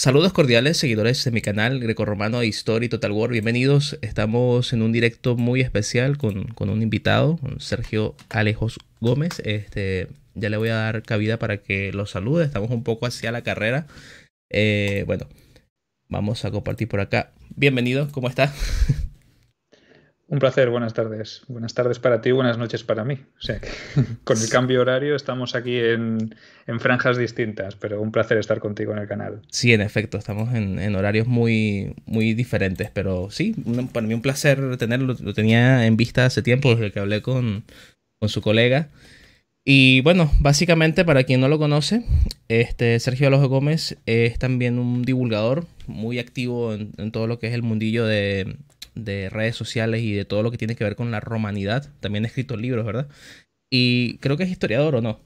Saludos cordiales, seguidores de mi canal Greco-Romano History Total War. Bienvenidos. Estamos en un directo muy especial con, un invitado, Sergio Alejos Gómez. Este, ya le voy a dar cabida para que lo salude. Estamos un poco hacia la carrera. Eh, bueno, vamos a compartir por acá. Bienvenido, ¿cómo está? Un placer, buenas tardes. Buenas tardes para ti, buenas noches para mí. O sea que con el cambio horario estamos aquí en, franjas distintas, pero un placer estar contigo en el canal. Sí, en efecto, estamos en, horarios muy, muy diferentes, pero sí, para mí un placer tenerlo. Lo tenía en vista hace tiempo desde que hablé con, su colega. Y bueno, básicamente para quien no lo conoce, este Sergio Alojo Gómez es también un divulgador muy activo en todo lo que es el mundillo de de redes sociales y de todo lo que tiene que ver con la romanidad. También he escrito libros, ¿verdad? Y creo que es historiador o no.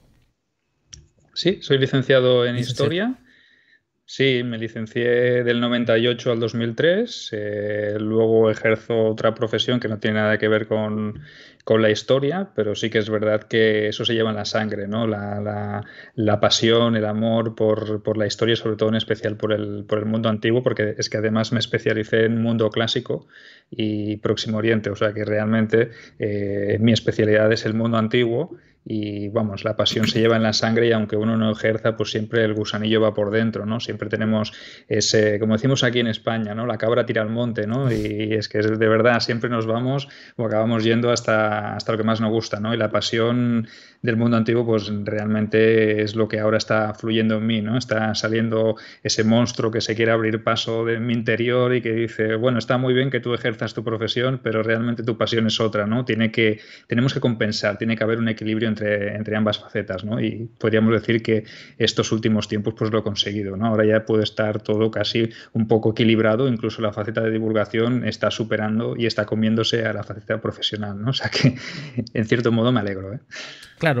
Sí, soy licenciado en historia Sí, me licencié del 98 al 2003, eh, luego ejerzo otra profesión que no tiene nada que ver con, la historia, pero sí que es verdad que eso se lleva en la sangre, ¿no? La, la, pasión, el amor por, por, la historia, sobre todo en especial por el, mundo antiguo, porque es que además me especialicé en mundo clásico y Próximo Oriente, o sea que realmente eh, mi especialidad es el mundo antiguo y vamos, la pasión se lleva en la sangre y aunque uno no ejerza, pues siempre el gusanillo va por dentro, ¿no? Siempre tenemos ese, como decimos aquí en España, ¿no? La cabra tira al monte, ¿no? Y es que es de verdad siempre nos vamos o acabamos yendo hasta, hasta lo que más nos gusta, ¿no? Y la pasión del mundo antiguo, pues realmente es lo que ahora está fluyendo en mí, ¿no? Está saliendo ese monstruo que se quiere abrir paso de mi interior y que dice, bueno, está muy bien que tú ejerzas tu profesión, pero realmente tu pasión es otra, ¿no? Tiene que, tenemos que compensar, tiene que haber un equilibrio entre, entre ambas facetas, ¿no? Y podríamos decir que estos últimos tiempos pues lo he conseguido, ¿no? Ahora ya puede estar todo casi un poco equilibrado, incluso la faceta de divulgación está superando y está comiéndose a la faceta profesional, ¿no? O sea que, en cierto modo, me alegro, ¿eh? Claro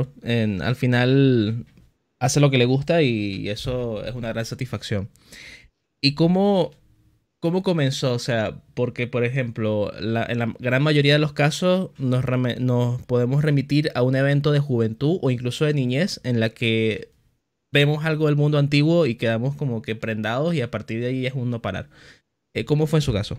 al final hace lo que le gusta y eso es una gran satisfacción. ¿Y cómo, cómo comenzó? O sea, porque por ejemplo, en la gran mayoría de los casos nos, podemos remitir a un evento de juventud o incluso de niñez en la que vemos algo del mundo antiguo y quedamos como que prendados y a partir de ahí es un no parar. Eh, ¿Cómo fue en su caso?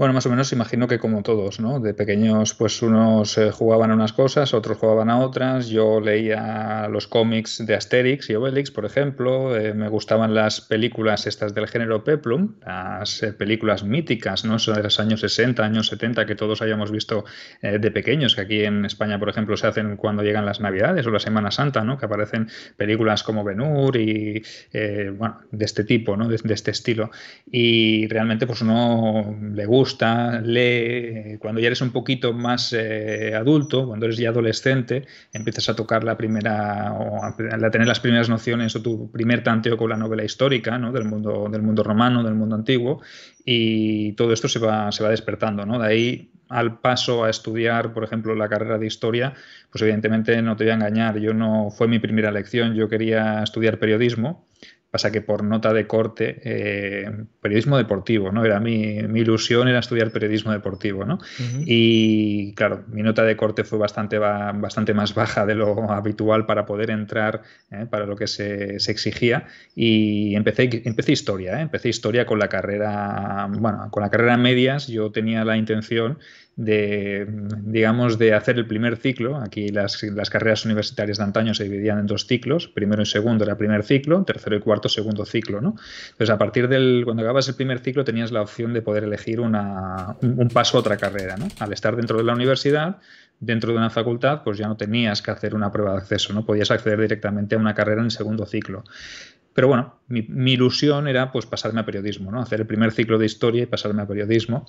Bueno, más o menos imagino que como todos, ¿no? De pequeños, pues unos eh, jugaban a unas cosas, otros jugaban a otras. Yo leía los cómics de Asterix y Obelix, por ejemplo. Eh, me gustaban las películas estas del género Peplum, las eh, películas míticas, ¿no? Esas de los años 60, años 70, que todos hayamos visto de pequeños, que aquí en España, por ejemplo, se hacen cuando llegan las Navidades o la Semana Santa, ¿no? Que aparecen películas como Benur y, bueno, de este tipo, ¿no? De, este estilo. Y realmente, pues no le gusta lee, cuando ya eres un poquito más eh, adulto, cuando eres ya adolescente, empiezas a tocar la primera, a, tener las primeras nociones o tu primer tanteo con la novela histórica, ¿no? Del mundo, del mundo romano, del mundo antiguo, y todo esto se va, se va despertando, ¿no? De ahí al paso a estudiar, por ejemplo, la carrera de historia, pues evidentemente no te voy a engañar, yo no fue mi primera lección, yo quería estudiar periodismo, Pasa que por nota de corte, eh, periodismo deportivo, ¿no? Era mi, ilusión era estudiar periodismo deportivo, ¿no? Y claro, mi nota de corte fue bastante, bastante más baja de lo habitual para poder entrar, ¿eh? para lo que se, exigía. Y empecé, empecé historia, ¿eh? empecé historia con la carrera, bueno, con la carrera medias. Yo tenía la intención de, digamos, de hacer el primer ciclo. Aquí las, carreras universitarias de antaño se dividían en dos ciclos. Primero y segundo era primer ciclo, tercero y cuarto segundo ciclo, ¿no? Entonces, a partir del, cuando acabas el primer ciclo, tenías la opción de poder elegir un, paso a otra carrera, Al estar dentro de la universidad, dentro de una facultad, pues ya no tenías que hacer una prueba de acceso, ¿no? Podías acceder directamente a una carrera en el segundo ciclo. Pero bueno, mi, mi, ilusión era pues pasarme a periodismo, ¿no? Hacer el primer ciclo de historia y pasarme a periodismo.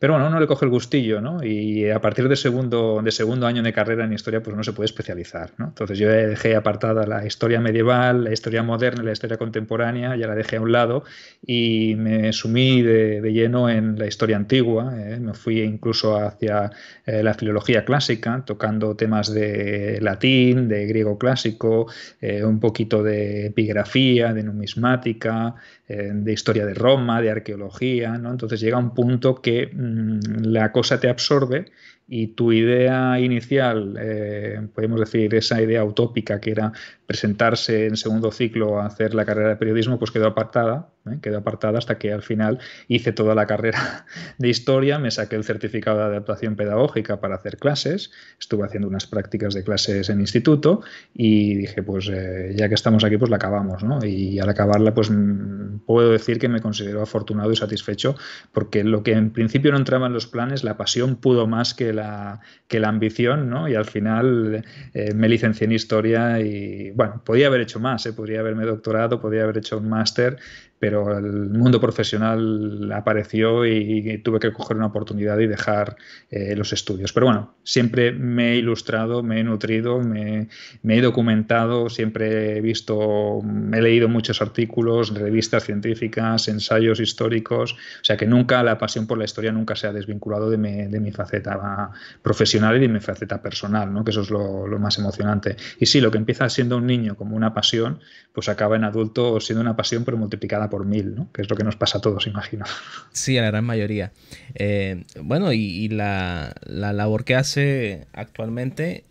Pero bueno, uno le coge el gustillo, Y a partir de segundo, de segundo año de carrera en historia, pues no se puede especializar, Entonces yo dejé apartada la historia medieval, la historia moderna, y la historia contemporánea, ya la dejé a un lado y me sumí de, lleno en la historia antigua, ¿eh? me fui incluso hacia eh, la filología clásica, tocando temas de latín, de griego clásico, eh, un poquito de epigrafía, de numismática, de historia de Roma, de arqueología, ¿no? Entonces llega un punto que mm, la cosa te absorbe y tu idea inicial, eh, podemos decir, esa idea utópica que era presentarse en segundo ciclo a hacer la carrera de periodismo, pues quedó apartada, ¿eh? quedó apartada hasta que al final hice toda la carrera de historia, me saqué el certificado de adaptación pedagógica para hacer clases, estuve haciendo unas prácticas de clases en instituto y dije, pues eh, ya que estamos aquí, pues la acabamos, ¿no? Y al acabarla, pues mm, puedo decir que me considero afortunado y satisfecho porque lo que en principio no entraba en los planes, la pasión pudo más que la, que la ambición, ¿no? Y al final eh, me licencié en historia y bueno, podía haber hecho más, ¿eh? podría haberme doctorado, podría haber hecho un máster, pero el mundo profesional apareció y, tuve que coger una oportunidad y dejar eh, los estudios. Pero bueno, siempre me he ilustrado, me he nutrido, me, he documentado, siempre he visto, mm, he leído muchos artículos, revistas científicas, ensayos históricos, o sea que nunca la pasión por la historia nunca se ha desvinculado de mi, de mi faceta profesional y de mi faceta personal, ¿no? que eso es lo, lo más emocionante. Y sí, lo que empieza siendo un niño como una pasión, pues acaba en adulto siendo una pasión pero multiplicada por mil, ¿no? que es lo que nos pasa a todos, imagino. Sí, a la gran mayoría. Eh, bueno, y, la, labor que hace actualmente,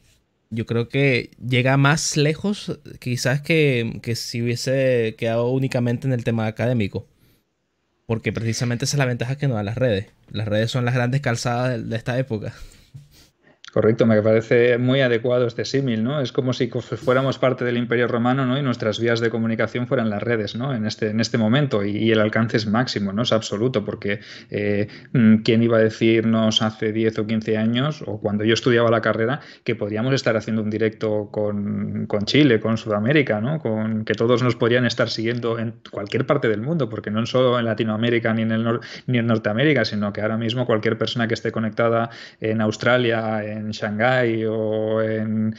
yo creo que llega más lejos quizás que, si hubiese quedado únicamente en el tema académico. Porque precisamente esa es la ventaja que nos dan las redes. Las redes son las grandes calzadas de esta época. Correcto, me parece muy adecuado este símil, ¿no? Es como si fuéramos parte del Imperio Romano, ¿no? Y nuestras vías de comunicación fueran las redes, ¿no? En este, en este momento y, el alcance es máximo, ¿no? Es absoluto, porque eh, mm, ¿quién iba a decirnos hace 10 o 15 años, o cuando yo estudiaba la carrera, que podríamos estar haciendo un directo con, Chile, con Sudamérica, ¿no? Con, que todos nos podrían estar siguiendo en cualquier parte del mundo, porque no solo en Latinoamérica ni en, el ni en Norteamérica, sino que ahora mismo cualquier persona que esté conectada en Australia, en en Shanghái o en,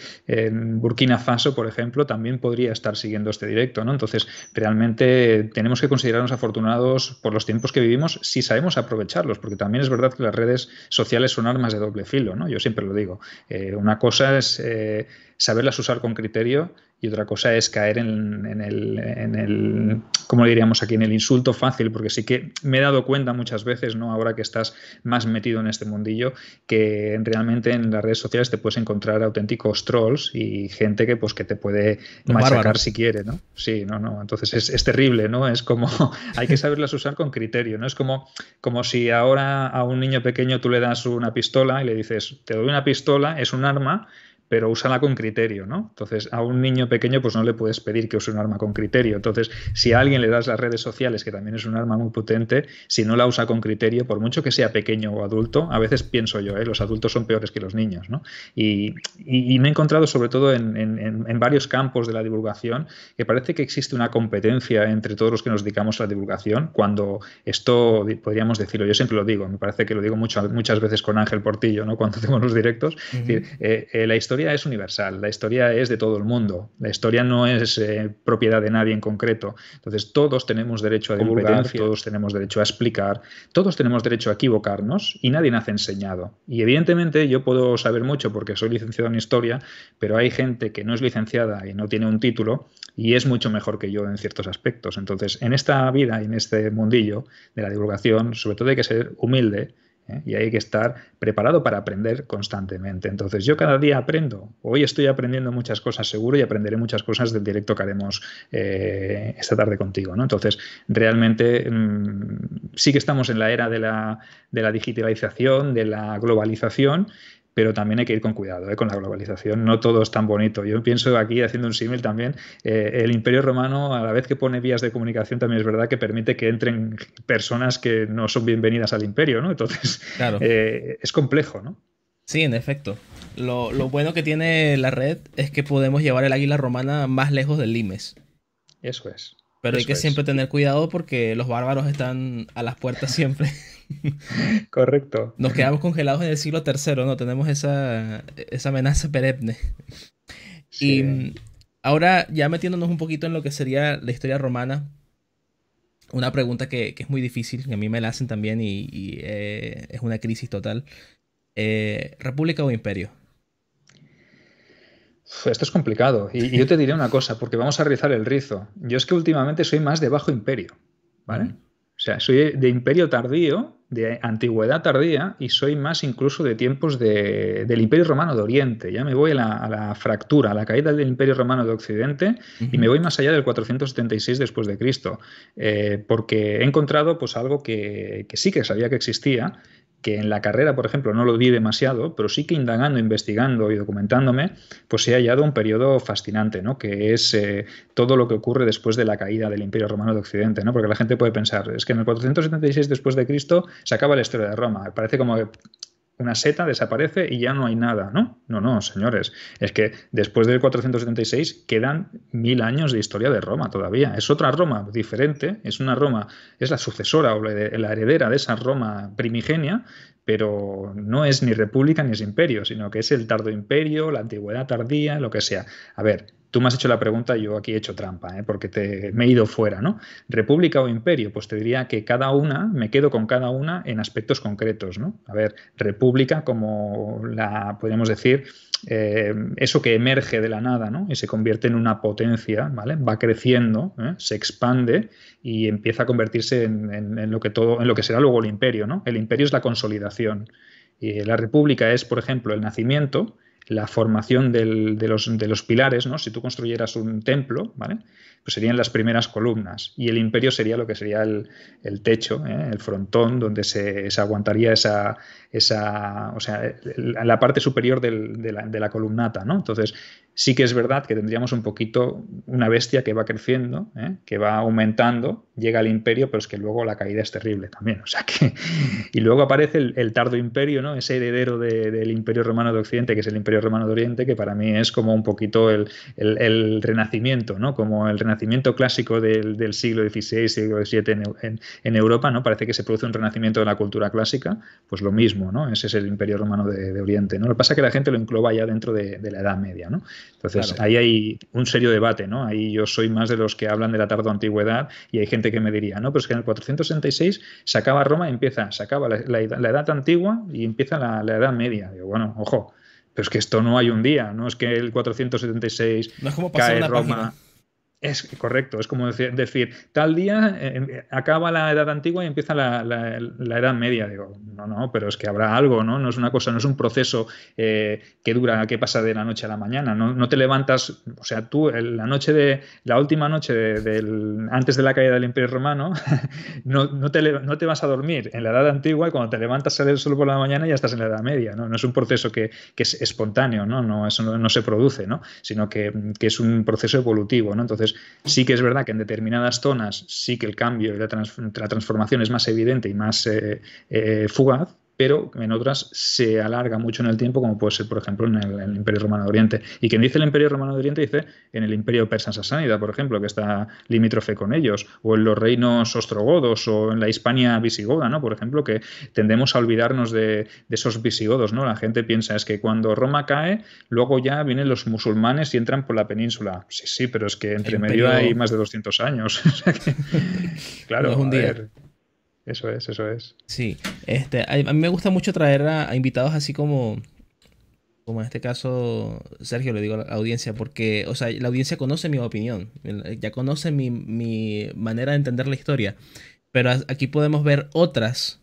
Burkina Faso, por ejemplo, también podría estar siguiendo este directo. ¿no? Entonces, realmente tenemos que considerarnos afortunados por los tiempos que vivimos si sabemos aprovecharlos, porque también es verdad que las redes sociales son armas de doble filo. ¿no? Yo siempre lo digo. Eh, una cosa es eh, saberlas usar con criterio y otra cosa es caer en, el, en el, ¿cómo diríamos aquí? En el insulto fácil, porque sí que me he dado cuenta muchas veces, ¿no? Ahora que estás más metido en este mundillo, que realmente en las redes sociales te puedes encontrar auténticos trolls y gente que, pues, que te puede machacar si quiere, ¿no? Sí, no, no. Entonces es, terrible, ¿no? Es como, hay que saberlas usar con criterio, ¿no? Es como, como si ahora a un niño pequeño tú le das una pistola y le dices, te doy una pistola, es un arma, pero úsala con criterio, ¿no? Entonces, a un niño pequeño pues no le puedes pedir que use un arma con criterio. Entonces, si a alguien le das las redes sociales, que también es un arma muy potente, si no la usa con criterio, por mucho que sea pequeño o adulto, a veces pienso yo, ¿eh? los adultos son peores que los niños, Y, me he encontrado sobre todo en, varios campos de la divulgación que parece que existe una competencia entre todos los que nos dedicamos a la divulgación, cuando esto, podríamos decirlo, yo siempre lo digo, me parece que lo digo muchas veces con Ángel Portillo, ¿no? Cuando hacemos los directos, eh, eh, la historia es universal, la historia es de todo el mundo, la historia no es eh, propiedad de nadie en concreto. Entonces todos tenemos derecho a divulgar, todos tenemos derecho a explicar, todos tenemos derecho a equivocarnos y nadie nace enseñado. Y evidentemente yo puedo saber mucho porque soy licenciado en historia, pero hay gente que no es licenciada y no tiene un título y es mucho mejor que yo en ciertos aspectos. Entonces en esta vida y en este mundillo de la divulgación, sobre todo hay que ser humilde ¿eh? Y hay que estar preparado para aprender constantemente. Entonces yo cada día aprendo. Hoy estoy aprendiendo muchas cosas seguro y aprenderé muchas cosas del directo que haremos eh, esta tarde contigo. ¿no? Entonces realmente mm, sí que estamos en la era de la, de la digitalización, de la globalización pero también hay que ir con cuidado ¿eh? con la globalización. No todo es tan bonito. Yo pienso aquí, haciendo un símil también, eh, el Imperio Romano, a la vez que pone vías de comunicación, también es verdad que permite que entren personas que no son bienvenidas al Imperio, ¿no? Entonces, claro. Eh, es complejo, ¿no? Sí, en efecto. Lo, lo, bueno que tiene la red es que podemos llevar el águila romana más lejos del Limes. Eso es. Pero hay que siempre tener cuidado porque los bárbaros están a las puertas siempre. Correcto. Nos quedamos congelados en el siglo III, ¿no? Tenemos esa, amenaza perenne. Y mm, ahora, ya metiéndonos un poquito en lo que sería la historia romana, una pregunta que, es muy difícil, que a mí me la hacen también y, eh, es una crisis total. Eh, ¿República o imperio? Esto es complicado. Y, yo te diré una cosa, porque vamos a rizar el rizo. Yo es que últimamente soy más de bajo imperio, ¿vale? Mm. O sea, soy de imperio tardío, de antigüedad tardía, y soy más incluso de tiempos del imperio romano de Oriente. Ya me voy a la, fractura, a la caída del imperio romano de Occidente, y me voy más allá del 476 después de Cristo, eh, porque he encontrado pues, algo que sí que sabía que existía, que en la carrera, por ejemplo, no lo di demasiado, pero sí que indagando, investigando y documentándome, pues he hallado un periodo fascinante, ¿no? que es eh, todo lo que ocurre después de la caída del Imperio Romano de Occidente, ¿no? porque la gente puede pensar, es que en el 476 después de Cristo se acaba la historia de Roma, parece como que una seta desaparece y ya no hay nada, ¿no? No, no, señores. Es que después del 476 quedan mil años de historia de Roma todavía. Es otra Roma diferente, es una Roma, es la sucesora o la heredera de esa Roma primigenia, pero no es ni república ni es imperio, sino que es el tardo imperio, la antigüedad tardía, lo que sea. A ver, Tú me has hecho la pregunta, yo aquí he hecho trampa, ¿eh? porque me he ido fuera, ¿no? ¿República o imperio? Pues te diría que cada una, me quedo con cada una en aspectos concretos, ¿no? A ver, república como la, podríamos decir, eh, eso que emerge de la nada, ¿no? Y se convierte en una potencia, ¿vale? Va creciendo, ¿eh? se expande y empieza a convertirse en, lo que todo, en lo que será luego el imperio, ¿no? El imperio es la consolidación. Y la república es, por ejemplo, el nacimiento, la formación de, los, de, los, pilares, ¿no? Si tú construyeras un templo, ¿vale? Pues serían las primeras columnas y el imperio sería lo que sería el, techo, ¿eh? el frontón donde se, aguantaría esa, esa, o sea, la parte superior de, la, columnata, Entonces sí que es verdad que tendríamos un poquito una bestia que va creciendo, ¿eh? que va aumentando, llega al imperio, pero es que luego la caída es terrible también, o sea que y luego aparece el, tardo imperio, ¿no? Ese heredero del imperio romano de Occidente, que es el imperio romano de Oriente, que para mí es como un poquito el, renacimiento, ¿no? Como el renacimiento renacimiento clásico del, siglo XVI, siglo XVII en, Europa, ¿no? Parece que se produce un renacimiento de la cultura clásica, pues lo mismo, ¿no? Ese es el imperio romano de, Oriente, ¿no? Lo que pasa es que la gente lo engloba ya dentro de, la Edad Media, Entonces, ahí hay un serio debate, ¿no? Ahí yo soy más de los que hablan de la tardo antigüedad y hay gente que me diría, no, pero es que en el 466 se acaba Roma y empieza, se acaba la, Edad Antigua y empieza la, Edad Media. Digo, bueno, ojo, pero es que esto no hay un día, no es que el 476 cae Roma. Es correcto, es como decir, decir tal día eh, eh, acaba la edad antigua y empieza la, edad media. Digo, no, no, pero es que habrá algo, ¿no? No es una cosa, no es un proceso eh, que dura, que pasa de la noche a la mañana. No, te levantas, o sea, tú la noche de, la última noche del, antes de la caída del Imperio Romano, no, no, te, no te vas a dormir en la edad antigua y cuando te levantas sale el sol por la mañana ya estás en la edad media, ¿no? No es un proceso que, es espontáneo, ¿no? No, eso no, se produce, ¿no? Sino que, que es un proceso evolutivo, ¿no? Entonces, sí que es verdad que en determinadas zonas sí que el cambio y la, transformación es más evidente y más eh, eh, fugaz, pero en otras se alarga mucho en el tiempo, como puede ser, por ejemplo, en el, Imperio Romano de Oriente. Y quien dice el Imperio Romano de Oriente dice en el Imperio Persa Sasánida, por ejemplo, que está limítrofe con ellos, o en los reinos ostrogodos, o en la Hispania visigoda, ¿no? Por ejemplo, que tendemos a olvidarnos de, esos visigodos, ¿no? La gente piensa es que cuando Roma cae, luego ya vienen los musulmanes y entran por la península. Sí, sí, pero es que entre medio hay más de 200 años. claro, un día. Eso es, eso es. Sí, este, a, mí me gusta mucho traer a, invitados así como, como en este caso, Sergio, le digo a la audiencia, porque, o sea, la audiencia conoce mi opinión, ya conoce mi, manera de entender la historia, pero aquí podemos ver otras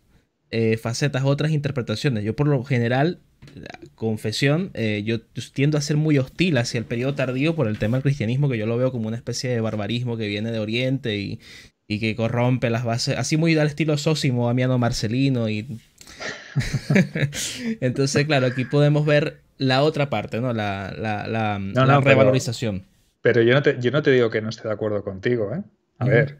eh, facetas, otras interpretaciones. Yo por lo general confesión, eh, yo tiendo a ser muy hostil hacia el periodo tardío por el tema del cristianismo, que yo lo veo como una especie de barbarismo que viene de Oriente y, y que corrompe las bases, así muy al estilo a Amiano Marcelino y... Entonces, claro, aquí podemos ver la otra parte, ¿no? La, revalorización. Pero, yo, no te, yo no te digo que no esté de acuerdo contigo, ¿eh? A ver,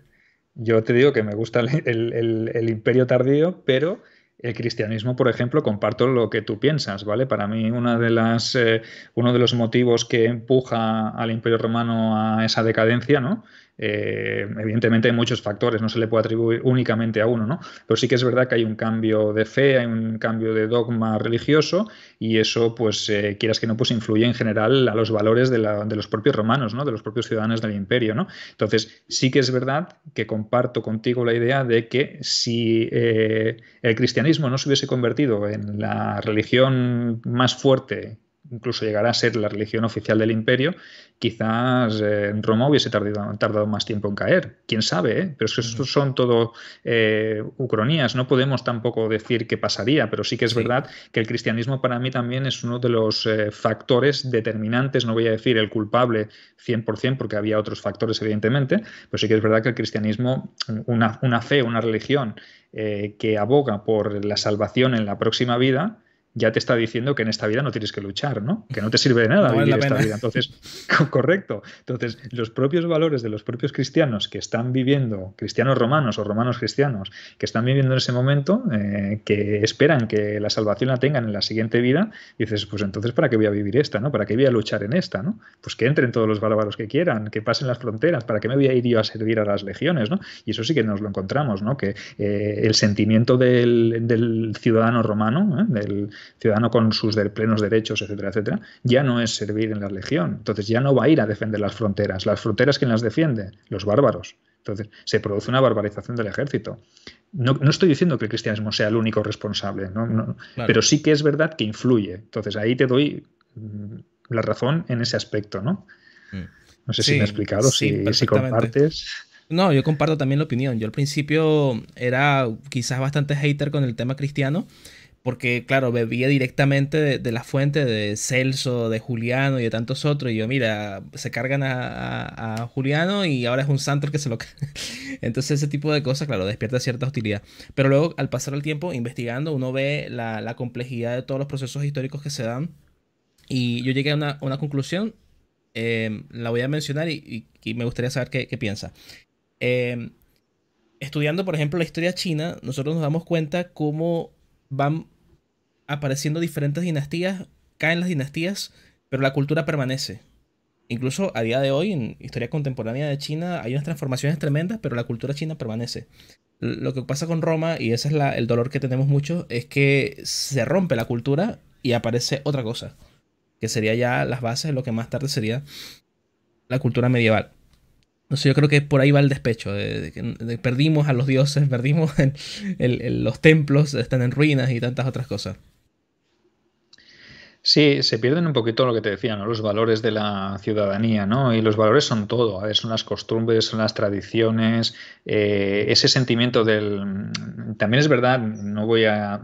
yo te digo que me gusta el, imperio tardío, pero el cristianismo, por ejemplo, comparto lo que tú piensas, ¿vale? Para mí una de las, eh, uno de los motivos que empuja al Imperio Romano a esa decadencia, ¿no? Eh, evidentemente hay muchos factores, no se le puede atribuir únicamente a uno, ¿no? Pero sí que es verdad que hay un cambio de fe, hay un cambio de dogma religioso y eso, pues, eh, quieras que no, pues influye en general a los valores de, los propios romanos, De los propios ciudadanos del imperio, Entonces, sí que es verdad que comparto contigo la idea de que si eh, el cristianismo no se hubiese convertido en la religión más fuerte incluso llegará a ser la religión oficial del imperio, Quizás en eh, Roma hubiese tardado, tardado, más tiempo en caer, quién sabe, eh? pero es que estos son todo eh, ucronías, no podemos tampoco decir qué pasaría, pero sí que es verdad que el cristianismo para mí también es uno de los factores determinantes, no voy a decir el culpable 100%, porque había otros factores evidentemente, pero sí que es verdad que el cristianismo, una, una fe, una religión que aboga por la salvación en la próxima vida, ya te está diciendo que en esta vida no tienes que luchar, ¿no? Que no te sirve de nada no vivir esta vida. Entonces, correcto. Entonces, los propios valores de los propios cristianos que están viviendo, cristianos romanos o romanos cristianos, que están viviendo en ese momento, eh, que esperan que la salvación la tengan en la siguiente vida, dices, pues entonces, ¿para qué voy a vivir esta, no? ¿Para qué voy a luchar en esta, no? Pues que entren todos los bárbaros que quieran, que pasen las fronteras, ¿para qué me voy a ir yo a servir a las legiones, Y eso sí que nos lo encontramos, ¿no? Que eh, el sentimiento del, ciudadano romano, ¿eh? del ciudadano con sus plenos derechos, etcétera, etcétera, ya no es servir en la legión. Entonces ya no va a ir a defender las fronteras. Las fronteras, ¿quién las defiende? Los bárbaros. Entonces, se produce una barbarización del ejército. No, estoy diciendo que el cristianismo sea el único responsable, ¿no? pero sí que es verdad que influye. Entonces, ahí te doy mm, la razón en ese aspecto, ¿no? Mm. No sé si me he explicado, si, compartes. No, yo comparto también la opinión. Yo al principio era quizás bastante hater con el tema cristiano, porque claro, bebía directamente de, la fuente de Celso, de Juliano y de tantos otros. Y yo, mira, se cargan a, Juliano y ahora es un santo el que se lo... Entonces ese tipo de cosas, claro, despierta cierta hostilidad. Pero luego, al pasar el tiempo investigando, uno ve la, complejidad de todos los procesos históricos que se dan. Y yo llegué a una, conclusión, eh, la voy a mencionar y, me gustaría saber qué, piensa. Eh, estudiando, por ejemplo, la historia china, nosotros nos damos cuenta cómo van apareciendo diferentes dinastías, caen las dinastías, pero la cultura permanece. Incluso a día de hoy, en historia contemporánea de China, hay unas transformaciones tremendas, pero la cultura china permanece. Lo que pasa con Roma, y ese es el dolor que tenemos mucho es que se rompe la cultura y aparece otra cosa, que sería ya las bases de lo que más tarde sería la cultura medieval. Entonces yo creo que por ahí va el despecho, de, perdimos a los dioses, perdimos los templos, están en ruinas y tantas otras cosas. Sí, se pierden un poquito lo que te decía, ¿no? Los valores de la ciudadanía, ¿no? Y los valores son todo, ¿eh? son las costumbres, son las tradiciones, eh, ese sentimiento del... También es verdad, no voy a...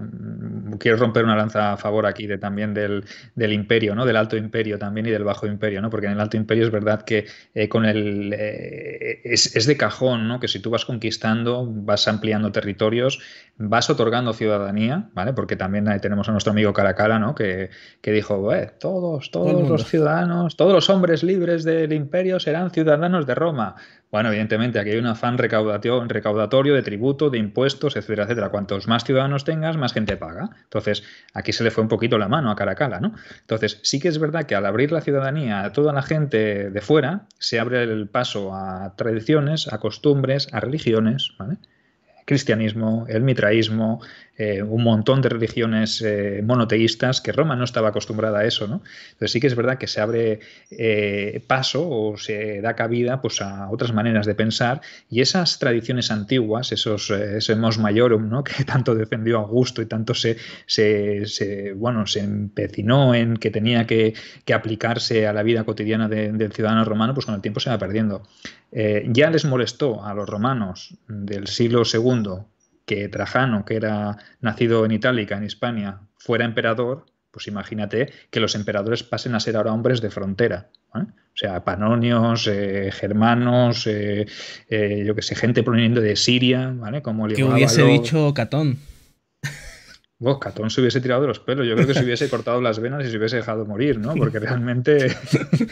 Quiero romper una lanza a favor aquí de, también del, del imperio, ¿no? Del alto imperio también y del bajo imperio, ¿no? Porque en el alto imperio es verdad que eh, con el... es, es, de cajón, ¿no? Que si tú vas conquistando, vas ampliando territorios, vas otorgando ciudadanía, ¿vale? Porque también ahí tenemos a nuestro amigo Caracala, ¿no? Que, que dijo, todos, todos los ciudadanos, todos los hombres libres del imperio serán ciudadanos de Roma. Bueno, evidentemente, aquí hay un afán recaudatorio, de tributo, de impuestos, etcétera, etcétera. Cuantos más ciudadanos tengas, más gente paga. Entonces, aquí se le fue un poquito la mano a Caracala, ¿no? Entonces, sí que es verdad que al abrir la ciudadanía a toda la gente de fuera, se abre el paso a tradiciones, a costumbres, a religiones, ¿vale? cristianismo, el mitraísmo, eh, un montón de religiones eh, monoteístas, que Roma no estaba acostumbrada a eso, ¿no? Entonces sí que es verdad que se abre eh, paso o se da cabida pues, a otras maneras de pensar y esas tradiciones antiguas, esos, ese mos maiorum, ¿no? que tanto defendió Augusto y tanto se, bueno, se empecinó en que tenía que, aplicarse a la vida cotidiana del ciudadano romano, pues con el tiempo se va perdiendo. Eh, ya les molestó a los romanos del siglo II que Trajano, que era nacido en Itálica, en Hispania, fuera emperador, pues imagínate que los emperadores pasen a ser ahora hombres de frontera. ¿eh? O sea, panonios, eh, germanos, yo que sé, gente proveniente de Siria, ¿vale? Como hubiese dicho Catón. Catón se hubiese tirado de los pelos. Yo creo que se hubiese cortado las venas y se hubiese dejado morir, ¿no? Porque realmente,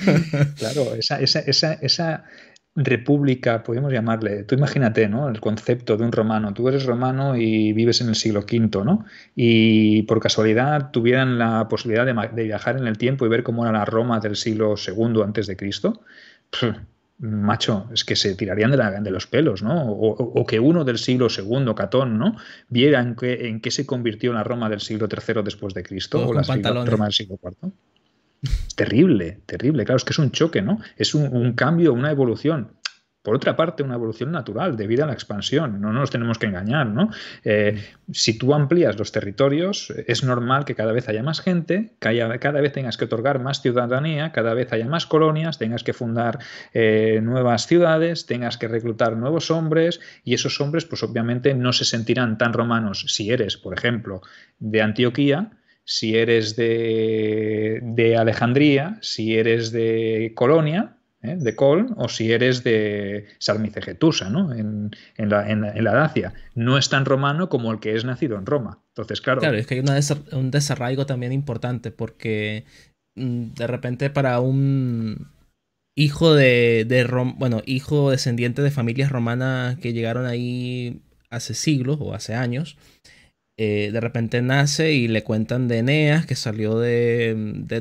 claro, esa, esa, esa república, podemos llamarle, tú imagínate, ¿no? El concepto de un romano, tú eres romano y vives en el siglo V, ¿no? Y por casualidad tuvieran la posibilidad de, viajar en el tiempo y ver cómo era la Roma del siglo II antes de Cristo. Macho, es que se tirarían de, los pelos, ¿no? O, que uno del siglo II, Catón, ¿no? Viera en qué, se convirtió la Roma del siglo III después de Cristo, o la Roma del siglo IV. Terrible, terrible. Claro, es que es un choque, ¿no? Es un, cambio, una evolución por otra parte, una evolución natural debido a la expansión. No nos tenemos que engañar, ¿no? Eh, mm. si tú amplías los territorios, es normal que cada vez haya más gente, que haya, cada vez tengas que otorgar más ciudadanía, cada vez haya más colonias, tengas que fundar eh, nuevas ciudades, tengas que reclutar nuevos hombres, y esos hombres, pues obviamente, no se sentirán tan romanos si eres, por ejemplo, de Antioquía, si eres de, de Alejandría, si eres de Colonia, ¿eh? de Col, o si eres de Sarmicegetusa, ¿no? En, la, en, Dacia. No es tan romano como el que es nacido en Roma. Entonces, claro. es que hay un desarraigo también importante, porque mm, de repente para un hijo de, bueno, hijo descendiente de familias romanas que llegaron ahí hace siglos o hace años, eh, de repente nace y le cuentan de Eneas, que salió de,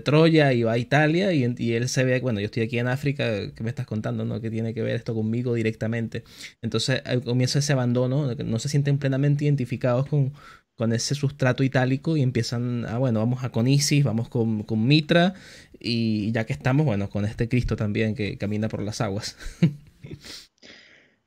Troya y va a Italia, y, él se ve, bueno, yo estoy aquí en África, ¿qué me estás contando? No? ¿Qué tiene que ver esto conmigo directamente? Entonces comienza ese abandono, no se sienten plenamente identificados con, con ese sustrato itálico y empiezan a, bueno, vamos a con Isis, vamos con, con Mitra, y ya que estamos, bueno, con este Cristo también que camina por las aguas.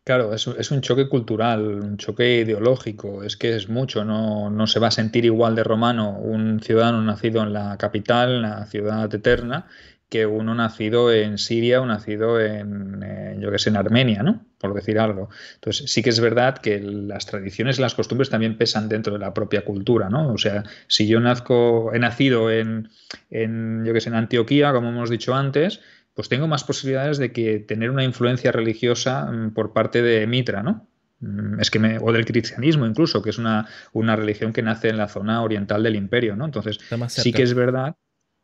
Claro, es, un choque cultural, un choque ideológico, es que es mucho, no, se va a sentir igual de romano un ciudadano nacido en la capital, en la ciudad eterna, que uno nacido en Siria o nacido en, eh, yo que sé, en Armenia, ¿no? Por decir algo. Entonces, sí que es verdad que las tradiciones, y las costumbres también pesan dentro de la propia cultura, ¿no? O sea, si yo nazco, he nacido en, en yo que sé, en Antioquía, como hemos dicho antes, pues tengo más posibilidades de que tener una influencia religiosa mm, por parte de Mitra, ¿no? Mm, es que me, o del cristianismo incluso, que es una, una, religión que nace en la zona oriental del imperio, ¿no? Entonces, sí que es verdad,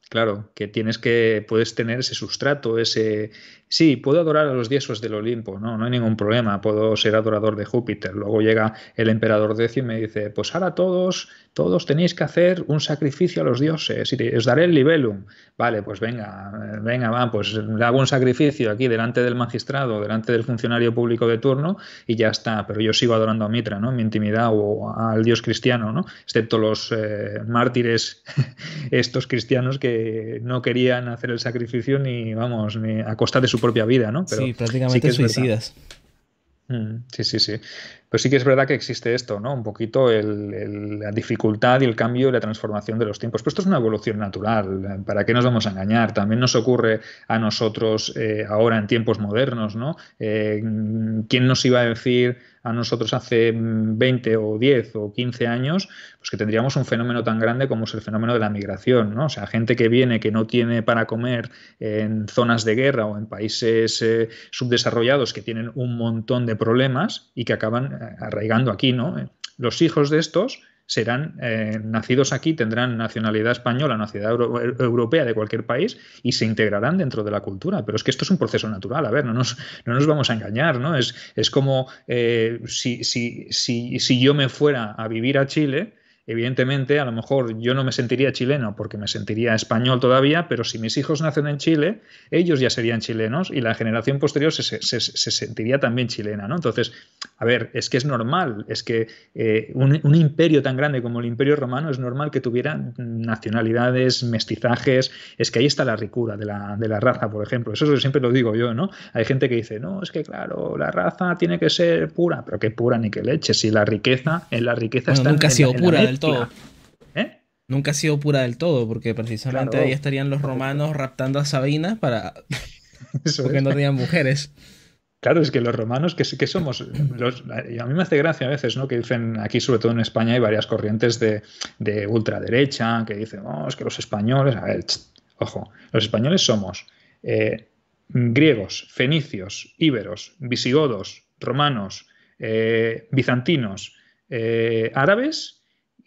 claro, que tienes que, puedes tener ese sustrato, ese, Sí, puedo adorar a los dioses del Olimpo, no, no hay ningún problema, puedo ser adorador de Júpiter. Luego llega el emperador Decio y me dice, pues ahora todos, todos tenéis que hacer un sacrificio a los dioses y os daré el libelum. Vale, pues venga, eh, venga, va, pues hago un sacrificio aquí delante del magistrado, delante del funcionario público de turno y ya está, pero yo sigo adorando a Mitra, ¿no? mi intimidad o al dios cristiano, ¿no? Excepto los eh, mártires, estos cristianos que no querían hacer el sacrificio ni, vamos, ni a costa de su propia vida, ¿no? sí, prácticamente suicidas. Mm, sí, sí, sí. Pues sí que es verdad que existe esto, ¿no? Un poquito la dificultad y el cambio y la transformación de los tiempos. Pero esto es una evolución natural. ¿Para qué nos vamos a engañar? También nos ocurre a nosotros eh, ahora en tiempos modernos, ¿no? Eh, ¿Quién nos iba a decir a nosotros hace 20 o 10 o 15 años, pues que tendríamos un fenómeno tan grande como es el fenómeno de la migración, ¿no? O sea, gente que viene que no tiene para comer en zonas de guerra o en países eh, subdesarrollados que tienen un montón de problemas y que acaban arraigando aquí, ¿no? Los hijos de estos serán eh, nacidos aquí, tendrán nacionalidad española, nacionalidad e, europea de cualquier país y se integrarán dentro de la cultura. Pero es que esto es un proceso natural, a ver, no nos, no nos vamos a engañar, ¿no? Es, es como eh, si yo me fuera a vivir a Chile, Evidentemente, a lo mejor yo no me sentiría chileno porque me sentiría español todavía, pero si mis hijos nacen en Chile, ellos ya serían chilenos y la generación posterior se, sentiría también chilena, ¿no? Entonces, a ver, es que es normal, es que eh, un, imperio tan grande como el imperio romano es normal que tuviera nacionalidades, mestizajes, es que ahí está la ricura de la, raza, por ejemplo. Eso siempre lo digo yo, ¿no? Hay gente que dice, no, es que claro, la raza tiene que ser pura, pero que pura ni que leche, si la riqueza, en la riqueza está... Nunca en, ha sido pura, todo. ¿Eh? Nunca ha sido pura del todo, porque precisamente ahí estarían los romanos raptando a Sabina para. porque no tenían mujeres. Claro, es que los romanos, que, que somos, a mí me hace gracia a veces, ¿no? Que dicen, aquí sobre todo en España hay varias corrientes de, ultraderecha, que dicen, oh, es que los españoles, a ver, ojo, los españoles somos eh, griegos, fenicios, íberos, visigodos, romanos, eh, bizantinos, eh, árabes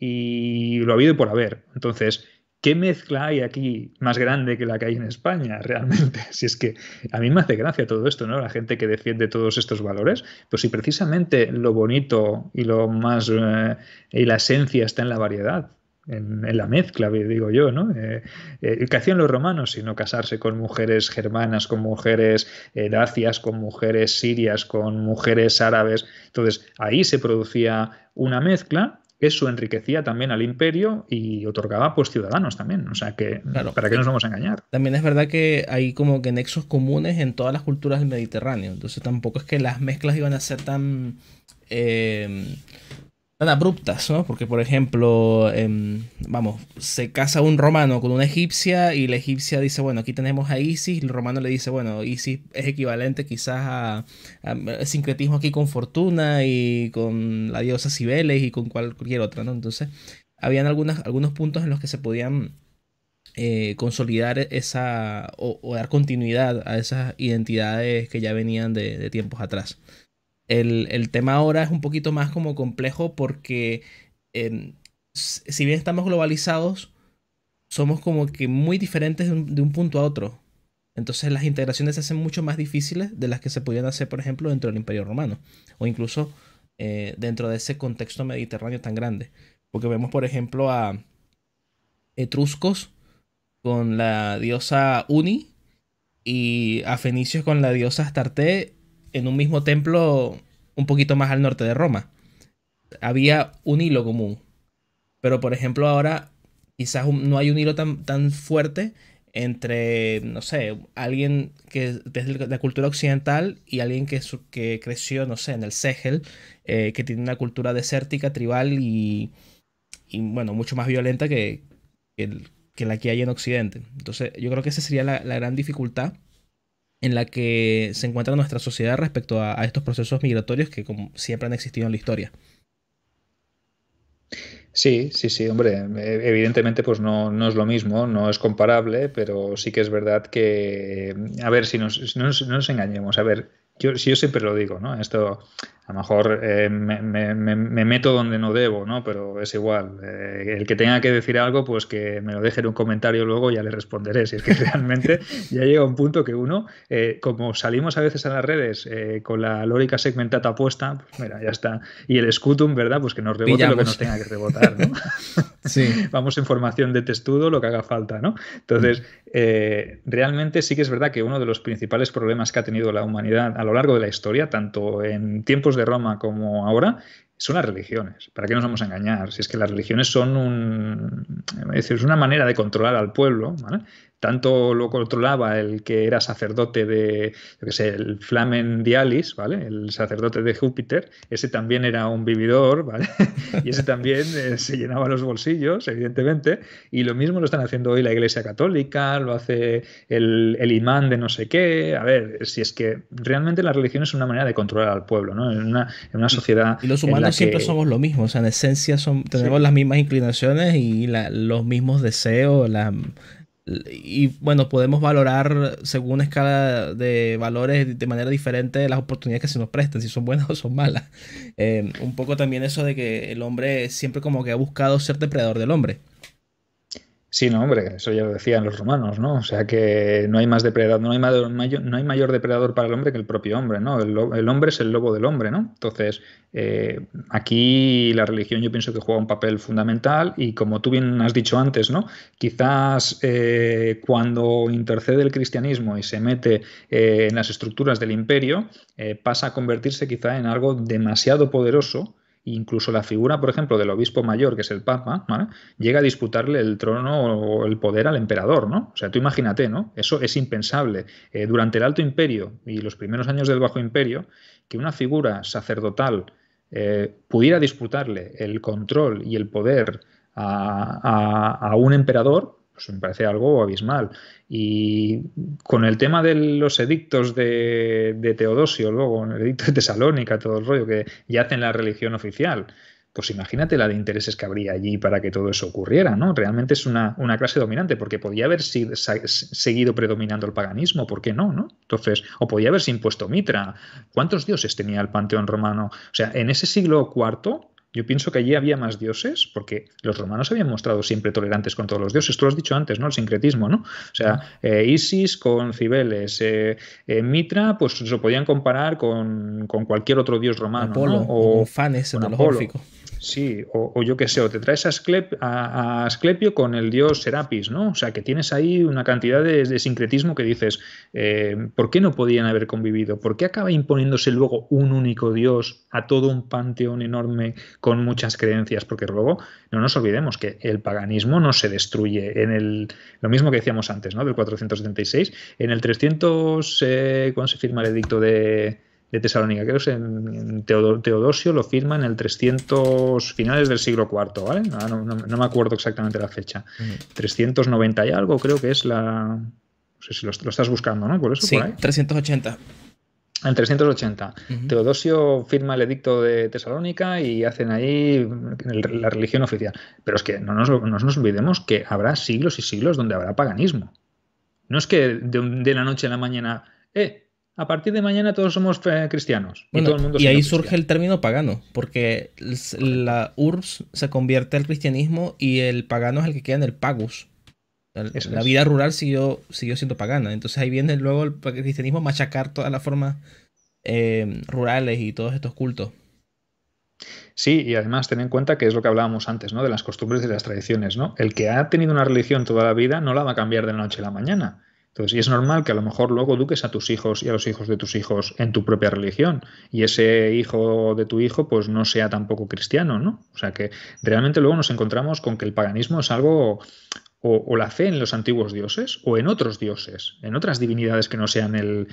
y lo ha habido por haber. Entonces, ¿qué mezcla hay aquí más grande que la que hay en España realmente? Si es que a mí me hace gracia todo esto, ¿no? La gente que defiende todos estos valores, pues si precisamente lo bonito y lo más eh, y la esencia está en la variedad. En, la mezcla, digo yo, ¿no? Eh, eh, ¿Qué hacían los romanos? Sino casarse con mujeres germanas, con mujeres dacias, con mujeres sirias, con mujeres árabes. Entonces, ahí se producía una mezcla eso enriquecía también al imperio y otorgaba pues ciudadanos también. O sea que, ¿para qué nos vamos a engañar? También es verdad que hay como que nexos comunes en todas las culturas del Mediterráneo. Entonces tampoco es que las mezclas iban a ser tan... Eh, abruptas, ¿no? Porque, por ejemplo, em, vamos, se casa un romano con una egipcia y la egipcia dice, bueno, aquí tenemos a Isis, y el romano le dice, bueno, Isis es equivalente quizás a, sincretismo aquí con Fortuna y con la diosa Cibeles y con cualquier otra, ¿no? Entonces, habían algunas, algunos puntos en los que se podían eh, consolidar esa o, dar continuidad a esas identidades que ya venían de tiempos atrás. El, tema ahora es un poquito más como complejo porque em, si bien estamos globalizados, somos como que muy diferentes de un, punto a otro. Entonces las integraciones se hacen mucho más difíciles de las que se podían hacer, por ejemplo, dentro del Imperio Romano o incluso eh, dentro de ese contexto mediterráneo tan grande. Porque vemos, por ejemplo, a etruscos con la diosa Uni y a fenicios con la diosa Astarte en un mismo templo un poquito más al norte de Roma. Había un hilo común. Pero por ejemplo ahora quizás no hay un hilo tan, fuerte entre, no sé, alguien que desde la cultura occidental y alguien que, creció, no sé, en el Sehel, eh, que tiene una cultura desértica, tribal y, bueno, mucho más violenta que, la que hay en Occidente. Entonces, yo creo que esa sería la gran dificultad en la que se encuentra nuestra sociedad respecto a, estos procesos migratorios que como siempre han existido en la historia. Sí, sí, sí, hombre, e, evidentemente pues no, es lo mismo, no es comparable, pero sí que es verdad que, a ver, si nos, no, nos, engañemos, a ver, yo, si yo siempre lo digo, ¿no? Esto, a lo mejor eh, me, meto donde no debo, ¿no? Pero es igual. Eh, el que tenga que decir algo, pues que me lo deje en un comentario luego ya le responderé. Si es que realmente ya llega un punto que uno, eh, como salimos a veces a las redes con la lórica segmentada puesta, pues mira, ya está. Y el escutum, ¿verdad? Pues que nos rebote lo que nos tenga que rebotar, ¿no? Vamos en formación de testudo, lo que haga falta, ¿no? Entonces, mm. realmente sí que es verdad que uno de los principales problemas que ha tenido la humanidad a lo largo de la historia, tanto en tiempos de Roma como ahora, son las religiones. ¿Para qué nos vamos a engañar? Si es que las religiones son un, es una manera de controlar al pueblo, ¿vale? tanto lo controlaba el que era sacerdote de, yo sé, el Flamen Dialis, ¿vale? El sacerdote de Júpiter, ese también era un vividor, ¿vale? Y ese también eh, se llenaba los bolsillos, evidentemente, y lo mismo lo están haciendo hoy la Iglesia Católica, lo hace el, imán de no sé qué, a ver, si es que realmente la religión es una manera de controlar al pueblo, ¿no? En una, sociedad... Y los humanos siempre somos lo mismo, o sea, en esencia son, tenemos las mismas inclinaciones y los mismos deseos, la y bueno, podemos valorar según escala de valores de manera diferente las oportunidades que se nos prestan, si son buenas o son malas. Eh, un poco también eso de que el hombre siempre como que ha buscado ser depredador del hombre. Sí, no, hombre, eso ya lo decían los romanos, ¿no? O sea que no hay más depredador, no hay mayor, no hay mayor depredador para el hombre que el propio hombre, ¿no? El, hombre es el lobo del hombre, ¿no? Entonces, eh, aquí la religión yo pienso que juega un papel fundamental y como tú bien has dicho antes, ¿no? Quizás eh, cuando intercede el cristianismo y se mete eh, en las estructuras del imperio, pasa a convertirse quizá en algo demasiado poderoso Incluso la figura, por ejemplo, del obispo mayor, que es el Papa, llega a disputarle el trono o el poder al emperador, ¿no? O sea, tú imagínate, ¿no? Eso es impensable. Eh, durante el Alto Imperio y los primeros años del Bajo Imperio, que una figura sacerdotal eh, pudiera disputarle el control y el poder a un emperador, pues me parece algo abismal. Y con el tema de los edictos de, Teodosio, luego, el edicto de Tesalónica, todo el rollo que ya hacen la religión oficial, pues imagínate la de intereses que habría allí para que todo eso ocurriera, ¿no? Realmente es una, clase dominante, porque podía haber seguido predominando el paganismo, ¿por qué no, no? Entonces, o podía haberse impuesto Mitra. ¿Cuántos dioses tenía el panteón romano? O sea, en ese siglo IV yo pienso que allí había más dioses, porque los romanos habían mostrado siempre tolerantes con todos los dioses. Tú lo has dicho antes, ¿no? El sincretismo, ¿no? O sea, eh, Isis con Cibeles, eh, eh, Mitra, pues se podían comparar con, cualquier otro dios romano. Apolo, o, Fanes, Sí, o, yo qué sé, o te traes a, Asclepio con el dios Serapis, ¿no? O sea, que tienes ahí una cantidad de, sincretismo que dices, eh, ¿por qué no podían haber convivido? ¿Por qué acaba imponiéndose luego un único dios a todo un panteón enorme con muchas creencias? Porque luego no nos olvidemos que el paganismo no se destruye en el, lo mismo que decíamos antes, ¿no? Del 476, en el 300, eh, ¿cuándo se firma el edicto de de Tesalónica, creo que en, Teodosio, lo firma en el 300 finales del siglo IV, ¿vale? Ah, no, me acuerdo exactamente la fecha. 390 y algo creo que es la... No sé si lo, estás buscando, ¿no? Por eso, sí, 380. En 380. Teodosio firma el edicto de Tesalónica y hacen ahí la religión oficial. Pero es que no nos, olvidemos que habrá siglos y siglos donde habrá paganismo. No es que de, de la noche a la mañana, eh, a partir de mañana todos somos eh, cristianos. y, ahí surge el término pagano, porque la URBS se convierte al cristianismo y el pagano es el que queda en el pagus. La, vida rural siguió, siendo pagana. Entonces ahí viene luego el cristianismo machacar todas las formas eh, rurales y todos estos cultos. Sí, y además ten en cuenta que es lo que hablábamos antes, ¿no? De las costumbres y las tradiciones, ¿no? El que ha tenido una religión toda la vida no la va a cambiar de la noche a la mañana. Entonces, y es normal que a lo mejor luego eduques a tus hijos y a los hijos de tus hijos en tu propia religión y ese hijo de tu hijo pues no sea tampoco cristiano, ¿no? O sea que realmente luego nos encontramos con que el paganismo es algo o, la fe en los antiguos dioses o en otros dioses, en otras divinidades que no sean el,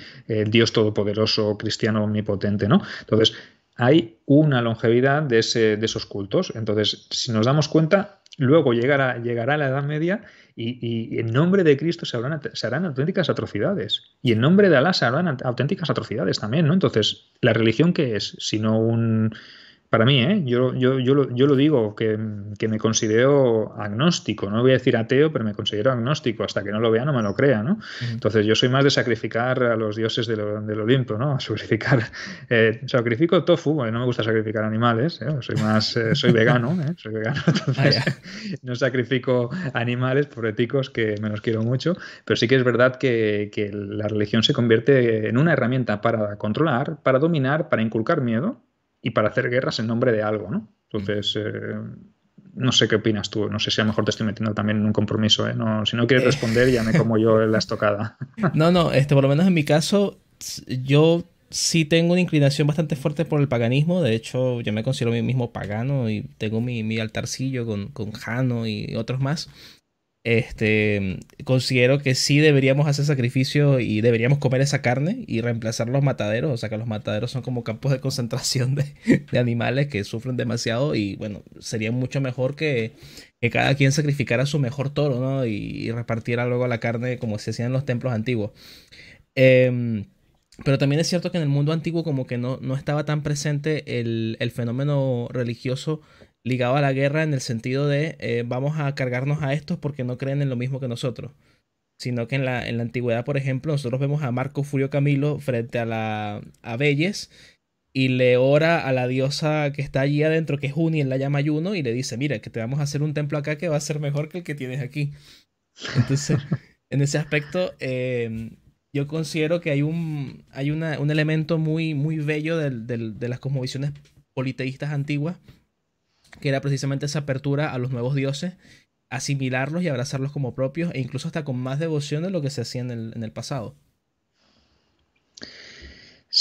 Dios todopoderoso, cristiano, omnipotente, ¿no? Entonces, hay una longevidad de, ese, de esos cultos. Entonces, si nos damos cuenta, luego llegará, llegará la Edad Media y, en nombre de Cristo se harán, auténticas atrocidades. Y en nombre de Alá se harán auténticas atrocidades también, ¿no? Entonces, ¿la religión qué es? Sino un, para mí, ¿eh? yo, yo, yo, lo, digo, que, me considero agnóstico, no voy a decir ateo, pero me considero agnóstico, hasta que no lo vea no me lo crea, ¿no? Entonces yo soy más de sacrificar a los dioses del, Olimpo, ¿no? Sacrificar, eh, sacrifico tofu, no me gusta sacrificar animales, ¿eh? soy más, soy vegano, ah, no sacrifico animales por que me los quiero mucho, pero sí que es verdad que, que la religión se convierte en una herramienta para controlar, para dominar, para inculcar miedo, y para hacer guerras en nombre de algo, ¿no? Mm. Entonces, eh, no sé qué opinas tú, no sé si a lo mejor te estoy metiendo también en un compromiso, ¿eh? No, si no quieres eh. responder, ya me como yo la estocada. no, no, este, por lo menos en mi caso, yo sí tengo una inclinación bastante fuerte por el paganismo. De hecho, yo me considero a mí mismo pagano y tengo mi, mi altarcillo con, con Jano y otros más. Este, considero que sí deberíamos hacer sacrificio y deberíamos comer esa carne y reemplazar los mataderos. O sea que los mataderos son como campos de concentración de, animales que sufren demasiado y bueno, sería mucho mejor que, cada quien sacrificara su mejor toro, ¿no? Y, repartiera luego la carne como se hacía en los templos antiguos. Em, pero también es cierto que en el mundo antiguo como que no, no estaba tan presente el, el fenómeno religioso ligado a la guerra en el sentido de eh, vamos a cargarnos a estos porque no creen en lo mismo que nosotros. Sino que en la, antigüedad, por ejemplo, nosotros vemos a Marco Furio Camilo frente a la a Belles y le ora a la diosa que está allí adentro, que es Juni, en la llama Juno, y le dice, mira, que te vamos a hacer un templo acá que va a ser mejor que el que tienes aquí. Entonces, en ese aspecto, em, yo considero que hay un, hay un elemento muy, muy bello de las cosmovisiones politeístas antiguas, que era precisamente esa apertura a los nuevos dioses, asimilarlos y abrazarlos como propios, e incluso hasta con más devoción de lo que se hacía en el, en el pasado.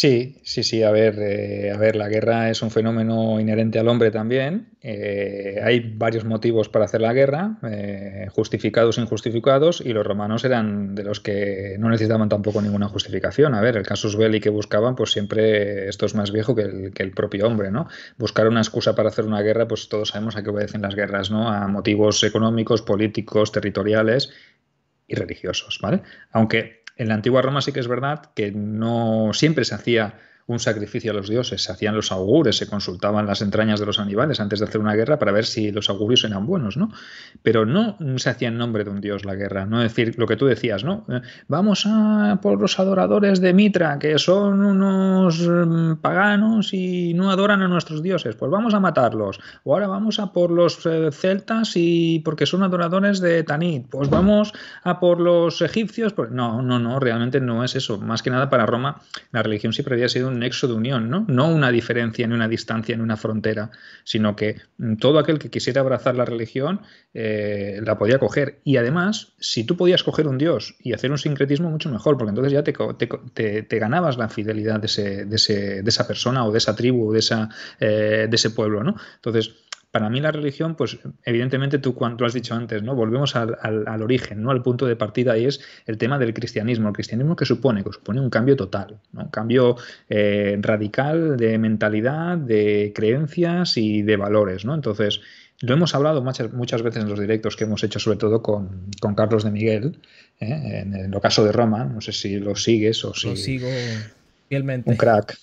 Sí, sí, sí. A ver, eh, a ver, la guerra es un fenómeno inherente al hombre también. Eh, hay varios motivos para hacer la guerra, eh, justificados e injustificados, y los romanos eran de los que no necesitaban tampoco ninguna justificación. A ver, el casus belli que buscaban, pues siempre esto es más viejo que el, que el propio hombre, ¿no? Buscar una excusa para hacer una guerra, pues todos sabemos a qué obedecen las guerras, ¿no? A motivos económicos, políticos, territoriales y religiosos, ¿vale? Aunque en la antigua Roma sí que es verdad que no siempre se hacía un sacrificio a los dioses, se hacían los augures, se consultaban las entrañas de los animales antes de hacer una guerra para ver si los augurios eran buenos, ¿no? Pero no se hacía en nombre de un dios la guerra, no decir lo que tú decías, ¿no? Eh, vamos a por los adoradores de Mitra, que son unos mm, paganos y no adoran a nuestros dioses, pues vamos a matarlos. O ahora vamos a por los eh, celtas y porque son adoradores de Tanit, pues vamos a por los egipcios, pues, no, no, no, realmente no es eso, más que nada para Roma la religión siempre había sido un nexo de unión, ¿no? No una diferencia, ni una distancia, ni una frontera, sino que todo aquel que quisiera abrazar la religión eh, la podía coger. Y además, si tú podías coger un dios y hacer un sincretismo, mucho mejor, porque entonces ya te, ganabas la fidelidad de, esa persona o de esa tribu o de, eh, de ese pueblo, ¿no? Entonces, para mí la religión, pues evidentemente tú, cuando, has dicho antes, ¿no? Volvemos al, origen, ¿no? Al punto de partida y es el tema del cristianismo. El cristianismo que supone, que supone un cambio total, Un cambio eh, radical de mentalidad, de creencias y de valores, ¿no? Entonces, lo hemos hablado muchas, muchas veces en los directos que hemos hecho, sobre todo con, Carlos de Miguel, ¿eh? en el caso de Roma, no sé si lo sigues o si... Lo sigo fielmente. Un crack,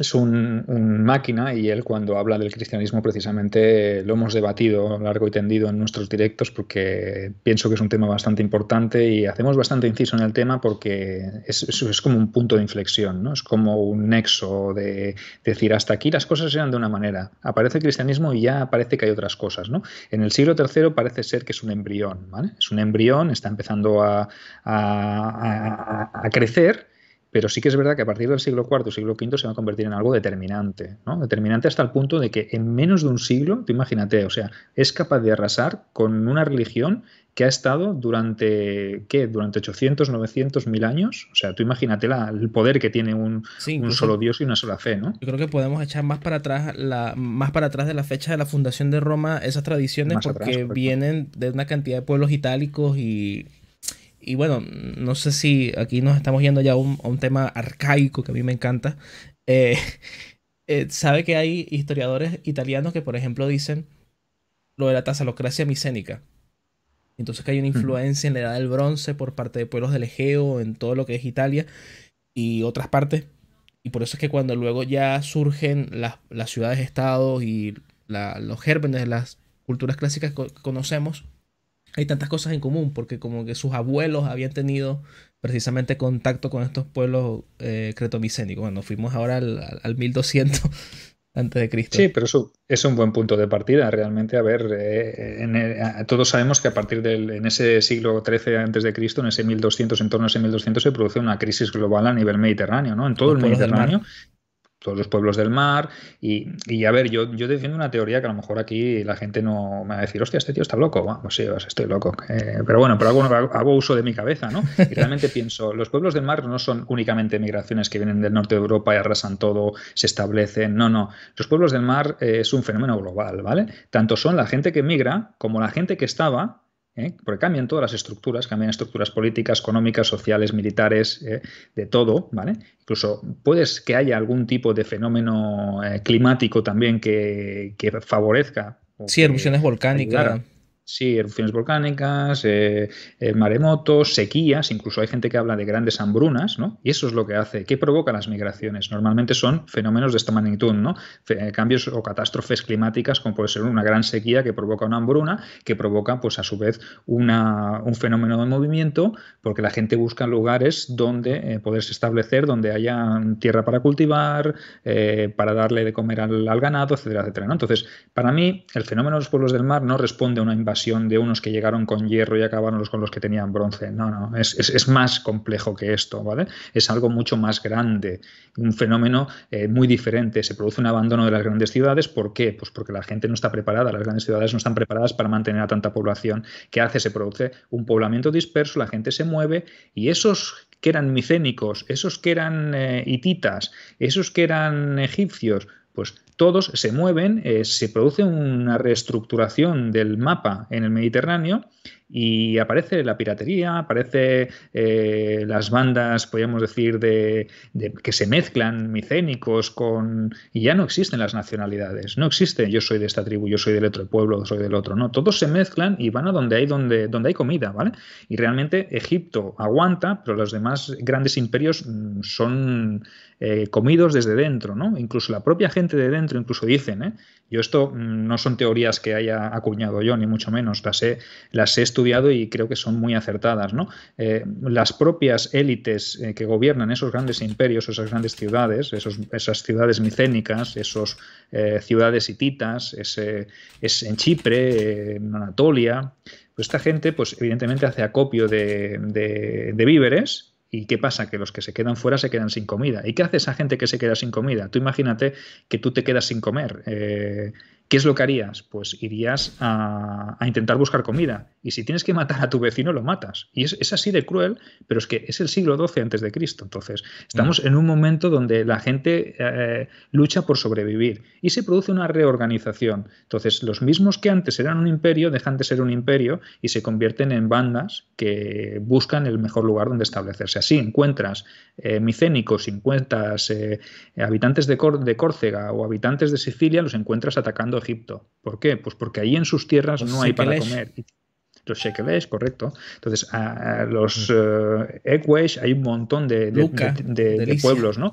es un, máquina y él cuando habla del cristianismo precisamente lo hemos debatido largo y tendido en nuestros directos porque pienso que es un tema bastante importante y hacemos bastante inciso en el tema porque es, como un punto de inflexión, ¿no? es como un nexo de, decir hasta aquí las cosas eran de una manera, aparece el cristianismo y ya parece que hay otras cosas. ¿no? En el siglo III parece ser que es un embrión, ¿vale? es un embrión, está empezando a, a, a crecer pero sí que es verdad que a partir del siglo IV, siglo V se va a convertir en algo determinante, ¿no? Determinante hasta el punto de que en menos de un siglo, tú imagínate, o sea, es capaz de arrasar con una religión que ha estado durante, ¿qué? Durante 800, 900, mil años. O sea, tú imagínate el poder que tiene un, solo Dios y una sola fe, ¿no? Yo creo que podemos echar más para atrás, la, más para atrás de la fecha de la fundación de Roma esas tradiciones porque vienen de una cantidad de pueblos itálicos y y bueno, no sé si aquí nos estamos yendo ya a un, tema arcaico que a mí me encanta. Eh, eh, sabe que hay historiadores italianos que, por ejemplo, dicen lo de la tasalocracia micénica. Entonces que hay una influencia en la edad del bronce por parte de pueblos del Egeo, en todo lo que es Italia y otras partes. Y por eso es que cuando luego ya surgen las, ciudades-estados y los gérmenes de las culturas clásicas que conocemos, hay tantas cosas en común, porque como que sus abuelos habían tenido precisamente contacto con estos pueblos eh, cretomicénicos. Bueno, fuimos ahora al, 1200 antes de Cristo. Sí, pero eso es un buen punto de partida. Realmente, a ver, eh, eh, todos sabemos que a partir del en ese siglo XIII antes de Cristo, en ese 1200, en torno a ese 1200, se produce una crisis global a nivel mediterráneo, ¿no? En todo el Mediterráneo todos los pueblos del mar. Y, a ver, yo, yo defiendo una teoría que a lo mejor aquí la gente no me va a decir, hostia, este tío está loco. pues sí, estoy loco. Eh, pero bueno, pero hago, uso de mi cabeza, ¿no? Y realmente pienso, los pueblos del mar no son únicamente migraciones que vienen del norte de Europa y arrasan todo, se establecen. No, no. Los pueblos del mar eh, es un fenómeno global, ¿vale? Tanto son la gente que migra como la gente que estaba ¿eh? porque cambian todas las estructuras, cambian estructuras políticas, económicas, sociales, militares, ¿eh? de todo, ¿vale? Incluso puedes que haya algún tipo de fenómeno eh, climático también que, que favorezca. Sí, erupciones volcánicas. Sí, erupciones volcánicas, eh, eh, maremotos, sequías, incluso hay gente que habla de grandes hambrunas, ¿no? Y eso es lo que hace, ¿Qué provoca las migraciones. Normalmente son fenómenos de esta magnitud, ¿no? Eh, cambios o catástrofes climáticas, como puede ser una gran sequía que provoca una hambruna, que provoca, pues a su vez, un fenómeno de movimiento, porque la gente busca lugares donde poderse establecer, donde haya tierra para cultivar, para darle de comer al, ganado, etcétera, etcétera. Entonces, para mí, el fenómeno de los pueblos del mar no responde a una invasión de unos que llegaron con hierro y acabaron los con los que tenían bronce. No, no, es, más complejo que esto, ¿vale? Es algo mucho más grande, un fenómeno eh, muy diferente. Se produce un abandono de las grandes ciudades. ¿Por qué? Pues porque la gente no está preparada, las grandes ciudades no están preparadas para mantener a tanta población. ¿Qué hace? Se produce un poblamiento disperso, la gente se mueve y esos que eran micénicos, esos que eran eh, hititas, esos que eran egipcios, pues todos se mueven, eh, se produce una reestructuración del mapa en el Mediterráneo y aparece la piratería, aparece eh, las bandas, podríamos decir, de, que se mezclan micénicos con... y ya no existen las nacionalidades, no existe yo soy de esta tribu, yo soy del otro pueblo, soy del otro, no, todos se mezclan y van a donde hay, donde, donde hay comida, ¿vale? Y realmente Egipto aguanta, pero los demás grandes imperios mm, son eh, comidos desde dentro, ¿no? Incluso la propia gente de dentro, incluso dicen, ¿eh? Yo esto mm, no son teorías que haya acuñado yo, ni mucho menos, las las estudiado y creo que son muy acertadas. ¿no? Eh, las propias élites eh, que gobiernan esos grandes imperios, esas grandes ciudades, esas ciudades micénicas, esas eh, ciudades hititas, ese, es en Chipre, en Anatolia, pues esta gente pues evidentemente hace acopio de, víveres ¿Y qué pasa? Que los que se quedan fuera se quedan sin comida. ¿Y qué hace esa gente que se queda sin comida? Tú imagínate que tú te quedas sin comer. ¿Qué es lo que harías? Pues irías a, intentar buscar comida. Y si tienes que matar a tu vecino, lo matas. Y es, así de cruel, pero es que es el siglo XII antes de Cristo. Entonces, estamos en un momento donde la gente eh, lucha por sobrevivir y se produce una reorganización. Entonces, los mismos que antes eran un imperio dejan de ser un imperio y se convierten en bandas que buscan el mejor lugar donde establecerse. Así encuentras eh, micénicos, encuentras eh, habitantes de Córcega o habitantes de Sicilia, los encuentras atacando Egipto. ¿Por qué? Pues porque ahí en sus tierras no hay para comer. Los Shekelesh. correcto. Entonces, a, los uh, hay un montón de, pueblos, ¿no?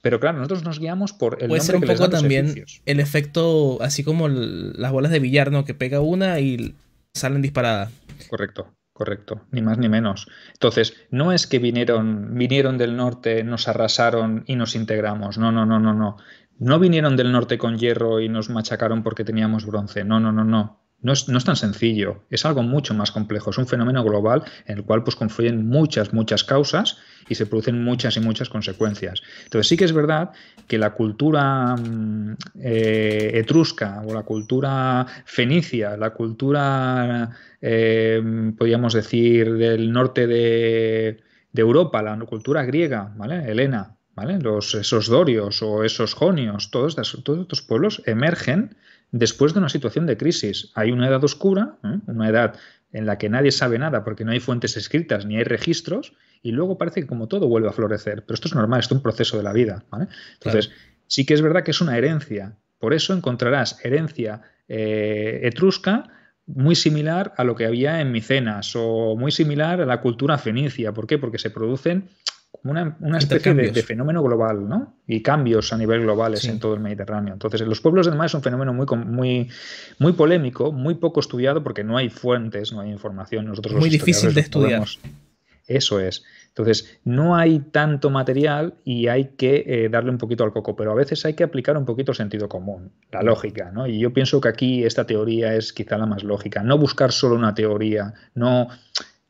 Pero claro, nosotros nos guiamos por el Puede ser un poco también el efecto, así como las bolas de billar, ¿no? Que pega una y salen disparadas. Correcto. Correcto, ni más ni menos. Entonces, no es que vinieron, vinieron del norte, nos arrasaron y nos integramos. No, no, no, no, no no vinieron del norte con hierro y nos machacaron porque teníamos bronce. No, no, no, no. No es, no es, tan sencillo, es algo mucho más complejo, es un fenómeno global en el cual pues, confluyen muchas, muchas causas y se producen muchas y muchas consecuencias. Entonces sí que es verdad que la cultura mm, eh, etrusca o la cultura fenicia, la cultura, eh, podríamos decir, del norte de, de Europa, la cultura griega, ¿vale? Helena, los, esos dorios o esos jonios, todos, todos estos pueblos emergen después de una situación de crisis. Hay una edad oscura, ¿eh? una edad en la que nadie sabe nada porque no hay fuentes escritas ni hay registros, y luego parece que como todo vuelve a florecer. Pero esto es normal, esto es un proceso de la vida. Entonces, sí que es verdad que es una herencia. Por eso encontrarás herencia eh, etrusca muy similar a lo que había en Micenas o muy similar a la cultura fenicia. ¿Por qué? Porque se producen una, especie de, fenómeno global, ¿no? Y cambios a nivel globales en todo el Mediterráneo. Entonces, los pueblos de mar es un fenómeno muy, muy, muy polémico, muy poco estudiado porque no hay fuentes, no hay información. Nosotros muy difícil de estudiar. Eso es. Entonces, no hay tanto material y hay que eh, darle un poquito al coco, pero a veces hay que aplicar un poquito sentido común, la lógica, ¿no? Y yo pienso que aquí esta teoría es quizá la más lógica. No buscar solo una teoría, no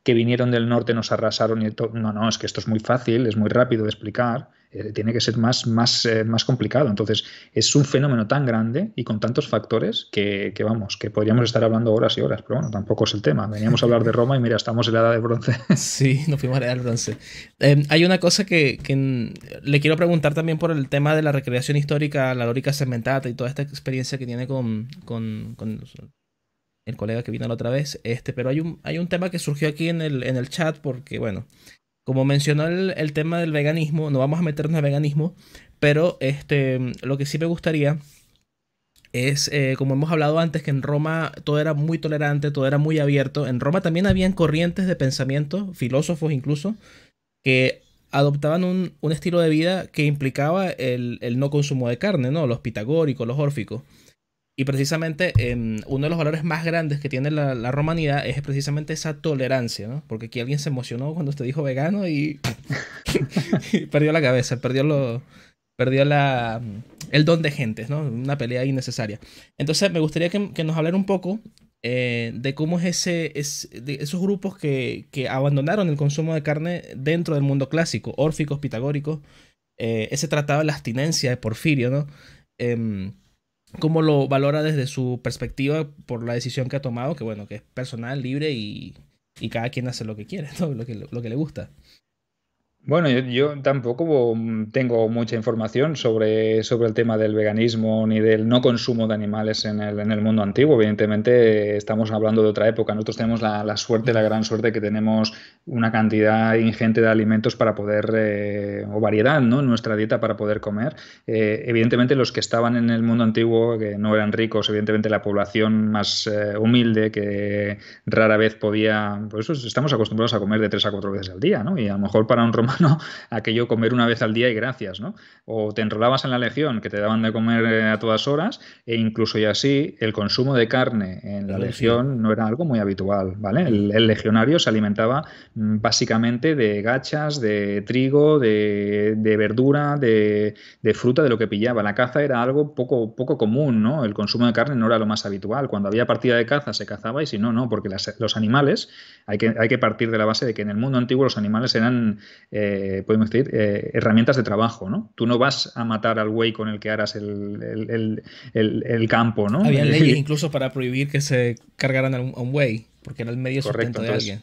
que vinieron del norte, nos arrasaron y todo. No, no, es que esto es muy fácil, es muy rápido de explicar, eh, tiene que ser más, más, eh, más complicado. Entonces, es un fenómeno tan grande y con tantos factores que, vamos, que podríamos estar hablando horas y horas, pero bueno, tampoco es el tema. Veníamos a hablar de Roma y mira, estamos en la edad de bronce. Sí, no fuimos a la edad de bronce. Em, hay una cosa que, le quiero preguntar también por el tema de la recreación histórica, la lórica segmentada y toda esta experiencia que tiene con, con el colega que vino la otra vez. Este, pero hay un, hay un tema que surgió aquí en el, en el chat porque, bueno, como mencionó el, tema del veganismo, no vamos a meternos en veganismo, pero este, lo que sí me gustaría es, eh, como hemos hablado antes, que en Roma todo era muy tolerante, todo era muy abierto. En Roma también habían corrientes de pensamiento, filósofos incluso, que adoptaban un, estilo de vida que implicaba el, el, no consumo de carne, ¿no? Los pitagóricos, los órficos. Y precisamente em, uno de los valores más grandes que tiene la, la romanidad es precisamente esa tolerancia, ¿no? Porque aquí alguien se emocionó cuando usted dijo vegano y, perdió la cabeza, perdió, lo, perdió la, el don de gentes, ¿no? Una pelea innecesaria. Entonces me gustaría que, que nos hablar un poco eh, de cómo es ese, es, de esos grupos que, que, abandonaron el consumo de carne dentro del mundo clásico, órficos, pitagóricos, eh, ese tratado de la abstinencia de Porfirio, ¿no? Em, cómo lo valora desde su perspectiva por la decisión que ha tomado, que bueno, que es personal, libre y, cada quien hace lo que quiere, lo, lo, que, le gusta. Bueno, yo, tampoco mm, tengo mucha información sobre, sobre el tema del veganismo ni del no consumo de animales en el, mundo antiguo. Evidentemente estamos hablando de otra época. Nosotros tenemos la, suerte, la gran suerte que tenemos una cantidad ingente de alimentos para poder, eh, o variedad, ¿no? En nuestra dieta para poder comer. Eh, evidentemente los que estaban en el mundo antiguo, que no eran ricos, evidentemente la población más eh, humilde que rara vez podía, pues estamos acostumbrados a comer de tres a cuatro veces al día, ¿no? Y a lo mejor para un romano ¿no? Aquello comer una vez al día y gracias, ¿no? O te enrolabas en la legión, que te daban de comer eh, a todas horas, e incluso y así el consumo de carne en la legión no era algo muy habitual, ¿vale? El, legionario se alimentaba mm, básicamente de gachas, de trigo, de, verdura, de, fruta, de lo que pillaba. La caza era algo poco, poco común, ¿no? El consumo de carne no era lo más habitual. Cuando había partida de caza se cazaba y si no, no, porque los animales, hay que, hay que partir de la base de que en el mundo antiguo los animales eran... Eh, eh, podemos decir, eh, herramientas de trabajo, ¿no? Tú no vas a matar al güey con el que harás el, el, campo, ¿no? Había leyes incluso para prohibir que se cargaran a un, güey, porque era el medio Correcto, sustento de alguien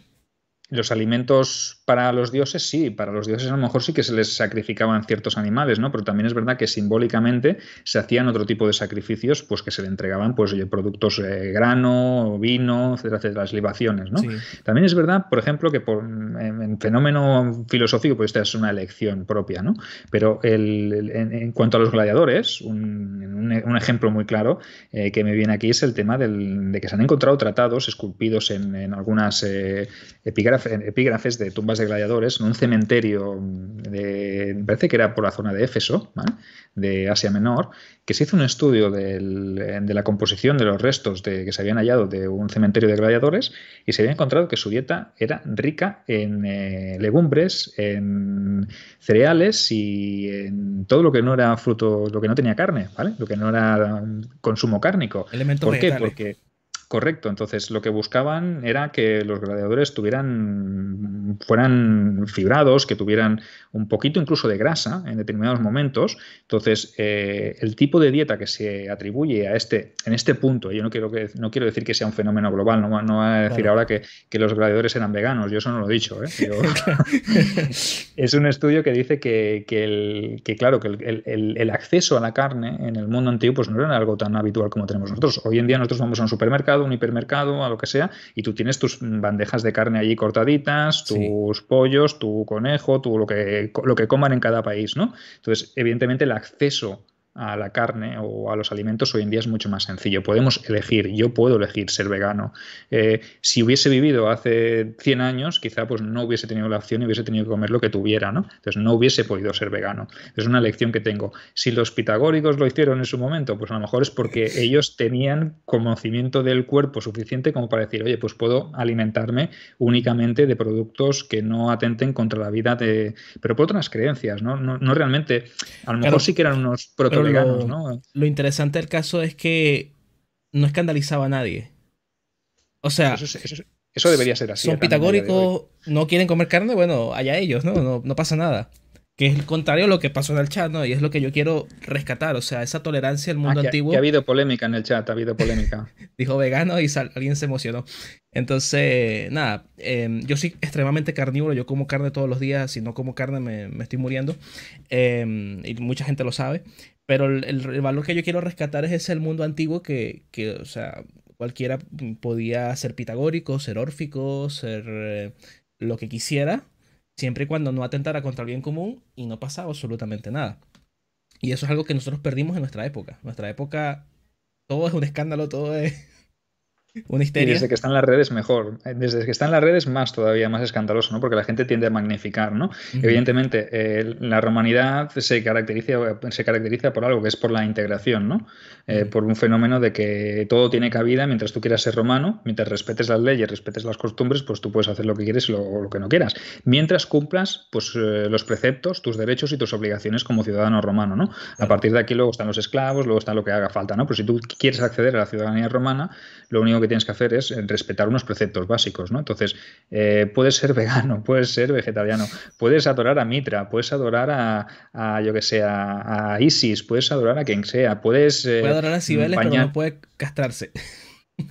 los alimentos para los dioses, sí, para los dioses a lo mejor sí que se les sacrificaban ciertos animales, ¿no? Pero también es verdad que simbólicamente se hacían otro tipo de sacrificios, pues que se le entregaban, pues, productos eh, grano, vino, etcétera, etcétera, las libaciones, ¿no? También es verdad, por ejemplo, que por, en, fenómeno filosófico, pues esta es una elección propia, ¿no? Pero el, en, cuanto a los gladiadores, un, ejemplo muy claro eh, que me viene aquí es el tema del, de que se han encontrado tratados esculpidos en, algunas eh, epígrafes de tumbas de gladiadores en un cementerio, de, parece que era por la zona de Éfeso, de Asia Menor, que se hizo un estudio de la composición de los restos de, que se habían hallado de un cementerio de gladiadores y se había encontrado que su dieta era rica en eh, legumbres, en cereales y en todo lo que no era fruto, lo que no tenía carne, ¿vale? lo que no era consumo cárnico. ¿Por qué? Porque Correcto, entonces lo que buscaban era que los gladiadores tuvieran, fueran fibrados, que tuvieran un poquito incluso de grasa en determinados momentos. Entonces, eh, el tipo de dieta que se atribuye a este, en este punto, yo no quiero, que, no quiero decir que sea un fenómeno global, no, no voy a decir ahora que, los gladiadores eran veganos, yo eso no lo he dicho. ¿eh? es un estudio que dice que, el, claro, que el, el acceso a la carne en el mundo antiguo pues, no era algo tan habitual como tenemos nosotros. Hoy en día nosotros vamos a un supermercado, un hipermercado, a lo que sea, y tú tienes tus bandejas de carne allí cortaditas, tus pollos, tu conejo, tu lo que, lo que coman en cada país, ¿no? Entonces, evidentemente el acceso a la carne o a los alimentos hoy en día es mucho más sencillo. Podemos elegir, yo puedo elegir ser vegano. Eh, si hubiese vivido hace 100 años, quizá pues no hubiese tenido la opción y hubiese tenido que comer lo que tuviera, ¿no? Entonces no hubiese podido ser vegano. Es una elección que tengo. Si los pitagóricos lo hicieron en su momento, pues a lo mejor es porque ellos tenían conocimiento del cuerpo suficiente como para decir, oye, pues puedo alimentarme únicamente de productos que no atenten contra la vida de... pero por otras creencias, ¿no? No, realmente, a lo mejor sí que eran unos protocolos lo, ¿no? Lo interesante del caso es que no escandalizaba a nadie. O sea. Eso, debería ser así. Son pitagóricos, no quieren comer carne, bueno, allá ellos, ¿no? No, no pasa nada. Que es el contrario a lo que pasó en el chat, ¿no? Y es lo que yo quiero rescatar, o sea, esa tolerancia al ah, mundo antiguo. Que ha habido polémica en el chat, ha habido polémica. dijo vegano y alguien se emocionó. Entonces, nada, em, yo soy extremadamente carnívoro, yo como carne todos los días, si no como carne me, me estoy muriendo. Em, y mucha gente lo sabe. Pero el, el, valor que yo quiero rescatar es ese el mundo antiguo que, o sea, cualquiera podía ser pitagórico, ser órfico, ser eh, lo que quisiera, siempre y cuando no atentara contra el bien común y no pasaba absolutamente nada. Y eso es algo que nosotros perdimos en nuestra época. Nuestra época, todo es un escándalo, todo es desde que están las redes, mejor. Desde que están las redes, más todavía, más escandaloso, ¿no? Porque la gente tiende a magnificar, ¿no? Evidentemente, eh, la romanidad se caracteriza, se caracteriza por algo que es por la integración, ¿no? Eh, por un fenómeno de que todo tiene cabida mientras tú quieras ser romano, mientras respetes las leyes, respetes las costumbres, pues tú puedes hacer lo que quieres o lo, que no quieras. Mientras cumplas, pues, eh, los preceptos, tus derechos y tus obligaciones como ciudadano romano, ¿no? A partir de aquí luego están los esclavos, luego está lo que haga falta, ¿no? Pero si tú quieres acceder a la ciudadanía romana, lo único que que tienes que hacer es eh, respetar unos preceptos básicos, ¿no? Entonces, eh, puedes ser vegano, puedes ser vegetariano, puedes adorar a Mitra, puedes adorar a, a yo que sea, a, Isis, puedes adorar a quien sea, puedes... Eh, adorar a Cibeles, pero no puede castrarse.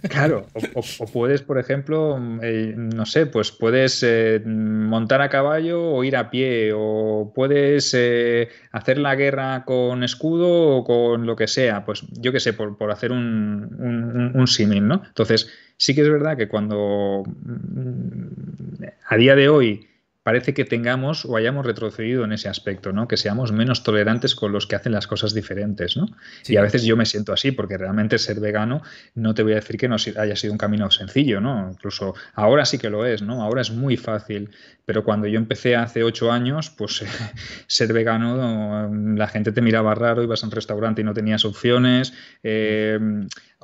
Claro, o, puedes, por ejemplo, eh, no sé, pues puedes eh, montar a caballo o ir a pie, o puedes eh, hacer la guerra con escudo o con lo que sea, pues yo qué sé, por, hacer un, un, ¿no? Entonces, sí que es verdad que cuando mm, a día de hoy parece que tengamos o hayamos retrocedido en ese aspecto, ¿no? Que seamos menos tolerantes con los que hacen las cosas diferentes, ¿no? Y a veces yo me siento así, porque realmente ser vegano no te voy a decir que no haya sido un camino sencillo, ¿no? Incluso ahora sí que lo es, ¿no? Ahora es muy fácil, pero cuando yo empecé hace ocho años, pues ser vegano, mm, la gente te miraba raro, ibas a un restaurante y no tenías opciones, mm. eh,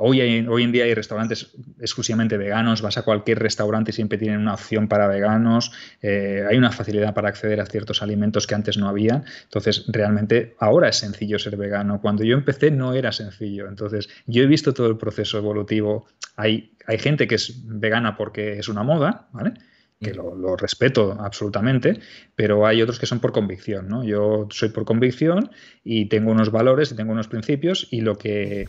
Hoy, en día hay restaurantes exclusivamente veganos, vas a cualquier restaurante y siempre tienen una opción para veganos, eh, hay una facilidad para acceder a ciertos alimentos que antes no había, entonces realmente ahora es sencillo ser vegano. Cuando yo empecé no era sencillo, entonces yo he visto todo el proceso evolutivo, hay, hay gente que es vegana porque es una moda, ¿vale? que lo, respeto absolutamente, pero hay otros que son por convicción, Yo soy por convicción y tengo unos valores y tengo unos principios y lo que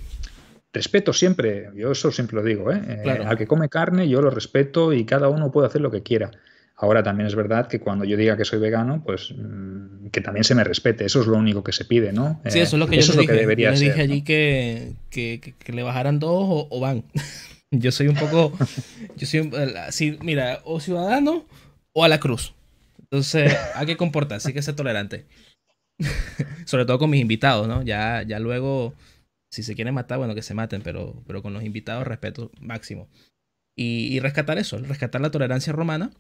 respeto siempre, yo eso siempre lo digo, ¿eh? eh al que come carne yo lo respeto y cada uno puede hacer lo que quiera. Ahora también es verdad que cuando yo diga que soy vegano, pues mm, que también se me respete. Eso es lo único que se pide, ¿no? Sí, eso es lo eh, que yo dije, que debería yo dije allí que, que, que, le bajaran dos o, van. yo soy un poco, yo soy, eh, así, mira, o ciudadano o a la cruz. Entonces hay que comportarse, hay que ser tolerante. Sobre todo con mis invitados, ¿no? Ya, ya luego si se quieren matar, bueno, que se maten, pero, pero con los invitados respeto máximo. Y, rescatar eso, rescatar la tolerancia romana.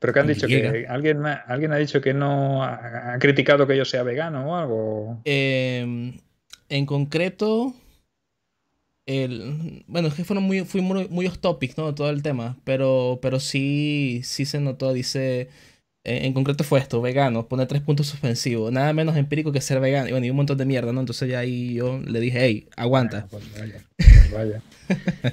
Pero que han dicho que alguien, alguien ha dicho que no ha, criticado que yo sea vegano o algo. Em, en concreto, el, bueno, es que fueron muy, fui muy, muy off ¿no? Todo el tema, pero, pero sí, sí se notó, dice en concreto fue esto, vegano, poner tres puntos suspensivos, nada menos empírico que ser vegano, y bueno, y un montón de mierda, ¿no? Entonces ya ahí yo le dije, hey, aguanta. Ah, pues vaya, vaya.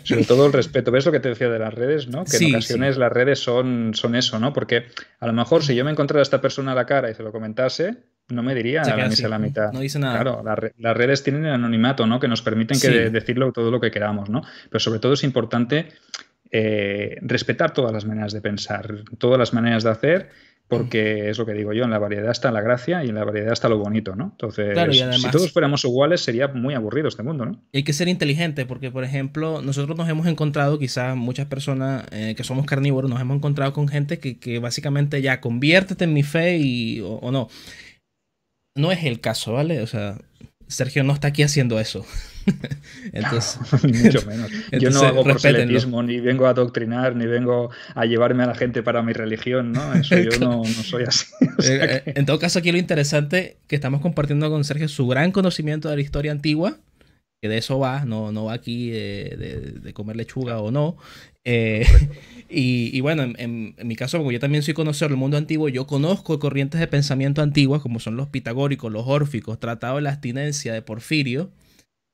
Sobre todo el respeto, ¿ves lo que te decía de las redes, no? Que en ocasiones las redes son, son eso, ¿no? Porque a lo mejor si yo me encontrara a esta persona a la cara y se lo comentase, no me diría a la la mitad. No dice nada. Claro, las redes tienen el anonimato, ¿no? Que nos permiten que decirlo todo lo que queramos, ¿no? Pero sobre todo es importante eh, respetar todas las maneras de pensar, todas las maneras de hacer porque es lo que digo yo, en la variedad está la gracia y en la variedad está lo bonito, ¿no? Entonces, si todos fuéramos iguales sería muy aburrido este mundo, ¿no? Hay que ser inteligente, porque por ejemplo, nosotros nos hemos encontrado, quizás muchas personas eh, que somos carnívoros, nos hemos encontrado con gente que, básicamente ya conviértete en mi fe y, o no. No es el caso, ¿vale? O sea, Sergio no está aquí haciendo eso. entonces, mucho menos. Yo no hago proselitismo, ni vengo a adoctrinar, ni vengo a llevarme a la gente para mi religión, ¿no? Eso yo no, soy así. Eh, eh, en todo caso, aquí lo interesante que estamos compartiendo con Sergio es su gran conocimiento de la historia antigua, que de eso va, no, no va aquí de comer lechuga o no, eh, y, y, bueno, en, mi caso, como yo también soy conocedor del mundo antiguo, yo conozco corrientes de pensamiento antiguas, como son los pitagóricos, los órficos, tratado de la abstinencia de Porfirio,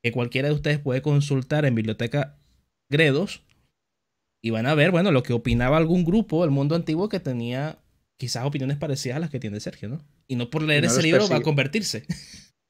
que cualquiera de ustedes puede consultar en biblioteca Gredos, y van a ver, bueno, lo que opinaba algún grupo del mundo antiguo que tenía quizás opiniones parecidas a las que tiene Sergio, ¿no? Y no por leer ese libro va a convertirse.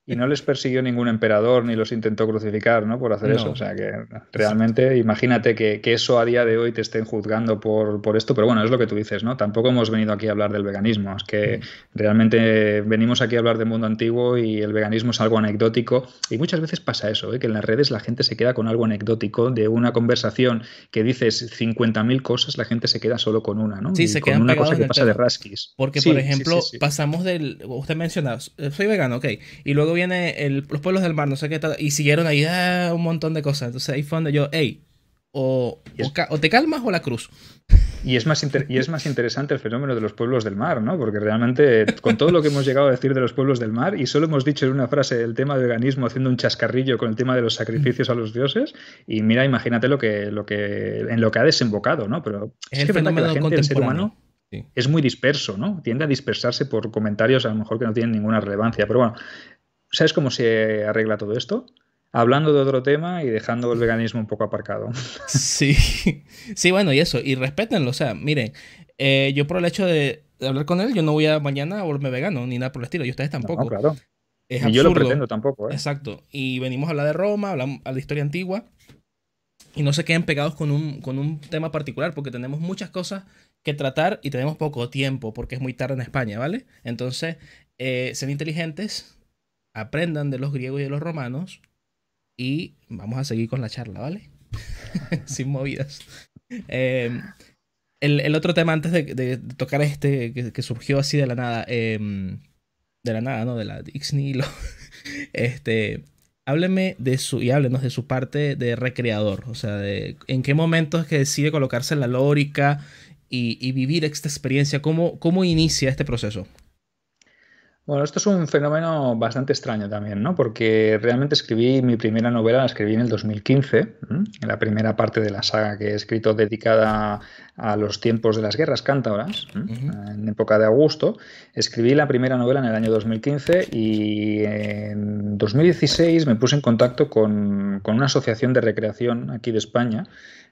Y no les persiguió ningún emperador ni los intentó crucificar, ¿no? Por hacer eso. O sea que realmente, imagínate que, eso a día de hoy te estén juzgando por, por, esto, pero bueno, es lo que tú dices, ¿no? Tampoco hemos venido aquí a hablar del veganismo. Es que mm. realmente venimos aquí a hablar del mundo antiguo y el veganismo es algo anecdótico. Y muchas veces pasa eso, ¿eh? que en las redes la gente se queda con algo anecdótico de una conversación que dices 50.000 cosas, la gente se queda solo con una, ¿no? Sí, se queda. con una cosa que pasa de raskis. Porque, por ejemplo, pasamos del. Usted menciona, soy vegano, ok. Y luego viene los pueblos del mar, no sé qué tal, y siguieron ahí ah, un montón de cosas. Entonces ahí fue donde yo, hey, o, te calmas o la cruz. Y es, más y es más interesante el fenómeno de los pueblos del mar, ¿no? Porque realmente, con todo lo que hemos llegado a decir de los pueblos del mar, y solo hemos dicho en una frase el tema del veganismo haciendo un chascarrillo con el tema de los sacrificios a los dioses, y mira, imagínate lo que, lo que, en lo que ha desembocado, ¿no? Pero es, el que la gente, el ser humano, es muy disperso, ¿no? Tiende a dispersarse por comentarios a lo mejor que no tienen ninguna relevancia. Pero bueno, ¿Sabes cómo se arregla todo esto? Hablando de otro tema y dejando el veganismo un poco aparcado. Sí, sí, bueno, y eso, y respétenlo, o sea, miren, eh, yo por el hecho de hablar con él, yo no voy a mañana a volverme vegano ni nada por el estilo, y ustedes tampoco. No, claro. y yo lo pretendo tampoco. ¿eh? Exacto. Y venimos a hablar de Roma, a la historia antigua. Y no se queden pegados con un, tema particular, porque tenemos muchas cosas que tratar y tenemos poco tiempo, porque es muy tarde en España, ¿vale? Entonces, eh, sean inteligentes, aprendan de los griegos y de los romanos y vamos a seguir con la charla, ¿vale? Sin movidas. Em, el, otro tema antes de, tocar este que, surgió así de la nada, em, de la nada, ¿no? De la Ixnilo. este, hábleme de su, y háblenos de su parte de recreador, o sea, de en qué momento es que decide colocarse en la lórica y, vivir esta experiencia, ¿Cómo, cómo inicia este proceso. Bueno, esto es un fenómeno bastante extraño también, ¿no? Porque realmente escribí mi primera novela, la escribí en el 2015, en la primera parte de la saga que he escrito dedicada a los tiempos de las guerras cántabras, en época de Augusto. Escribí la primera novela en el año 2015 y en 2016 me puse en contacto con una asociación de recreación aquí de España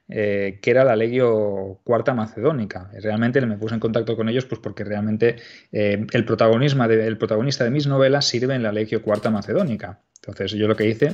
eh, que era la Legio Cuarta Macedónica. Realmente me puse en contacto con ellos pues porque realmente eh, el, protagonismo protagonista de mis novelas sirve en la Legio Cuarta Macedónica. Entonces yo lo que hice,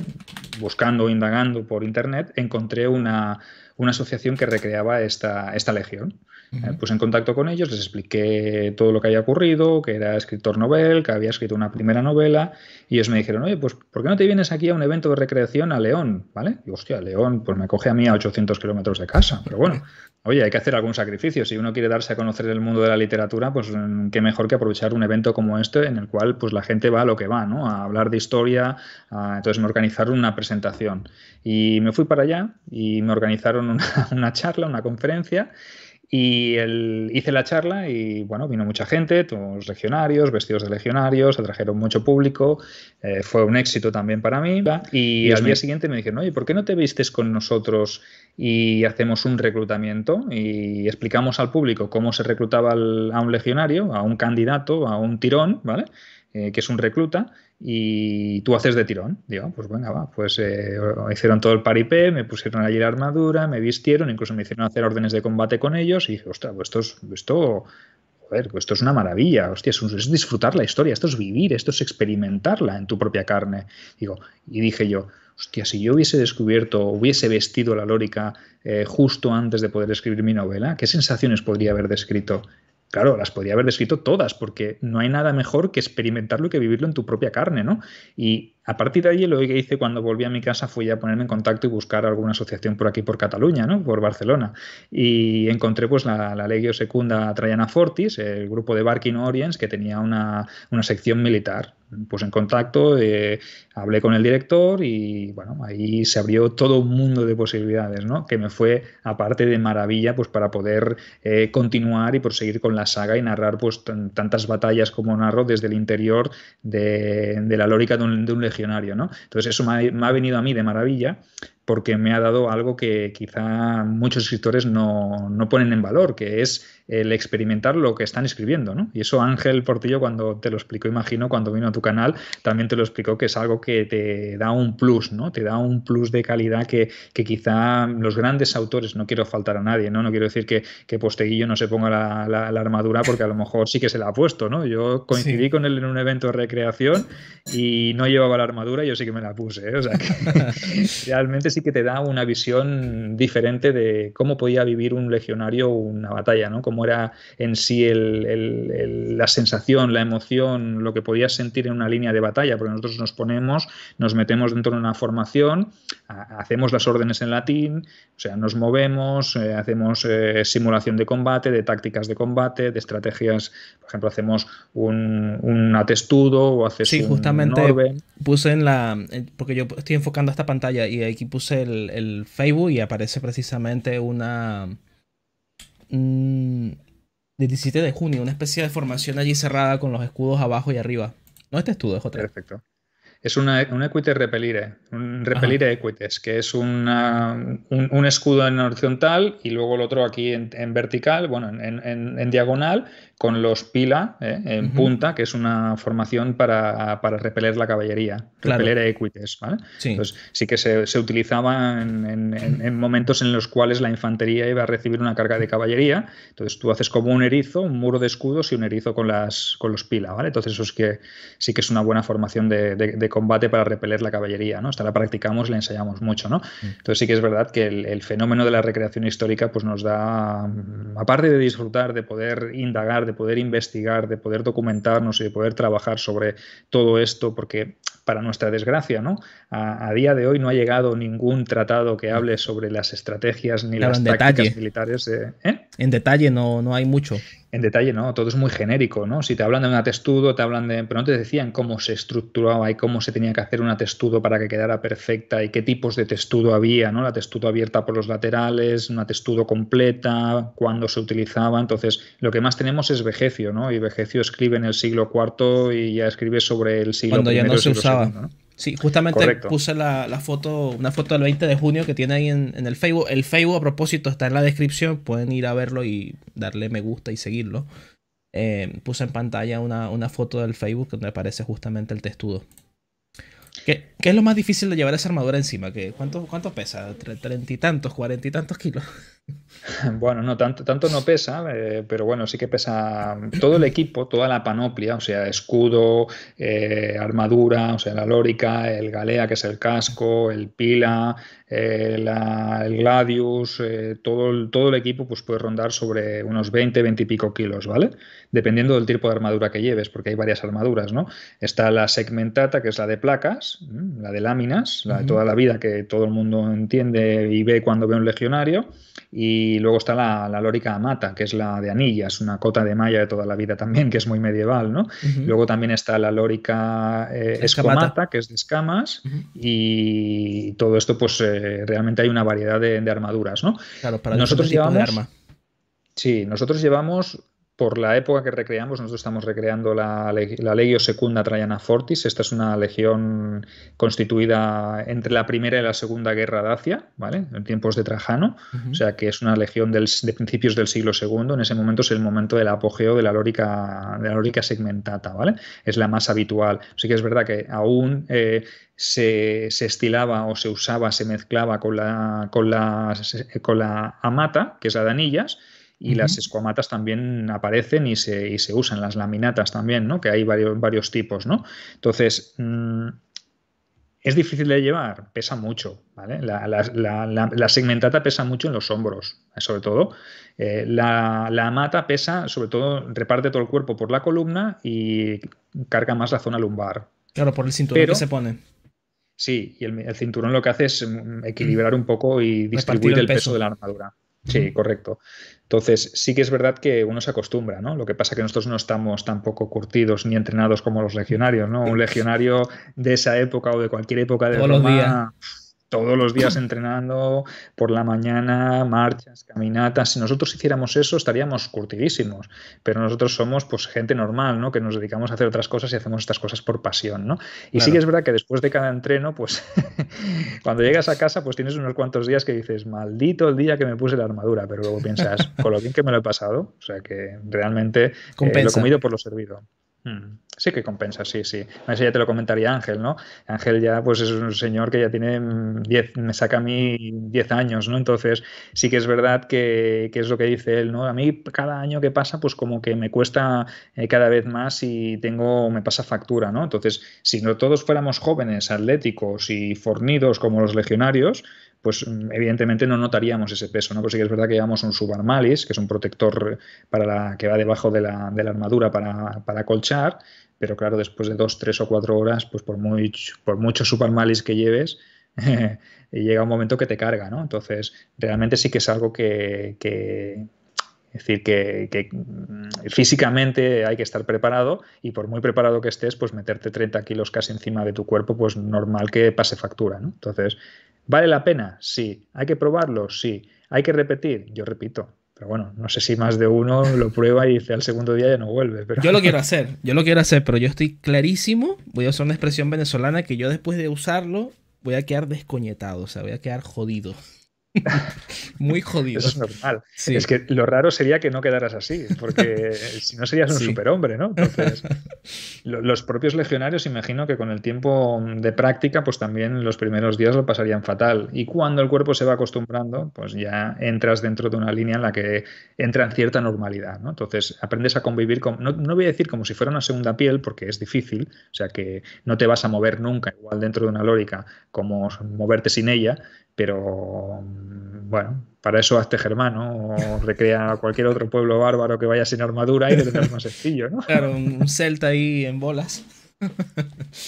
buscando, indagando por internet, encontré una, asociación que recreaba esta, esta legión. Eh, puse en contacto con ellos, les expliqué todo lo que había ocurrido, que era escritor novel, que había escrito una primera novela, y ellos me dijeron, oye, pues ¿por qué no te vienes aquí a un evento de recreación a León? ¿Vale? Y hostia, León, pues me coge a mí a 800 kilómetros de casa, pero bueno, oye, hay que hacer algún sacrificio. Si uno quiere darse a conocer el mundo de la literatura, pues mm, qué mejor que aprovechar un evento como este en el cual pues la gente va a lo que va, ¿no? A hablar de historia, entonces me organizaron una presentación. Y me fui para allá y me organizaron una, una charla, una conferencia, y hice la charla y bueno, vino mucha gente, todos legionarios, vestidos de legionarios, atrajeron mucho público, eh, fue un éxito también para mí. Y al día siguiente me dijeron, oye, ¿por qué no te vistes con nosotros y hacemos un reclutamiento y explicamos al público cómo se reclutaba a un legionario, a un candidato, a un tirón, ¿vale? Eh, que es un recluta, y tú haces de tirón. Digo, ah, pues venga, va, pues eh, hicieron todo el paripé, me pusieron allí la armadura, me vistieron, incluso me hicieron hacer órdenes de combate con ellos, y dije, ostras, pues esto es, pues es una maravilla, hostia, es, disfrutar la historia, esto es vivir, esto es experimentarla en tu propia carne. Digo, y dije yo, hostia, si yo hubiese descubierto, hubiese vestido la lórica eh, justo antes de poder escribir mi novela, ¿qué sensaciones podría haber descrito? Claro, las podría haber descrito todas, porque no hay nada mejor que experimentarlo y que vivirlo en tu propia carne, ¿no? Y a partir de allí lo que hice cuando volví a mi casa fue ya ponerme en contacto y buscar alguna asociación por aquí, por Cataluña, ¿no? por Barcelona. Y encontré pues la, Legio Secunda Traiana Fortis, el grupo de Barking Orients, que tenía una, sección militar pues en contacto, eh, hablé con el director y bueno, ahí se abrió todo un mundo de posibilidades, ¿no? Que me fue aparte de maravilla, pues para poder eh, continuar y proseguir con la saga y narrar pues tantas batallas como narro desde el interior de, la lórica de un, de un ¿no? Entonces eso me ha, venido a mí de maravilla porque me ha dado algo que quizá muchos escritores no, no ponen en valor, que es el experimentar lo que están escribiendo, ¿no? Y eso Ángel Portillo cuando te lo explicó, imagino, cuando vino a tu canal, también te lo explicó que es algo que te da un plus, ¿no? Te da un plus de calidad que, quizá los grandes autores, no quiero faltar a nadie, ¿no? No quiero decir que, que Posteguillo no se ponga la, armadura porque a lo mejor sí que se la ha puesto, ¿no? Yo coincidí con él en un evento de recreación y no llevaba la armadura, yo sí que me la puse, ¿eh? O sea que realmente sí que te da una visión diferente de cómo podía vivir un legionario una batalla, ¿no? cómo era en sí la sensación, la emoción, lo que podías sentir en una línea de batalla, porque nosotros nos ponemos, nos metemos dentro de una formación, hacemos las órdenes en latín, o sea, nos movemos, eh, hacemos eh, simulación de combate, de tácticas de combate, de estrategias, por ejemplo, hacemos un, atestudo o haces sí, justamente puse en la, porque yo estoy enfocando esta pantalla y aquí puse el Facebook y aparece precisamente una 17 mm, de junio, una especie de formación allí cerrada con los escudos abajo y arriba. No este escudo, es otra. Perfecto es una, un equites repelire, un repelire equites, que es un, escudo en horizontal y luego el otro aquí en, vertical, bueno, en, diagonal, con los pila ¿eh? en punta, que es una formación para, repeler la caballería, repelire equites, ¿vale? Sí. Entonces, sí que se, se utilizaba en, momentos en los cuales la infantería iba a recibir una carga de caballería, entonces tú haces como un erizo, un muro de escudos y un erizo con, las, con los pila, ¿vale? Entonces eso es que sí que es una buena formación de, de, de combate para repeler la caballería, ¿no? Hasta la practicamos, la ensayamos mucho, ¿no? Mm. Entonces sí que es verdad que el, fenómeno de la recreación histórica pues nos da, mm, aparte de disfrutar, de poder indagar, de poder investigar, de poder documentarnos y de poder trabajar sobre todo esto, porque para nuestra desgracia, ¿no? A, día de hoy no ha llegado ningún tratado que hable sobre las estrategias ni las tácticas militares. ¿eh? En detalle no, no hay mucho. En detalle no, todo es muy genérico, ¿no? Si te hablan de una testudo te hablan de... Pero no te decían cómo se estructuraba y cómo se tenía que hacer una testudo para que quedara perfecta y qué tipos de testudo había, ¿no? La testudo abierta por los laterales, una testudo completa, cuándo se utilizaba. Entonces, lo que más tenemos es Vejecio, ¿no? Y Vejecio escribe en el siglo IV y ya escribe sobre el siglo Cuando ya no se usaba. Sí, justamente puse la, foto, una foto del 20 de junio que tiene ahí en, el Facebook. El Facebook, a propósito, está en la descripción. Pueden ir a verlo y darle me gusta y seguirlo. Eh, puse en pantalla una, foto del Facebook donde aparece justamente el testudo. ¿Qué, ¿Qué, es lo más difícil de llevar esa armadura encima? que cuánto, ¿Cuánto pesa? ¿Treinta y tantos, cuarenta y tantos kilos? Bueno, no tanto, tanto no pesa, eh, pero bueno, sí que pesa todo el equipo, toda la panoplia, o sea, escudo, eh, armadura, o sea, la lórica, el galea, que es el casco, el pila, eh, el gladius, todo, el, todo el equipo pues puede rondar sobre unos 20, 20 y pico kilos, ¿vale? Dependiendo del tipo de armadura que lleves, porque hay varias armaduras, ¿no? Está la segmentata, que es la de placas, la de láminas, la de toda la vida que todo el mundo entiende y ve cuando ve un legionario, y y luego está la, lórica amata, que es la de anillas, una cota de malla de toda la vida también, que es muy medieval, ¿no? Luego también está la lórica eh, escamata, que es de escamas, y todo esto, pues eh, realmente hay una variedad de, armaduras, ¿no? Claro, para nosotros llevamos... Sí, nosotros llevamos por la época que recreamos, nosotros estamos recreando la, Legio Secunda Traiana Fortis. Esta es una legión constituida entre la Primera y la Segunda Guerra Dacia, ¿vale? En tiempos de Trajano. O sea que es una legión de principios del siglo II. En ese momento es el momento del apogeo de la lórica, de la lórica segmentata, ¿vale? Es la más habitual. Sí que es verdad que aún eh, se, estilaba o se usaba, se mezclaba con la, con la, eh, con la amata, que es la de anillas y las escuamatas también aparecen y se, usan, las laminatas también, ¿no? Que hay varios, varios tipos, ¿no? Entonces, mm, es difícil de llevar, pesa mucho, La, segmentata pesa mucho en los hombros, sobre todo. Eh, la, mata pesa, sobre todo, reparte todo el cuerpo por la columna y carga más la zona lumbar. Claro, por el cinturón que se pone. Sí, y el, cinturón lo que hace es mm, equilibrar mm. un poco y distribuir el, peso de la armadura. Sí, correcto. Entonces, sí que es verdad que uno se acostumbra, ¿no? Lo que pasa es que nosotros no estamos tampoco curtidos ni entrenados como los legionarios, ¿no? Un legionario de esa época o de cualquier época de todos los días entrenando, por la mañana, marchas, caminatas. Si nosotros hiciéramos eso, estaríamos curtidísimos. Pero nosotros somos pues gente normal, ¿no? Que nos dedicamos a hacer otras cosas y hacemos estas cosas por pasión, ¿no? Y sí que es verdad que después de cada entreno, pues cuando llegas a casa, pues tienes unos cuantos días que dices, maldito el día que me puse la armadura, pero luego piensas, con lo bien que me lo he pasado, o sea que realmente eh, lo he comido por lo servido. Mm. Sí que compensa, sí, sí. más eso ya te lo comentaría Ángel, ¿no? Ángel ya pues es un señor que ya tiene 10, mm, me saca a mí 10 años, ¿no? Entonces sí que es verdad que, es lo que dice él, ¿no? A mí cada año que pasa pues como que me cuesta eh, cada vez más y tengo, me pasa factura, ¿no? Entonces si no todos fuéramos jóvenes, atléticos y fornidos como los legionarios, pues mm, evidentemente no notaríamos ese peso, ¿no? Pero sí que es verdad que llevamos un subarmalis, que es un protector eh, para la, que va debajo de la, de la armadura para, colchar, pero claro, después de dos, tres o cuatro horas, pues por, mucho por muchos subarmalis que lleves, llega un momento que te carga, ¿no? Entonces, realmente sí que es algo que, es decir, que, que, mm, físicamente hay que estar preparado y por muy preparado que estés, pues meterte 30 kilos casi encima de tu cuerpo, pues normal que pase factura. ¿no? Entonces, ¿Vale la pena? Sí. ¿Hay que probarlo? Sí. ¿Hay que repetir? Yo repito. Pero bueno, no sé si más de uno lo prueba y dice al segundo día ya no vuelve. Pero... Yo lo quiero hacer, yo lo quiero hacer, pero yo estoy clarísimo, voy a usar una expresión venezolana que yo después de usarlo voy a quedar descoñetado, o sea, voy a quedar jodido. Muy jodido. Eso es normal. Es que lo raro sería que no quedaras así, porque si no serías un superhombre, ¿no? Entonces, los propios legionarios, imagino que con el tiempo de práctica, pues también los primeros días lo pasarían fatal. Y cuando el cuerpo se va acostumbrando, pues ya entras dentro de una línea en la que entra en cierta normalidad, ¿no? Entonces, aprendes a convivir con. No, no voy a decir como si fuera una segunda piel, porque es difícil, o sea que no te vas a mover nunca, igual dentro de una lórica, como moverte sin ella, pero bueno, para eso hazte germano o recrea a cualquier otro pueblo bárbaro que vaya sin armadura y lo más sencillo, ¿no? Claro, un celta ahí en bolas.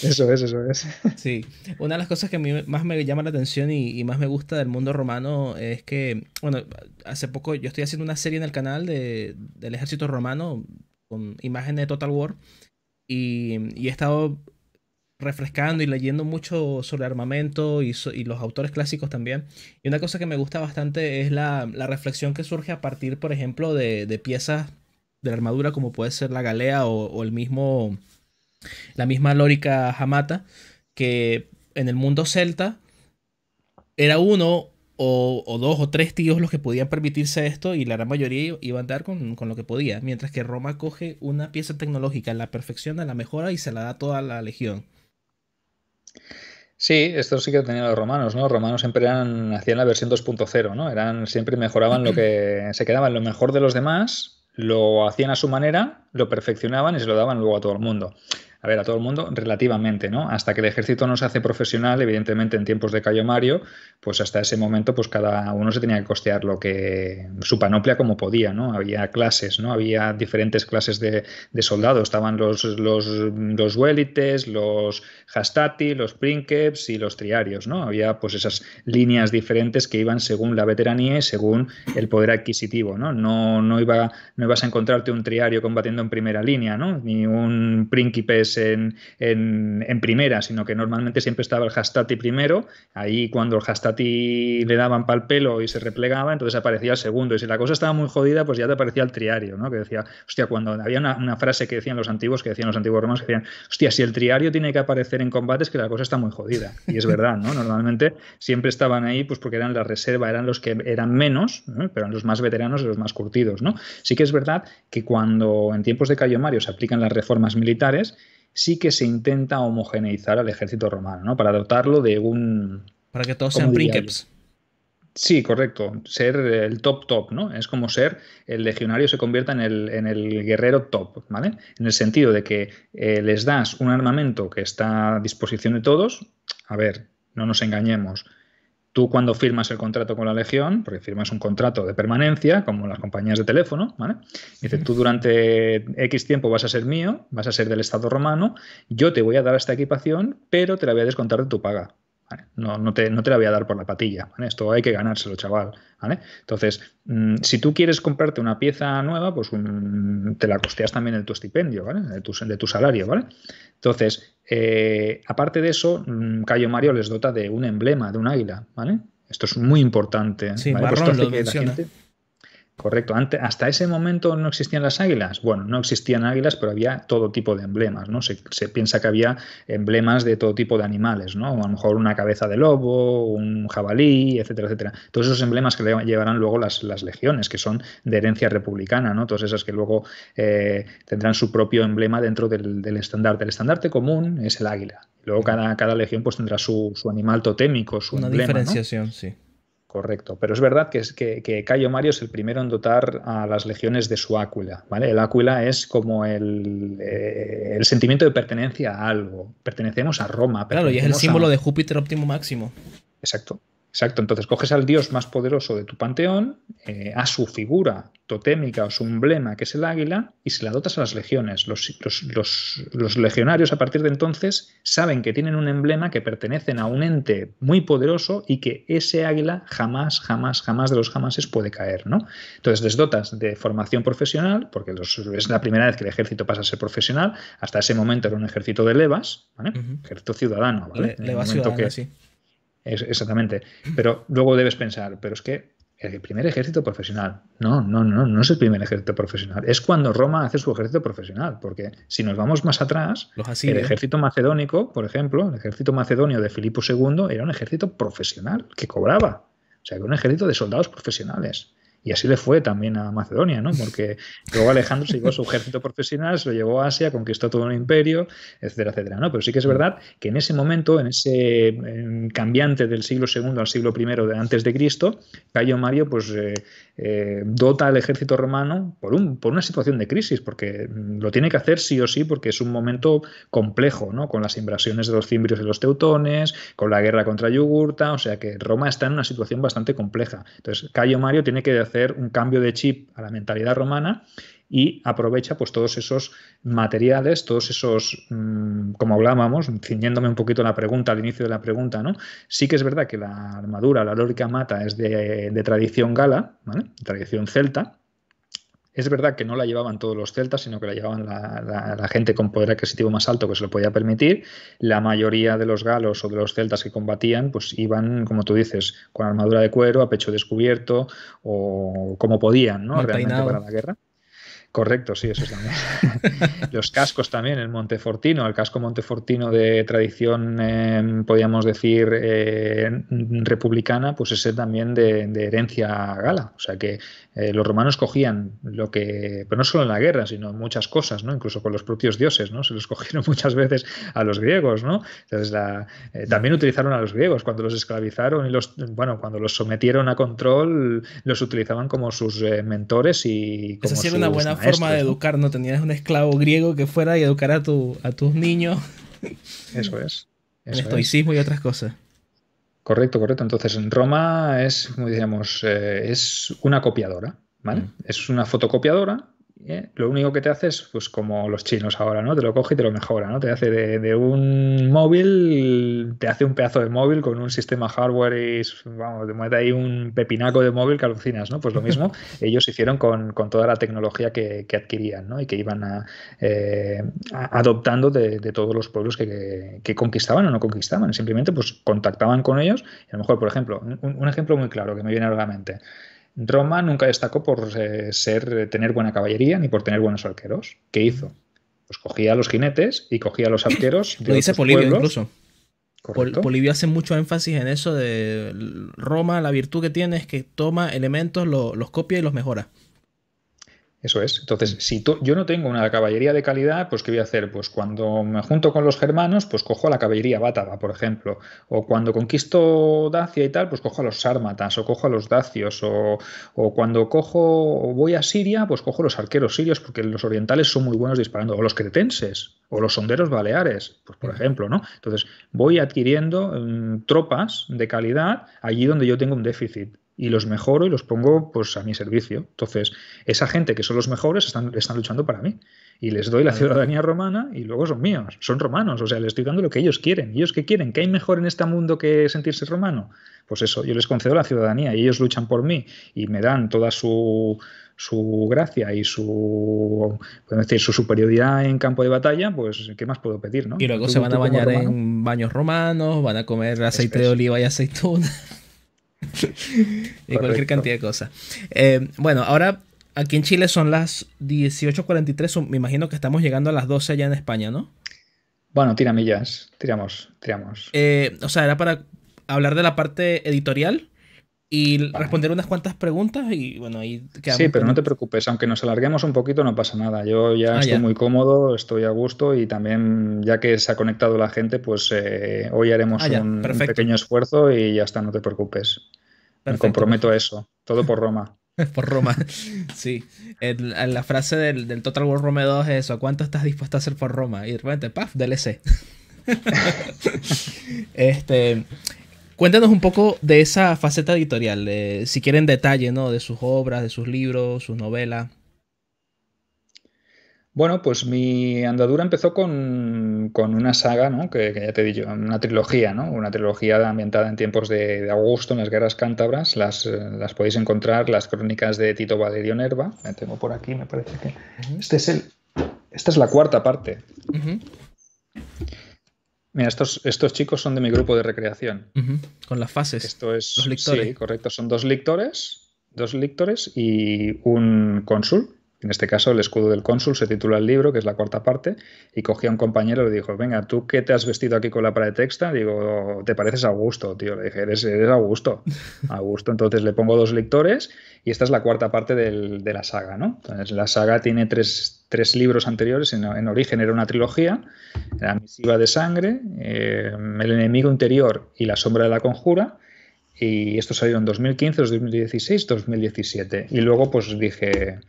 Eso es, eso es. Sí, una de las cosas que más me llama la atención y, más me gusta del mundo romano es que, bueno, hace poco yo estoy haciendo una serie en el canal de, del ejército romano con imágenes de Total War y he estado refrescando y leyendo mucho sobre armamento y, los autores clásicos también. Y una cosa que me gusta bastante es la, reflexión que surge a partir, por ejemplo, de, piezas de la armadura como puede ser la galea o, el mismo, la misma lórica jamata que en el mundo celta era uno o, dos o tres tíos los que podían permitirse esto y la gran mayoría iba a andar con, con, lo que podía. Mientras que Roma coge una pieza tecnológica, la perfecciona, la mejora y se la da a toda la legión. Sí, esto sí que lo tenían los romanos, ¿no? Los romanos siempre eran, hacían la versión 2.0, ¿no? Eran, siempre mejoraban lo que se quedaban, lo mejor de los demás, lo hacían a su manera, lo perfeccionaban y se lo daban luego a todo el mundo a ver, a todo el mundo relativamente, ¿no? Hasta que el ejército no se hace profesional, evidentemente en tiempos de Cayo Mario, pues hasta ese momento pues cada uno se tenía que costear lo que su panoplia como podía, ¿no? Había clases, ¿no? Había diferentes clases de, soldados, estaban los los los huélites, los hastati, los princeps y los triarios, ¿no? Había pues esas líneas diferentes que iban según la veteranía y según el poder adquisitivo, ¿no? No no no ibas a encontrarte un triario combatiendo en primera línea, ¿no? Ni un príncipes pues, en, primera, sino que normalmente siempre estaba el Hastati primero, ahí cuando el Hastati le daban pal pelo y se replegaba, entonces aparecía el segundo, y si la cosa estaba muy jodida, pues ya te aparecía el triario, ¿no? que decía, hostia, cuando había una, frase que decían los antiguos, que decían los antiguos romanos, que decían, hostia, si el triario tiene que aparecer en combates, que la cosa está muy jodida, y es verdad, ¿no? normalmente siempre estaban ahí pues porque eran la reserva, eran los que eran menos, pero eran los más veteranos y los más curtidos, ¿no? Sí que es verdad que cuando en tiempos de Cayo Mario se aplican las reformas militares, sí que se intenta homogeneizar al ejército romano, ¿no? Para dotarlo de un... Para que todos sean príncipes. Sí, correcto. Ser el top top, ¿no? Es como ser el legionario se convierta en el, guerrero top, ¿vale? En el sentido de que eh, les das un armamento que está a disposición de todos. A ver, no nos engañemos. Tú cuando firmas el contrato con la Legión, porque firmas un contrato de permanencia, como las compañías de teléfono, ¿vale? Dice, tú durante X tiempo vas a ser mío, vas a ser del Estado romano, yo te voy a dar esta equipación, pero te la voy a descontar de tu paga. No, no, te, la voy a dar por la patilla. Esto hay que ganárselo, chaval. Entonces, mm, si tú quieres comprarte una pieza nueva, pues mm, te la costeas también de tu estipendio, de tu, de, tu, salario. ¿vale? Entonces, eh, aparte de eso, mm, Cayo Mario les dota de un emblema, de un águila, ¿vale? Esto es muy importante. Correcto. Antes, hasta ese momento no existían las águilas. Bueno, no existían águilas, pero había todo tipo de emblemas, ¿no? Se, piensa que había emblemas de todo tipo de animales, ¿no? A lo mejor una cabeza de lobo, un jabalí, etcétera, etcétera. Todos esos emblemas que llevarán luego las, las legiones, que son de herencia republicana, ¿no? Todas esas que luego eh, tendrán su propio emblema dentro del, estandarte. El estandarte común es el águila. Luego cada, cada legión pues tendrá su, animal totémico, su Una diferenciación, sí. Correcto, pero es verdad que, que, que, Cayo Mario es el primero en dotar a las legiones de su áquila. ¿vale? El áquila es como el, eh, sentimiento de pertenencia a algo. Pertenecemos a Roma. pero claro, y es el símbolo de Júpiter óptimo máximo. Exacto. Exacto, entonces coges al dios más poderoso de tu panteón, eh, a su figura totémica o su emblema, que es el águila, y se la dotas a las legiones. Los, los, legionarios a partir de entonces saben que tienen un emblema que pertenecen a un ente muy poderoso y que ese águila jamás, jamás, jamás de los jamases puede caer. ¿no? Entonces les dotas de formación profesional, porque es la primera vez que el ejército pasa a ser profesional, hasta ese momento era un ejército de levas, ¿vale? ejército ciudadano. ¿vale? levas ciudadano, sí exactamente. Pero luego debes pensar, pero es que el primer ejército profesional. No, no, no, no es el primer ejército profesional. Es cuando Roma hace su ejército profesional, porque si nos vamos más atrás, el ejército macedónico, por ejemplo, el ejército macedonio de Filipo II era un ejército profesional que cobraba. O sea, era un ejército de soldados profesionales. Y así le fue también a Macedonia, ¿no? Porque luego Alejandro se llevó su ejército profesional, se lo llevó a Asia, conquistó todo el imperio, etcétera, etcétera, ¿no? Pero sí que es mm. verdad que en ese momento, en ese cambiante del siglo II al siglo I de antes de Cristo, Cayo Mario pues eh, eh, dota al ejército romano por, un, por una situación de crisis, porque mm, lo tiene que hacer sí o sí, porque es un momento complejo, ¿no? Con las invasiones de los cimbrios y los teutones, con la guerra contra Yugurta, o sea que Roma está en una situación bastante compleja. Entonces, Cayo Mario tiene que hacer un cambio de chip a la mentalidad romana y aprovecha pues todos esos materiales, todos esos, mm, como hablábamos, ciñéndome un poquito la pregunta, al inicio de la pregunta, ¿no? Sí que es verdad que la armadura, la lórica mata es de, de tradición gala, Tradición celta, es verdad que no la llevaban todos los celtas, sino que la llevaban la, la, gente con poder adquisitivo más alto que se lo podía permitir. La mayoría de los galos o de los celtas que combatían, pues iban, como tú dices, con armadura de cuero, a pecho descubierto o como podían, ¿no? Realmente para la guerra. Correcto, sí, eso también. los cascos también, el Montefortino, el casco Montefortino de tradición, em, podríamos decir, eh, republicana, pues ese también de, herencia gala. O sea que eh, los romanos cogían lo que, pero no solo en la guerra, sino en muchas cosas, ¿no? Incluso con los propios dioses, ¿no? Se los cogieron muchas veces a los griegos, ¿no? Entonces eh, también utilizaron a los griegos cuando los esclavizaron y los, bueno, cuando los sometieron a control, los utilizaban como sus mentores y como sus forma de educar, ¿no? Tenías un esclavo griego que fuera y educara a, tus niños. Eso es. estoicismo y otras cosas. Correcto, correcto. Entonces, en Roma es, como diríamos, eh, es una copiadora, ¿vale? Mm. Es una fotocopiadora ¿eh? lo único que te hace es pues como los chinos ahora, ¿no? Te lo coge y te lo mejora, ¿no? Te hace de, un móvil, te hace un pedazo de móvil con un sistema hardware y vamos, te mete ahí un pepinaco de móvil que alucinas, ¿no? Pues lo mismo ellos hicieron con, toda la tecnología que, que, adquirían, Y que iban eh, adoptando de, todos los pueblos que, conquistaban o no conquistaban. Simplemente pues contactaban con ellos y a lo mejor, por ejemplo, un ejemplo muy claro que me viene a la mente. Roma nunca destacó por eh, ser, eh, tener buena caballería ni por tener buenos arqueros. ¿Qué hizo? Pues cogía a los jinetes y cogía a los arqueros. De Lo dice Polibio incluso. Correcto. hace mucho énfasis en eso de Roma, la virtud que tiene es que toma elementos, los copia y los mejora. Eso es. Entonces, mm. si yo no tengo una caballería de calidad, pues ¿qué voy a hacer? Pues cuando me junto con los germanos, pues cojo a la caballería bátava, por ejemplo. O cuando conquisto Dacia y tal, pues cojo a los sármatas, o cojo a los dacios, o, cuando cojo voy a Siria, pues cojo a los arqueros sirios, porque los orientales son muy buenos disparando, o los cretenses, o los sonderos baleares, pues por mm. ejemplo, ¿no? Entonces, voy adquiriendo mm, tropas de calidad allí donde yo tengo un déficit y los mejoro y los pongo pues a mi servicio. Entonces, esa gente que son los mejores están, están luchando para mí. Y les doy la ciudadanía romana y luego son míos, son romanos. O sea, les estoy dando lo que ellos quieren. ¿Ellos qué quieren? ¿Qué hay mejor en este mundo que sentirse romano? Pues eso, yo les concedo la ciudadanía y ellos luchan por mí y me dan toda su, gracia y su, decir, su superioridad en campo de batalla, pues ¿qué más puedo pedir? ¿no? Y luego se van a bañar en baños romanos, van a comer aceite de oliva y aceituna. y cualquier cantidad de cosas. Eh, bueno, ahora aquí en Chile son las 18.43. Me imagino que estamos llegando a las 12 allá en España, ¿no? Bueno, tiramillas. Tiramos, tiramos. Eh, o sea, era para hablar de la parte editorial y responder unas cuantas preguntas y bueno, ahí Sí, pero no te preocupes, aunque nos alarguemos un poquito no pasa nada. Yo ya ah, estoy muy cómodo, estoy a gusto y también ya que se ha conectado la gente, pues eh, hoy haremos ah, un, pequeño esfuerzo y ya está, no te preocupes. Me comprometo a eso, todo por Roma. por Roma, sí. la frase del, Total War Rome 2 es eso, ¿cuánto estás dispuesto a hacer por Roma? Y de repente, ¡paf! DLC. este... Cuéntanos un poco de esa faceta editorial, si quieren detalle, ¿no? De sus obras, de sus libros, sus novelas. Bueno, pues mi andadura empezó con, una saga, ¿no? que, ya te dicho, una trilogía, ¿no? Una trilogía ambientada en tiempos de, Augusto, en las guerras cántabras. Las, eh, las, podéis encontrar, las crónicas de Tito Valerio Nerva. tengo por aquí, me parece que. Este es el. Esta es la cuarta parte. Mira, estos, chicos son de mi grupo de recreación. Con las fases. Esto es. Sí, correcto. Son dos lictores, dos lictores y un cónsul. En este caso, el escudo del cónsul se titula el libro, que es la cuarta parte, y cogí a un compañero y le dijo, venga, ¿tú qué te has vestido aquí con la para de texta? Digo, te pareces a Augusto, tío. Le dije, eres, eres Augusto. Augusto. Entonces le pongo dos lectores y esta es la cuarta parte del, de la saga, ¿no? Entonces la saga tiene tres, tres libros anteriores, en, origen era una trilogía, La misiva de sangre, eh, El enemigo interior y La sombra de la conjura, y esto salió en 2015, 2016, 2017. Y luego pues dije,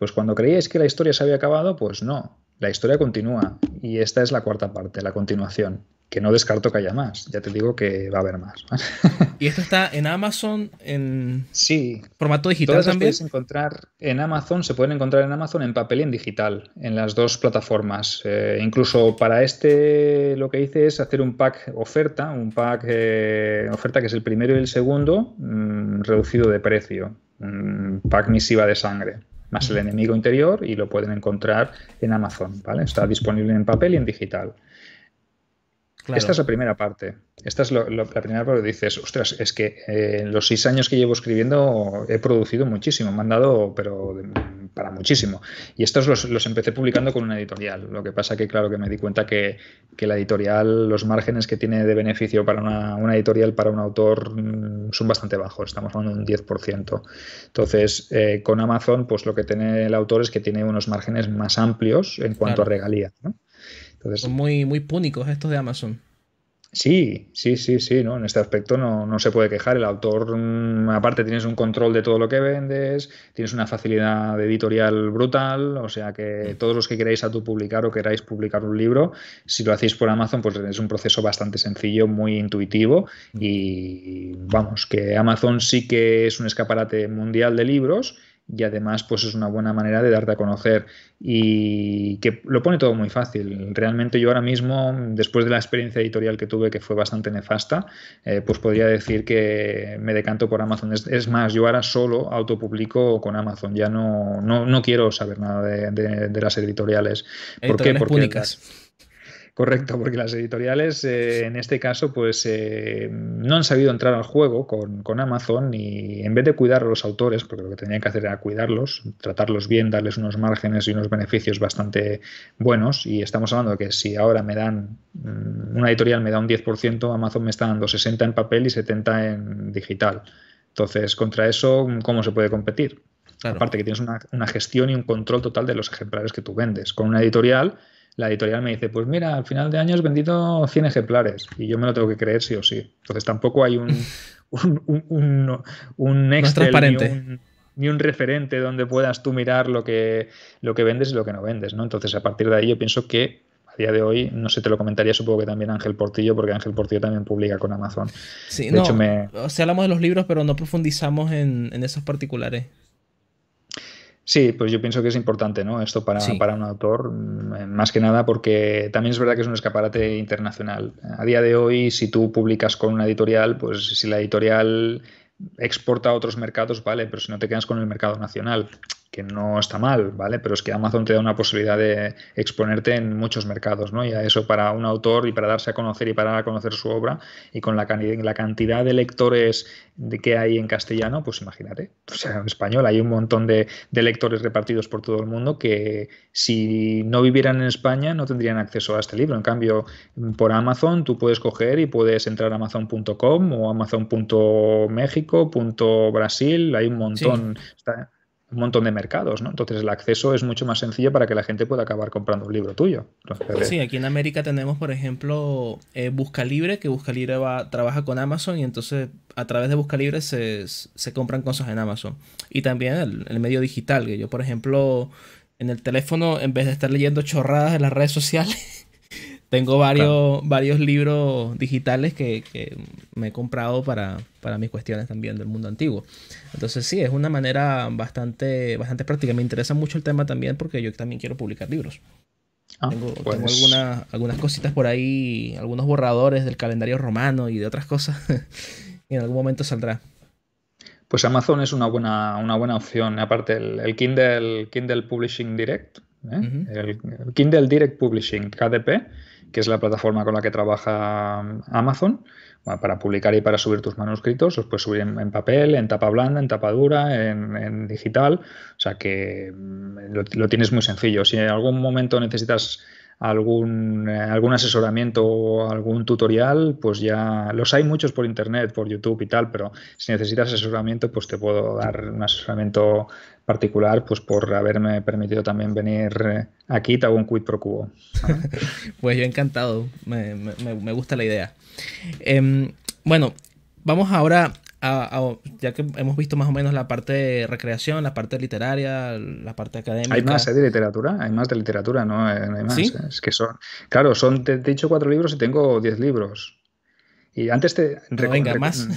pues cuando creíais que la historia se había acabado, pues no, la historia continúa y esta es la cuarta parte, la continuación. Que no descarto que haya más, ya te digo que va a haber más. ¿Y esto está en Amazon en sí. formato digital Todas también? Las encontrar en Amazon, se pueden encontrar en Amazon en papel y en digital, en las dos plataformas. Eh, incluso para este lo que hice es hacer un pack oferta, un pack eh, oferta que es el primero y el segundo, mm, reducido de precio, un pack misiva de sangre más el enemigo interior y lo pueden encontrar en Amazon, ¿vale? Está disponible en papel y en digital. Esta es la primera parte. Esta es lo, la primera parte dices, ostras, es que en eh, los seis años que llevo escribiendo he producido muchísimo, me han dado, pero para muchísimo. Y estos los, empecé publicando con una editorial. Lo que pasa que, claro, que me di cuenta que, la editorial, los márgenes que tiene de beneficio para una, editorial, para un autor, mm, son bastante bajos. Estamos hablando de un 10%. Entonces, eh, con Amazon, pues lo que tiene el autor es que tiene unos márgenes más amplios en cuanto a regalías. ¿no? Son muy, muy púnicos estos de Amazon. Sí, sí, sí, sí, En este aspecto no, se puede quejar. El autor, mm, aparte, tienes un control de todo lo que vendes, tienes una facilidad editorial brutal, o sea que todos los que queráis a publicar o queráis publicar un libro, si lo hacéis por Amazon, pues es un proceso bastante sencillo, muy intuitivo y vamos, que Amazon sí que es un escaparate mundial de libros y además pues es una buena manera de darte a conocer y que lo pone todo muy fácil. Realmente yo ahora mismo, después de la experiencia editorial que tuve que fue bastante nefasta, eh, pues podría decir que me decanto por Amazon. Es, más, yo ahora solo autopublico con Amazon, ya no, no, quiero saber nada de, las editoriales. ¿Por qué? Correcto, porque las editoriales eh, en este caso pues eh, no han sabido entrar al juego con, Amazon y en vez de cuidar a los autores, porque lo que tenían que hacer era cuidarlos, tratarlos bien, darles unos márgenes y unos beneficios bastante buenos y estamos hablando de que si ahora me dan, mm, una editorial me da un 10%, Amazon me está dando 60 en papel y 70 en digital. Entonces, contra eso, ¿cómo se puede competir? Aparte que tienes una, una, gestión y un control total de los ejemplares que tú vendes. Con una editorial la editorial me dice, pues mira, al final de año has vendido 100 ejemplares y yo me lo tengo que creer sí o sí. Entonces tampoco hay un, un, un, Ni un, referente donde puedas tú mirar lo que, lo que vendes y lo que no vendes, ¿no? Entonces, a partir de ahí yo pienso que a día de hoy, no sé, te lo comentaría supongo que también Ángel Portillo, porque Ángel Portillo también publica con Amazon. Sí, no, sea, hablamos de los libros, pero no profundizamos en esos particulares. Sí, pues yo pienso que es importante, ¿no? Esto para, para, un autor, mm, más que nada, porque también es verdad que es un escaparate internacional. A día de hoy, si tú publicas con una editorial, pues si la editorial exporta a otros mercados, vale, pero si no te quedas con el mercado nacional que no está mal, ¿vale? Pero es que Amazon te da una posibilidad de exponerte en muchos mercados, ¿no? Y a eso para un autor y para darse a conocer y para dar a conocer su obra y con la, la cantidad de lectores de que hay en castellano, pues imagínate, o sea, en español hay un montón de, lectores repartidos por todo el mundo que si no vivieran en España no tendrían acceso a este libro. En cambio, por Amazon tú puedes coger y puedes entrar a amazon.com o Amazon.méxico.brasil, hay un montón un montón de mercados, ¿no? Entonces el acceso es mucho más sencillo para que la gente pueda acabar comprando un libro tuyo. sí, aquí en América tenemos, por ejemplo, eh, Busca Libre, que Busca Libre va, trabaja con Amazon y entonces a través de Busca Libre se, compran cosas en Amazon. Y también el, el, medio digital, que yo, por ejemplo, en el teléfono, en vez de estar leyendo chorradas en las redes sociales, Tengo varios, varios libros digitales que, que, me he comprado para, para, mis cuestiones también del mundo antiguo. Entonces sí, es una manera bastante, bastante práctica. Me interesa mucho el tema también porque yo también quiero publicar libros. Ah, tengo, pues. algunas cositas por ahí, algunos borradores del calendario romano y de otras cosas. y en algún momento saldrá. Pues Amazon es una buena, una buena opción. Aparte, el, Kindle, Kindle Publishing Direct, ¿eh? el Kindle Direct Publishing, KDP, que es la plataforma con la que trabaja Amazon, para publicar y para subir tus manuscritos, los puedes subir en, papel, en tapa blanda, en tapa dura, en, digital, o sea que mm, lo, tienes muy sencillo. Si en algún momento necesitas algún, eh, algún asesoramiento o algún tutorial, pues ya los hay muchos por internet, por YouTube y tal, pero si necesitas asesoramiento, pues te puedo dar un asesoramiento particular, pues por haberme permitido también venir eh, aquí, te hago un quid pro quo. pues yo encantado, me, gusta la idea. Em, bueno, vamos ahora ya que hemos visto más o menos la parte de recreación, la parte literaria, la parte académica. Hay más ¿eh? de literatura, hay más de literatura, no, eh, hay más. ¿eh? que son, claro, son, te, he dicho cuatro libros y tengo diez libros. Y antes te. No, venga, más. Mm,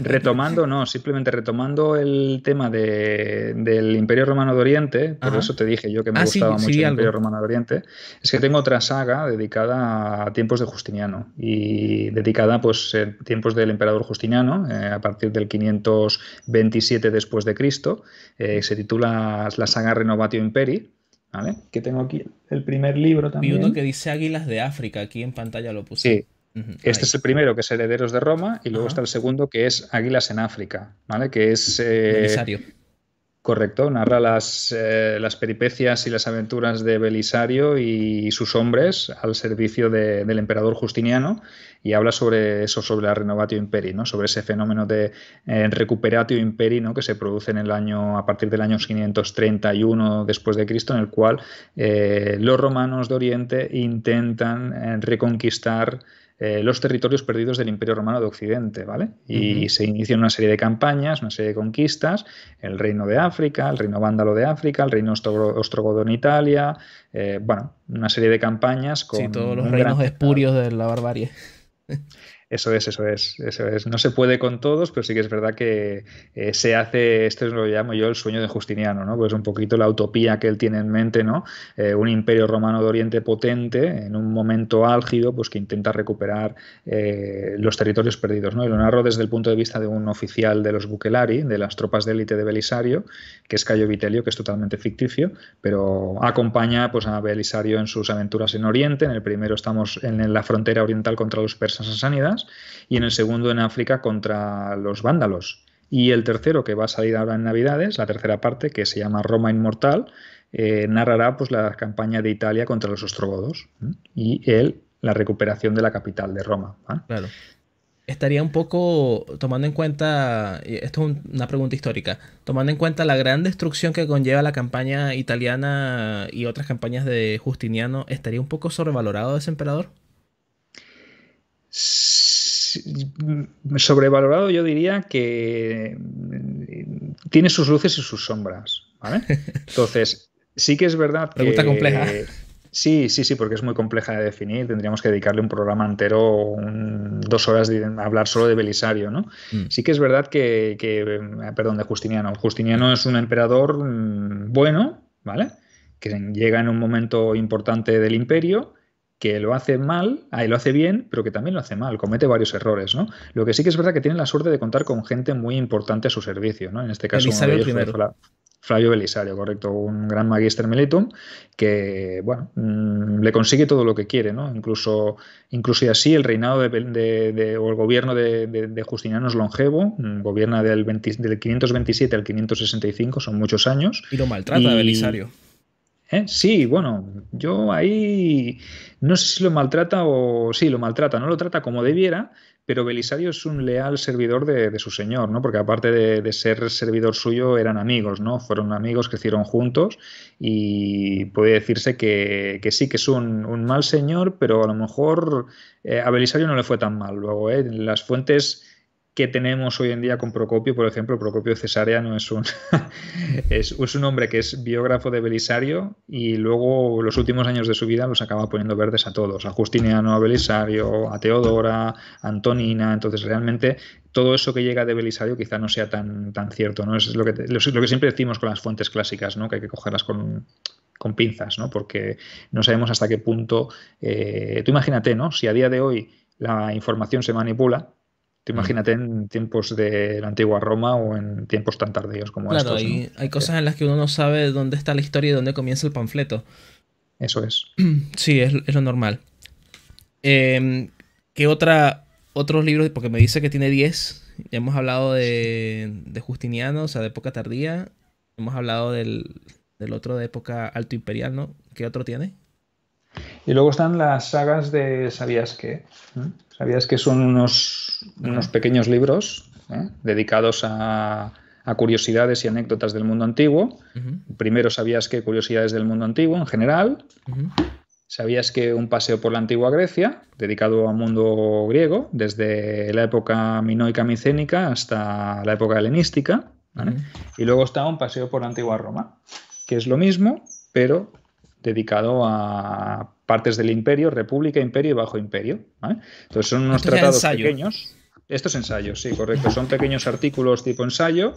Retomando, no, simplemente retomando el tema de, del Imperio Romano de Oriente, por eso te dije yo que me ah, gustaba mucho el Imperio Romano de Oriente, es que tengo otra saga dedicada a tiempos de Justiniano y dedicada pues a eh, tiempos del emperador Justiniano, eh, a partir del 527 después de Cristo, eh, se titula la saga Renovatio Imperi. Que tengo aquí el primer libro también. Y uno que dice Águilas de África, aquí en pantalla lo puse. Este es el primero, que es Herederos de Roma, y luego está el segundo, que es Águilas en África, ¿vale? Que es... Eh, Belisario. Correcto, narra las, eh, las, peripecias y las aventuras de Belisario y sus hombres al servicio del emperador Justiniano y habla sobre eso, sobre la Renovatio Imperi, sobre ese fenómeno de eh, Recuperatio Imperi que se produce en el año, a partir del año 531 después de Cristo, en el cual los romanos de Oriente intentan reconquistar eh, los territorios perdidos del Imperio Romano de Occidente, ¿vale? Y se inician una serie de campañas, una serie de conquistas, el Reino de África, el Reino Vándalo de África, el Reino Ostrogodo en Italia, eh, bueno, una serie de campañas con... todos los reinos espurios de la barbarie. Eso es, eso es, eso es. No se puede con todos, pero sí que es verdad que eh, se hace, esto es lo que llamo yo el sueño de Justiniano, ¿no? Pues un poquito la utopía que él tiene en mente, ¿no? Eh, un imperio romano de Oriente potente, en un momento álgido, pues que intenta recuperar eh, los territorios perdidos, ¿no? Y lo narro desde el punto de vista de un oficial de los Bukelari, de las tropas de élite de Belisario, que es Cayo Vitelio, que es totalmente ficticio, pero acompaña pues, a Belisario en sus aventuras en Oriente. En el primero estamos en la frontera oriental contra los persas sasánidas y en el segundo en África contra los vándalos. Y el tercero, que va a salir ahora en Navidades, la tercera parte, que se llama Roma Inmortal, eh, narrará pues, la campaña de Italia contra los ostrogodos y la recuperación de la capital de Roma. Claro. Estaría un poco tomando en cuenta, esto es una pregunta histórica, tomando en cuenta la gran destrucción que conlleva la campaña italiana y otras campañas de Justiniano, ¿estaría un poco sobrevalorado ese emperador? Mm, sobrevalorado yo diría que mm, tiene sus luces y sus sombras, ¿vale? Entonces, sí que es verdad que... Pregunta compleja. Sí, sí, sí, porque es muy compleja de definir. Tendríamos que dedicarle un programa entero, dos horas de, hablar solo de Belisario, ¿no? Mm. Sí que es verdad que, que, eh, perdón, de Justiniano. Justiniano es un emperador bueno, ¿vale? Que llega en un momento importante del imperio que lo hace mal, ahí lo hace bien, pero que también lo hace mal, comete varios errores, ¿no? Lo que sí que es verdad que tiene la suerte de contar con gente muy importante a su servicio, ¿no? En este caso, Belisario Flavio Belisario, correcto, un gran magister militum, que, bueno, mm, le consigue todo lo que quiere, ¿no? Incluso, incluso así el reinado de, o el gobierno de, Justiniano es longevo, mm, gobierna del, 527 al 565, son muchos años. Y lo maltrata Belisario. ¿eh? Sí, bueno, yo ahí no sé si lo maltrata o sí, lo maltrata, no lo trata como debiera, pero Belisario es un leal servidor de, su señor, ¿no? Porque aparte de, ser servidor suyo, eran amigos, ¿no? Fueron amigos, crecieron juntos y puede decirse que, sí, que es un, mal señor, pero a lo mejor eh, a Belisario no le fue tan mal. Luego, ¿eh? las fuentes que tenemos hoy en día con Procopio, por ejemplo, Procopio Cesareano es un, es, un hombre que es biógrafo de Belisario y luego los últimos años de su vida los acaba poniendo verdes a todos, a Justiniano, a Belisario, a Teodora, a Antonina, entonces realmente todo eso que llega de Belisario quizá no sea tan, tan cierto, ¿no? Es lo que, lo, que siempre decimos con las fuentes clásicas, ¿no? Que hay que cogerlas con, pinzas, ¿no? Porque no sabemos hasta qué punto... Eh, tú imagínate, ¿no? Si a día de hoy la información se manipula, Mm. imagínate en tiempos de la antigua Roma o en tiempos tan tardíos como estos. Claro, hay, cosas en las que uno no sabe dónde está la historia y dónde comienza el panfleto. Eso es. Sí, es, lo normal. Em, ¿Qué otra, otros libros? Porque me dice que tiene 10. hemos hablado de, de Justiniano, o sea, de época tardía. Hemos hablado del, del otro de época alto imperial, ¿no? ¿Qué otro tiene? Y luego están las sagas de Sabías que. ¿eh? ¿Sabías que son unos unos, pequeños libros ¿eh? dedicados a, curiosidades y anécdotas del mundo antiguo. Primero sabías que curiosidades del mundo antiguo en general. Sabías que un paseo por la antigua Grecia, dedicado al mundo griego, desde la época minoica micénica hasta la época helenística. Y luego está un paseo por la antigua Roma, que es lo mismo, pero dedicado a partes del imperio, república, imperio y bajo imperio. Entonces son unos tratados pequeños. Estos ensayos, sí, correcto. Son pequeños artículos tipo ensayo,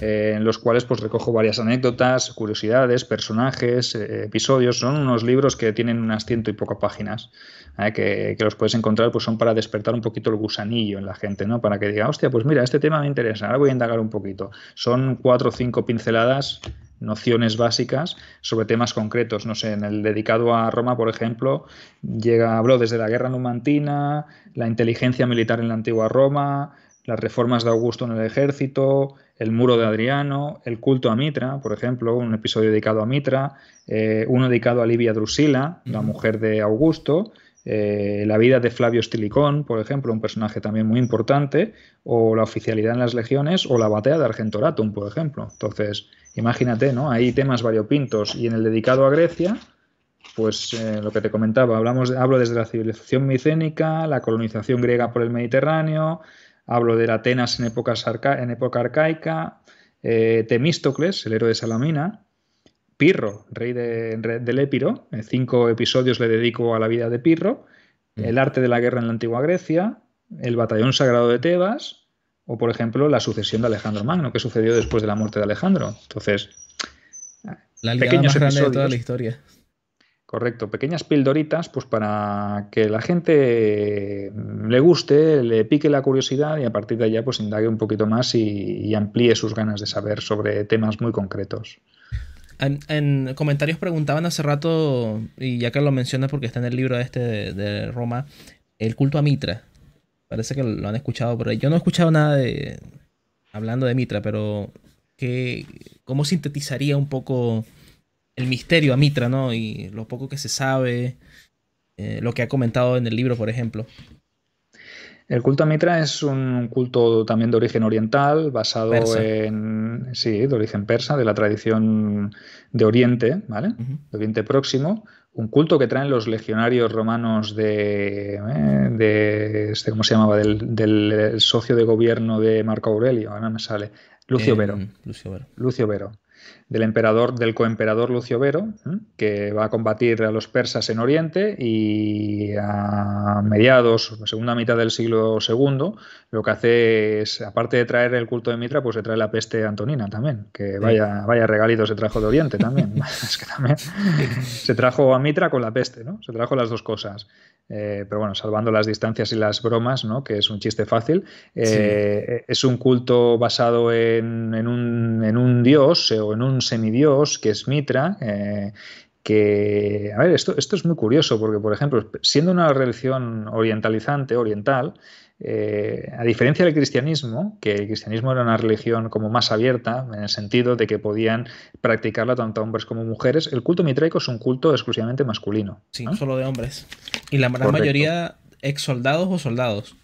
eh, en los cuales pues recojo varias anécdotas, curiosidades, personajes, eh, episodios. Son unos libros que tienen unas ciento y pocas páginas, ¿eh? que, los puedes encontrar, pues son para despertar un poquito el gusanillo en la gente, ¿no? Para que diga, hostia, pues mira, este tema me interesa, ahora voy a indagar un poquito. Son cuatro o cinco pinceladas nociones básicas sobre temas concretos. No sé, en el dedicado a Roma, por ejemplo, llega, habló desde la guerra numantina, la inteligencia militar en la antigua Roma, las reformas de Augusto en el ejército, el muro de Adriano, el culto a Mitra, por ejemplo, un episodio dedicado a Mitra, eh, uno dedicado a Livia Drusila, la mujer de Augusto, eh, la vida de Flavio Stilicón, por ejemplo, un personaje también muy importante, o la oficialidad en las legiones, o la batalla de Argentoratum, por ejemplo. Entonces, imagínate, ¿no? Hay temas variopintos y en el dedicado a Grecia, pues eh, lo que te comentaba, hablamos, hablo desde la civilización micénica, la colonización griega por el Mediterráneo, hablo de Atenas en, época arcaica, eh, Temístocles, el héroe de Salamina, Pirro, rey del Épiro, en cinco episodios le dedico a la vida de Pirro, mm. el arte de la guerra en la antigua Grecia, el batallón sagrado de Tebas, o por ejemplo la sucesión de Alejandro Magno, que sucedió después de la muerte de Alejandro. Entonces, la pequeños más de toda la historia. Correcto, pequeñas pildoritas, pues para que la gente le guste, le pique la curiosidad y a partir de allá pues indague un poquito más y, amplíe sus ganas de saber sobre temas muy concretos. En, comentarios preguntaban hace rato, y ya que lo mencionas porque está en el libro este de Roma, el culto a Mitra. Parece que lo han escuchado por ahí. Yo no he escuchado nada de. hablando de Mitra, pero. ¿qué, ¿Cómo sintetizaría un poco el misterio a Mitra, ¿no? Y lo poco que se sabe. Eh, lo que ha comentado en el libro, por ejemplo. El culto a Mitra es un culto también de origen oriental, basado en. Sí, de origen persa, de la tradición de Oriente, ¿vale? De Oriente Próximo, un culto que traen los legionarios romanos de, eh, de este, ¿cómo se llamaba? Del, eh, socio de gobierno de Marco Aurelio, ahora me sale. Lucio em, Vero. Lucio Vero. Lucio Vero del emperador, del coemperador Lucio Vero, que va a combatir a los persas en Oriente y a mediados, segunda mitad del siglo II, lo que hace es, aparte de traer el culto de Mitra, pues se trae la peste antonina también, que vaya, vaya regalito se trajo de Oriente también. también se trajo a Mitra con la peste, ¿no? Se trajo las dos cosas. Eh, pero bueno, salvando las distancias y las bromas, ¿no? que es un chiste fácil, eh, es un culto basado en, un, dios eh, o en un semidios que es Mitra. que, a ver, esto, esto es muy curioso porque, por ejemplo, siendo una religión orientalizante, oriental, eh, a diferencia del cristianismo, que el cristianismo era una religión como más abierta, en el sentido de que podían practicarla tanto hombres como mujeres, el culto mitraico es un culto exclusivamente masculino. Sí, ¿no? solo de hombres. Y la gran mayoría ex soldados o soldados.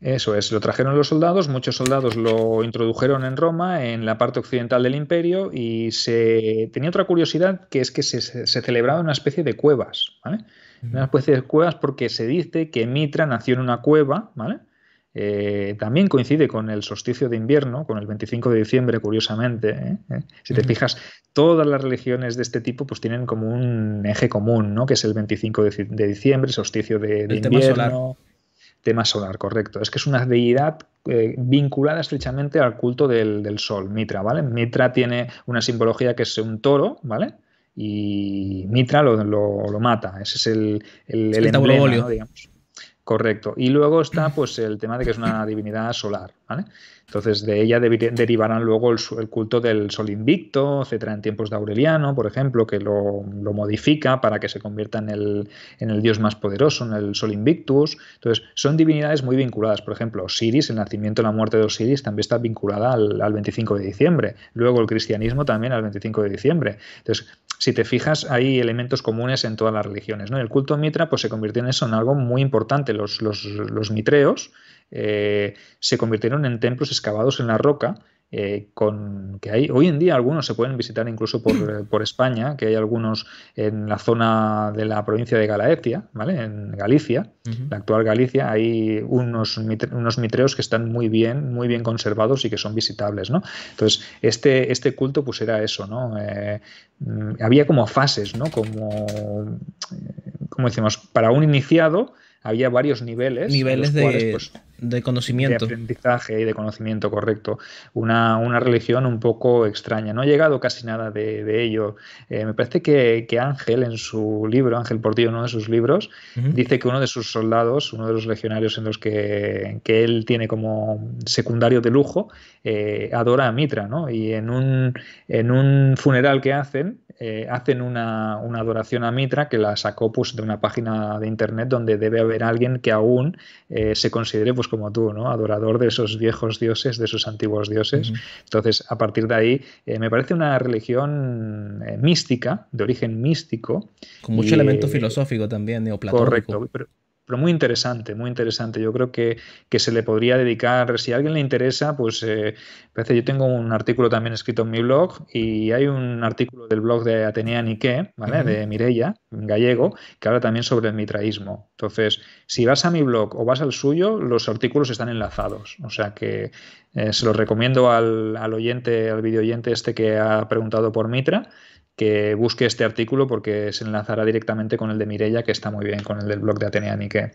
Eso es, lo trajeron los soldados, muchos soldados lo introdujeron en Roma, en la parte occidental del imperio, y se tenía otra curiosidad que es que se, celebraba celebraba una especie de cuevas, ¿vale? Una especie de cuevas porque se dice que Mitra nació en una cueva, ¿vale? Eh, también coincide con el solsticio de invierno, con el 25 de diciembre, curiosamente. ¿eh? ¿Eh? Si te fijas, todas las religiones de este tipo pues tienen como un eje común, ¿no? Que es el 25 de, diciembre, solsticio de, invierno. Tema solar. tema solar. correcto. Es que es una deidad vinculada estrechamente al culto del, sol, Mitra, ¿vale? Mitra tiene una simbología que es un toro, ¿vale? Y Mitra lo, lo, mata. Ese es el, el, digamos. Correcto. Y luego está pues el tema de que es una divinidad solar, ¿vale? Entonces, de ella derivarán luego el, culto del Sol Invicto, etcétera, en tiempos de Aureliano, por ejemplo, que lo, modifica para que se convierta en el, en el, dios más poderoso, en el Sol Invictus. Entonces, son divinidades muy vinculadas. Por ejemplo, Osiris, el nacimiento y la muerte de Osiris, también está vinculada al, 25 de diciembre. Luego, el cristianismo también al 25 de diciembre. Entonces, si te fijas, hay elementos comunes en todas las religiones. ¿no? El culto mitra pues, se convirtió en eso, en algo muy importante. Los, los, los mitreos eh, se convirtieron en templos excavados en la roca. Eh, con, que hay hoy en día algunos se pueden visitar incluso eh, por, España, que hay algunos en la zona de la provincia de Galaecia, En Galicia, la actual Galicia, hay unos, unos mitreos que están muy bien, muy bien conservados y que son visitables, ¿no? Entonces, este, este culto pues era eso, mm, había como fases, ¿no? Como, como decimos, para un iniciado había varios niveles. Niveles pues, de, conocimiento. De aprendizaje y de conocimiento, correcto. Una, religión un poco extraña. No ha llegado casi nada de, ello. Eh, me parece que, Ángel, en su libro, Ángel Portillo, uno de sus libros, dice que uno de sus soldados, uno de los legionarios en los que, él tiene como secundario de lujo, eh, adora a Mitra, ¿no? Y en en un funeral que hacen, eh, hacen una, adoración a Mitra que la sacó pues, de una página de internet donde debe haber alguien que aún eh, se considere pues, como tú, ¿no? adorador de esos viejos dioses, de esos antiguos dioses. Entonces, a partir de ahí, eh, me parece una religión mística, de origen místico. Con mucho elemento filosófico también, neoplatónico. Correcto, pero, pero muy interesante, muy interesante. Yo creo que, se le podría dedicar, si a alguien le interesa, pues eh, yo tengo un artículo también escrito en mi blog y hay un artículo del blog de Atenea Niqué, ¿vale? De Mireia, gallego, que habla también sobre el mitraísmo. Entonces, si vas a mi blog o vas al suyo, los artículos están enlazados. O sea que eh, se los recomiendo al, al oyente, al video oyente este que ha preguntado por Mitra que busque este artículo porque se enlazará directamente con el de Mirella, que está muy bien, con el del blog de y que...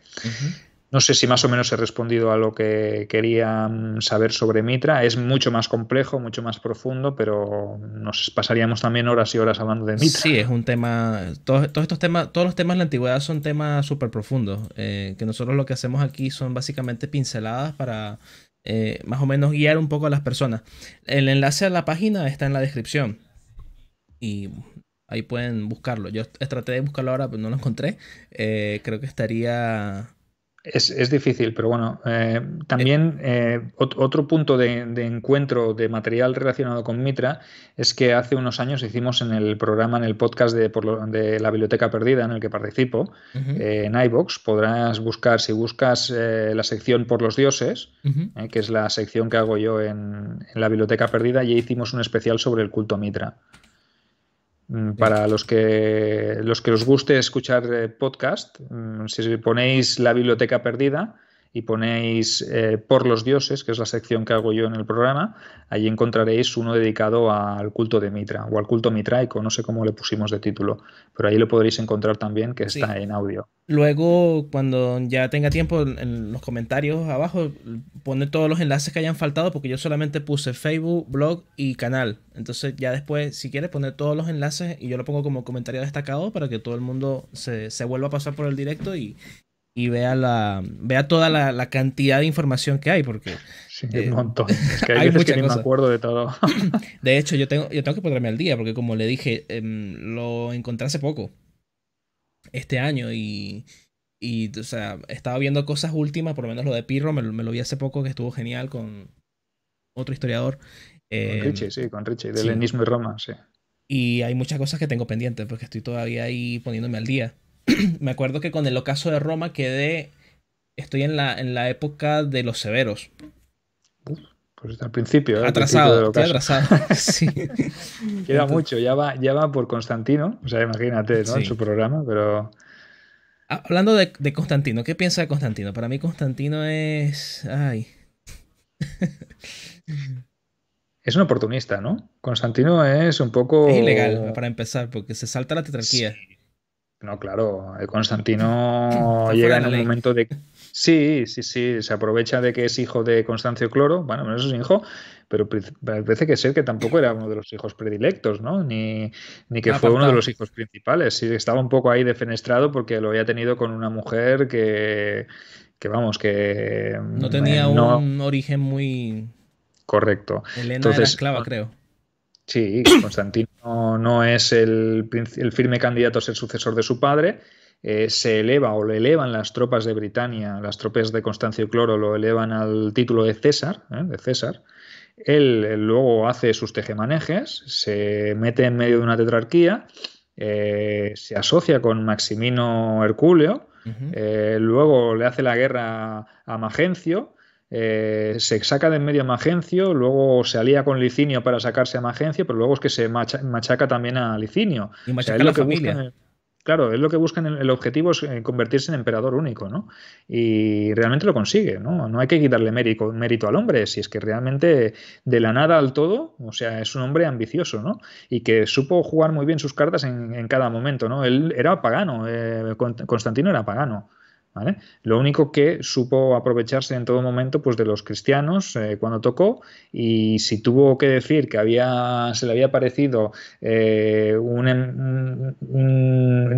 No sé si más o menos he respondido a lo que querían saber sobre Mitra. Es mucho más complejo, mucho más profundo, pero nos pasaríamos también horas y horas hablando de Mitra. Sí, es un tema. Todos, todos estos temas, todos los temas de la antigüedad son temas súper profundos. Eh, que nosotros lo que hacemos aquí son básicamente pinceladas para eh, más o menos guiar un poco a las personas. El enlace a la página está en la descripción y ahí pueden buscarlo. Yo traté de buscarlo ahora, pero no lo encontré. Eh, creo que estaría... Es, difícil, pero bueno, eh, también eh, otro punto de, encuentro de material relacionado con Mitra es que hace unos años hicimos en el programa, en el podcast de, por de la Biblioteca Perdida en el que participo, en iBox podrás buscar, si buscas la sección por los dioses, que es la sección que hago yo en, la Biblioteca Perdida, y ahí hicimos un especial sobre el culto Mitra. Mm, para los que, los que os guste escuchar eh, podcast, mm, si ponéis la biblioteca perdida, y ponéis eh, por los dioses, que es la sección que hago yo en el programa, ahí encontraréis uno dedicado al culto de Mitra o al culto mitraico, no sé cómo le pusimos de título, pero ahí lo podréis encontrar también que está en audio. Luego, cuando ya tenga tiempo, en los comentarios abajo, pone todos los enlaces que hayan faltado, porque yo solamente puse Facebook, blog y canal. Entonces ya después, si quieres, poner todos los enlaces y yo lo pongo como comentario destacado para que todo el mundo se, se vuelva a pasar por el directo y, y vea la vea toda la, cantidad de información que hay porque sí, un eh, montón es que hay, veces me acuerdo de todo de hecho yo tengo yo tengo que ponerme al día porque como le dije em, lo encontré hace poco este año y o sea estaba viendo cosas últimas por lo menos lo de Pirro me, lo vi hace poco que estuvo genial con otro historiador con eh, Richie sí con Richie del y Roma sí y hay muchas cosas que tengo pendientes porque estoy todavía ahí poniéndome al día me acuerdo que con el ocaso de Roma quedé, estoy en la, época de los severos. pues está al principio, ¿eh? atrasado, atrasado, Queda mucho, ya va, por Constantino, o sea, imagínate, ¿no? En su programa, pero... Ah, hablando de, Constantino, ¿qué piensa de Constantino? Para mí Constantino es... Ay. es un oportunista, ¿no? Constantino es un poco... Es ilegal, para empezar, porque se salta la tetrarquía. No, claro, el Constantino llega en un momento de... Sí, sí, sí, se aprovecha de que es hijo de Constancio Cloro, bueno, no es hijo, pero parece que ser que tampoco era uno de los hijos predilectos, ¿no? Ni, que fue uno de los hijos principales, sí, estaba un poco ahí defenestrado porque lo había tenido con una mujer que, que vamos, que... No tenía eh, un origen muy... Correcto. Elena Entonces, esclava, ah, creo. Sí, Constantino no es el, firme candidato a ser sucesor de su padre. Eh, se eleva o le elevan las tropas de Britania, las tropas de Constancio Cloro lo elevan al título de César, ¿eh? de César. Él, eh, luego hace sus tejemanejes, se mete en medio de una tetrarquía, se asocia con Maximino Herculeo, luego le hace la guerra a Magencio, eh, se saca de en medio a Magencio, luego se alía con Licinio para sacarse a Magencio, pero luego es que se machaca también a Licinio. claro, es lo que buscan, el, objetivo es eh, convertirse en emperador único, ¿no? Y realmente lo consigue, ¿no? No hay que quitarle mérito, al hombre, si es que realmente de la nada al todo, o sea, es un hombre ambicioso, ¿no? Y que supo jugar muy bien sus cartas en, cada momento, ¿no? Él era pagano, eh, Constantino era pagano. Lo único que supo aprovecharse en todo momento pues, de los cristianos eh, cuando tocó y si tuvo que decir que había, se le había parecido eh, un,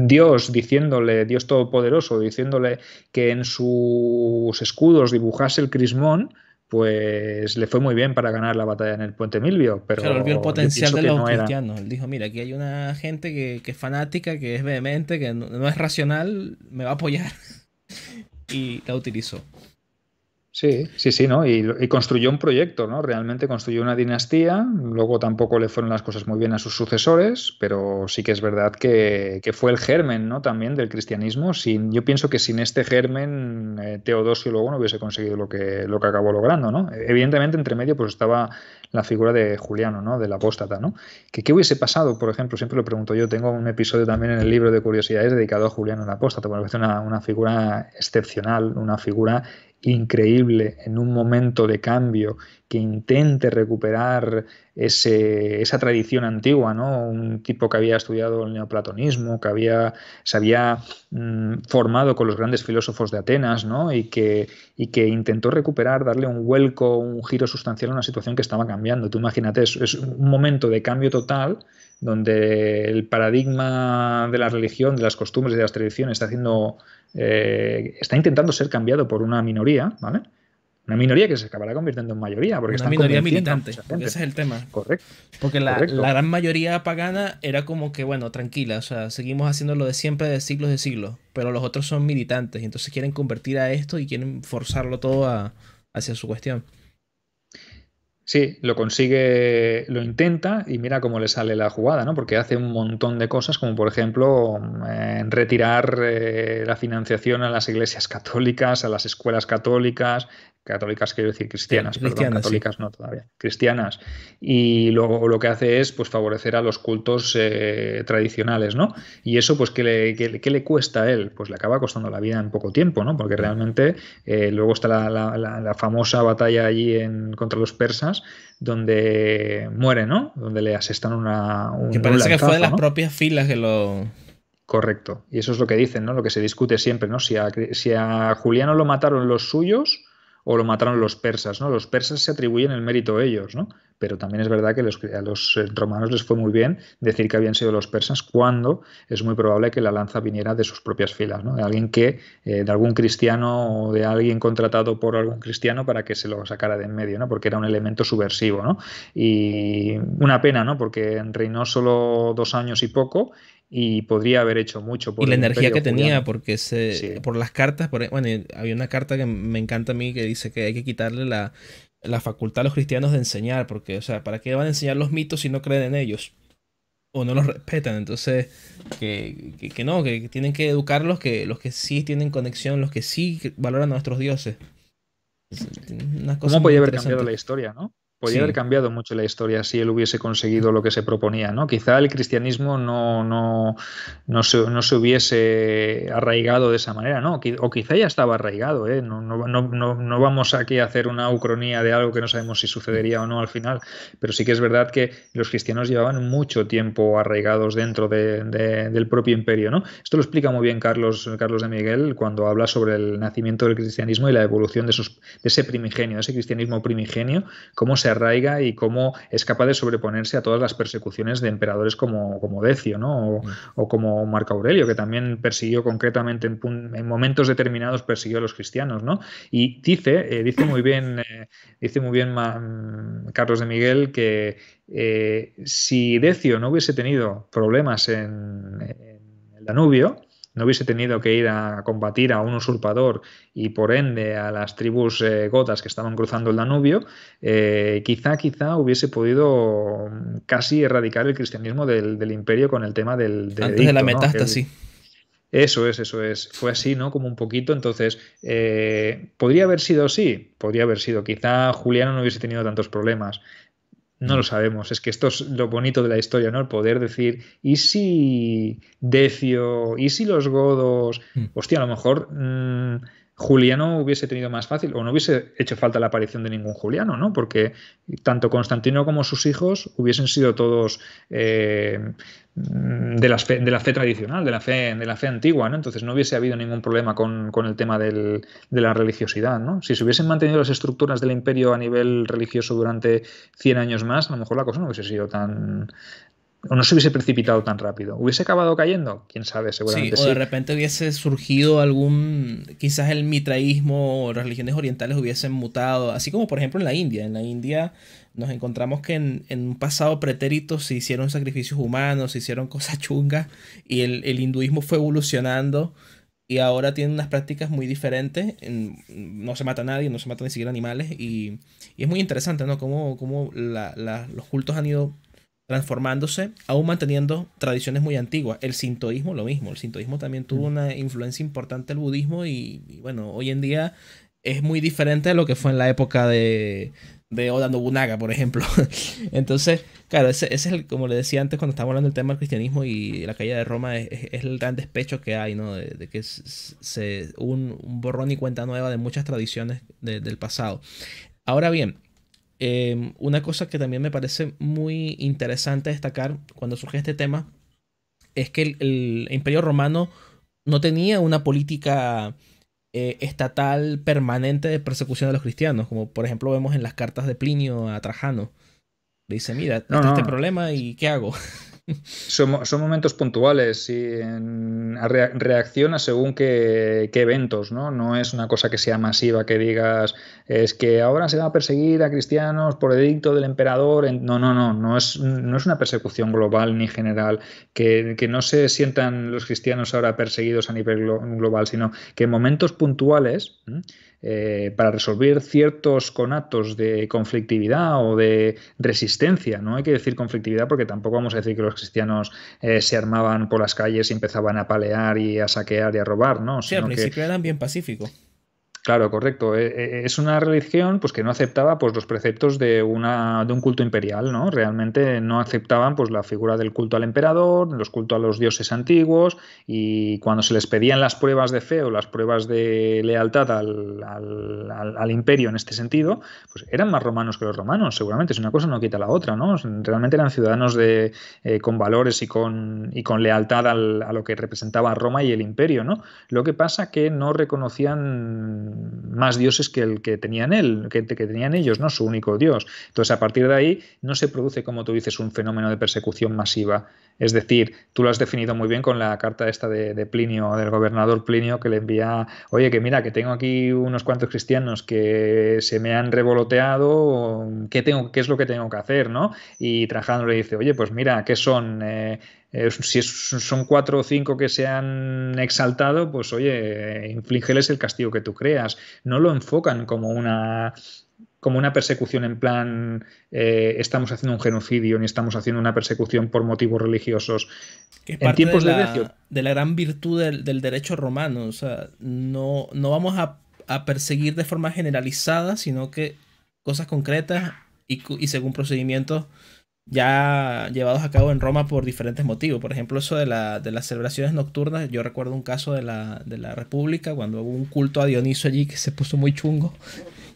Dios diciéndole, Dios Todopoderoso, diciéndole que en sus escudos dibujase el crismón, pues le fue muy bien para ganar la batalla en el Puente Milvio. Pero vio el potencial de los cristianos. Él dijo, mira, aquí hay una gente que, es fanática, que es vehemente, que no es racional, me va a apoyar y la utilizó. Sí, sí, sí, ¿no? Y, construyó un proyecto, ¿no? Realmente construyó una dinastía, luego tampoco le fueron las cosas muy bien a sus sucesores, pero sí que es verdad que, fue el germen, ¿no? También del cristianismo. Sin, yo pienso que sin este germen, eh, Teodosio luego no hubiese conseguido lo que, lo que acabó logrando, ¿no? Evidentemente, entre medio, pues estaba la figura de Juliano, ¿no? del apóstata. ¿no? ¿Qué hubiese pasado, por ejemplo? Siempre lo pregunto yo. Tengo un episodio también en el libro de curiosidades dedicado a Juliano el apóstata, que es una, una figura excepcional, una figura increíble en un momento de cambio que intente recuperar esa tradición antigua, ¿no? Un tipo que había estudiado el neoplatonismo, que había, se había mm, formado con los grandes filósofos de Atenas, ¿no? Y que, y que intentó recuperar, darle un vuelco, un giro sustancial a una situación que estaba cambiando. Tú imagínate, es, es un momento de cambio total donde el paradigma de la religión, de las costumbres y de las tradiciones está haciendo eh, está intentando ser cambiado por una minoría, ¿vale? Una minoría que se acabará convirtiendo en mayoría. Porque una minoría militante, ese es el tema. Correcto. Porque la, gran mayoría pagana era como que, bueno, tranquila, o sea, seguimos haciendo lo de siempre de siglos de siglos, pero los otros son militantes, y entonces quieren convertir a esto y quieren forzarlo todo a, hacia su cuestión. Sí, lo consigue, lo intenta y mira cómo le sale la jugada, ¿no? Porque hace un montón de cosas, como por ejemplo eh, retirar eh, la financiación a las iglesias católicas, a las escuelas católicas, católicas quiero decir cristianas, perdón, católicas no todavía, cristianas. Y luego lo que hace es pues favorecer a los cultos eh, tradicionales, ¿no? Y eso pues ¿qué le, le, cuesta a él? Pues le acaba costando la vida en poco tiempo, ¿no? Porque realmente eh, luego está la, famosa batalla allí en, contra los persas donde muere, ¿no? Donde le asestan una... que parece que fue de las propias filas que lo... Correcto. Y eso es lo que dicen, ¿no? Lo que se discute siempre, ¿no? Si a, si a Juliano lo mataron los suyos o lo mataron los persas, ¿no? Los persas se atribuyen el mérito a ellos, ¿no? Pero también es verdad que los, a los eh, romanos les fue muy bien decir que habían sido los persas cuando es muy probable que la lanza viniera de sus propias filas, ¿no? De alguien que, eh, de algún cristiano o de alguien contratado por algún cristiano para que se lo sacara de en medio, ¿no? Porque era un elemento subversivo, ¿no? Y una pena, ¿no? Porque reinó solo dos años y poco y podría haber hecho mucho por y la energía que tenía porque se por las cartas por, bueno había una carta que me encanta a mí que dice que hay que quitarle la, facultad a los cristianos de enseñar porque o sea para qué van a enseñar los mitos si no creen en ellos o no los respetan. Entonces, que, no, que, tienen que educarlos, que los que sí tienen conexión, los que sí valoran a nuestros dioses. Una cosa ¿Cómo podía haber cambiado la historia, no? Podría haber cambiado mucho la historia si él hubiese conseguido lo que se proponía, ¿no? Quizá el cristianismo no, no, no, se, no se, hubiese arraigado de esa manera, ¿no? O quizá ya estaba arraigado, ¿eh? No, vamos aquí a hacer una ucronía de algo que no sabemos si sucedería o no al final, pero sí que es verdad que los cristianos llevaban mucho tiempo arraigados dentro del propio imperio, ¿no? Esto lo explica muy bien Carlos, Carlos de Miguel cuando habla sobre el nacimiento del cristianismo y la evolución de, esos, de ese primigenio, de ese cristianismo primigenio, cómo se se arraiga y cómo es capaz de sobreponerse a todas las persecuciones de emperadores como, Decio ¿no? o, como Marco Aurelio, que también persiguió concretamente en, momentos determinados persiguió a los cristianos. ¿no? Y dice, eh, dice muy bien, eh, dice muy bien mm, Carlos de Miguel que eh, si Decio no hubiese tenido problemas en, en el Danubio, no hubiese tenido que ir a combatir a un usurpador y por ende a las tribus eh, gotas que estaban cruzando el Danubio, eh, quizá, quizá hubiese podido mm, casi erradicar el cristianismo del, imperio con el tema del... Antes de la metástasis. Eso es, eso es. Fue así, ¿no? Como un poquito. Entonces, eh, ¿podría haber sido así? Podría haber sido. Quizá Juliano no hubiese tenido tantos problemas. No lo mm. sabemos. Es que esto es lo bonito de la historia, ¿no? El poder decir, ¿y si Decio? ¿Y si los godos? Mm. Hostia, a lo mejor mm, Juliano hubiese tenido más fácil o no hubiese hecho falta la aparición de ningún Juliano, ¿no? Porque tanto Constantino como sus hijos hubiesen sido todos eh, de, la fe, tradicional, de la fe, antigua, ¿no? Entonces no hubiese habido ningún problema con, el tema de la religiosidad, ¿no? Si se hubiesen mantenido las estructuras del imperio a nivel religioso durante 100 años más, a lo mejor la cosa no hubiese sido tan, o no se hubiese precipitado tan rápido. ¿Hubiese acabado cayendo? Quién sabe, seguramente. Sí, o de repente hubiese surgido algún, quizás el mitraísmo o las religiones orientales hubiesen mutado, así como por ejemplo en la India. En la India nos encontramos que en, un pasado pretérito se hicieron sacrificios humanos, se hicieron cosas chungas y el, hinduismo fue evolucionando y ahora tiene unas prácticas muy diferentes. No se mata a nadie, no se matan ni siquiera animales. Y, es muy interesante, ¿no? Cómo, los cultos han ido transformándose, aún manteniendo tradiciones muy antiguas. El sintoísmo lo mismo, el sintoísmo también tuvo mm. una influencia importante el budismo y, bueno, hoy en día es muy diferente de lo que fue en la época de, de Oda Nobunaga, por ejemplo. Entonces, claro, ese, es el, como le decía antes cuando estábamos hablando del tema del cristianismo y la caída de Roma, es, el gran despecho que hay, ¿no? De, que es, se, un, borrón y cuenta nueva de muchas tradiciones del pasado. Ahora bien, Em, una cosa que también me parece muy interesante destacar cuando surge este tema es que el, Imperio Romano no tenía una política eh, estatal permanente de persecución de los cristianos, como por ejemplo vemos en las cartas de Plinio a Trajano. Le dice, mira, este, este problema y ¿qué hago? Son, son momentos puntuales y reacciona según qué, eventos, ¿no? No es una cosa que sea masiva, que digas, es que ahora se va a perseguir a cristianos por edicto del emperador. No, no, no, no es, no es una persecución global ni general, que, no se sientan los cristianos ahora perseguidos a nivel global, sino que momentos puntuales... Eh, para resolver ciertos conatos de conflictividad o de resistencia. No hay que decir conflictividad porque tampoco vamos a decir que los cristianos eh, se armaban por las calles y empezaban a palear y a saquear y a robar, ¿no? Sí, Sino al principio eran bien pacíficos. Claro, correcto. Eh, eh, eh, es una religión pues, que no aceptaba pues, los preceptos de, una, de un culto imperial, ¿no? Realmente no aceptaban pues, la figura del culto al emperador, los cultos a los dioses antiguos, y cuando se les pedían las pruebas de fe o las pruebas de lealtad al, imperio en este sentido, pues eran más romanos que los romanos, seguramente. Si una cosa no quita la otra, ¿no? Realmente eran ciudadanos de, con valores y con, y con lealtad a lo que representaba Roma y el imperio, ¿no? Lo que pasa que no reconocían más dioses que el que tenían él, que, que tenían ellos, ¿no? Su único dios. Entonces, a partir de ahí, no se produce, como tú dices, un fenómeno de persecución masiva. Es decir, tú lo has definido muy bien con la carta esta de, Plinio, del gobernador Plinio, que le envía, oye, que mira, que tengo aquí unos cuantos cristianos que se me han revoloteado, ¿qué, tengo, qué es lo que tengo que hacer? ¿no? Y Trajano le dice, oye, pues mira, ¿qué son? Eh, eh, si son cuatro o cinco que se han exaltado, pues oye, inflígeles el castigo que tú creas. No lo enfocan como una como una persecución en plan eh, estamos haciendo un genocidio ni estamos haciendo una persecución por motivos religiosos. tiempos de la, gran virtud del, derecho romano, o sea, no, no vamos a, perseguir de forma generalizada, sino que cosas concretas y, y según procedimientos ya llevados a cabo en Roma por diferentes motivos. Por ejemplo, eso de, la, de las celebraciones nocturnas. Yo recuerdo un caso de la, de la República, cuando hubo un culto a Dioniso allí que se puso muy chungo,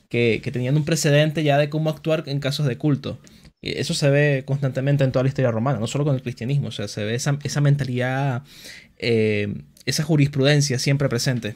que, que tenían un precedente ya de cómo actuar en casos de culto. eso se ve constantemente en toda la historia romana, no solo con el cristianismo, o sea, se ve esa, mentalidad, eh, esa jurisprudencia siempre presente.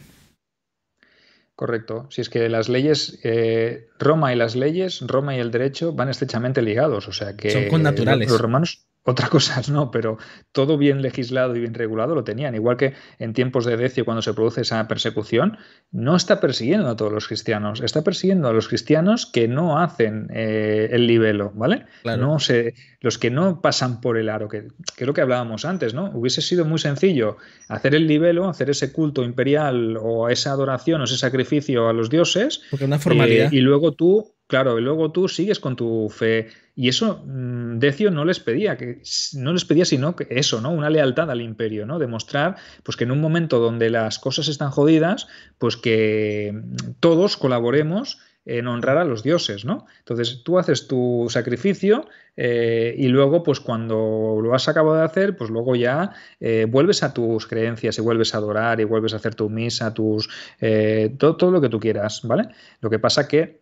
Correcto. Si es que las leyes, eh, Roma y las leyes, Roma y el derecho van estrechamente ligados. O sea que. Son connaturales. Los romanos otra cosa no, pero todo bien legislado y bien regulado lo tenían. Igual que en tiempos de Decio, cuando se produce esa persecución, no está persiguiendo a todos los cristianos, está persiguiendo a los cristianos que no hacen eh, el libelo, ¿vale? No se, los que no pasan por el aro, que, es lo que hablábamos antes, ¿no? Hubiese sido muy sencillo hacer el libelo, hacer ese culto imperial o esa adoración o ese sacrificio a los dioses. Porque una formalidad. Eh, y luego tú Claro, y luego tú sigues con tu fe. Y eso mm, Decio no les pedía, que no les pedía sino que eso, ¿no? Una lealtad al imperio, ¿no? Demostrar pues que en un momento donde las cosas están jodidas, pues que mm, todos colaboremos en honrar a los dioses, ¿no? Entonces tú haces tu sacrificio eh, y luego, pues cuando lo has acabado de hacer, pues luego ya eh, vuelves a tus creencias y vuelves a adorar y vuelves a hacer tu misa, tus eh, todo, todo, lo que tú quieras, ¿vale? Lo que pasa que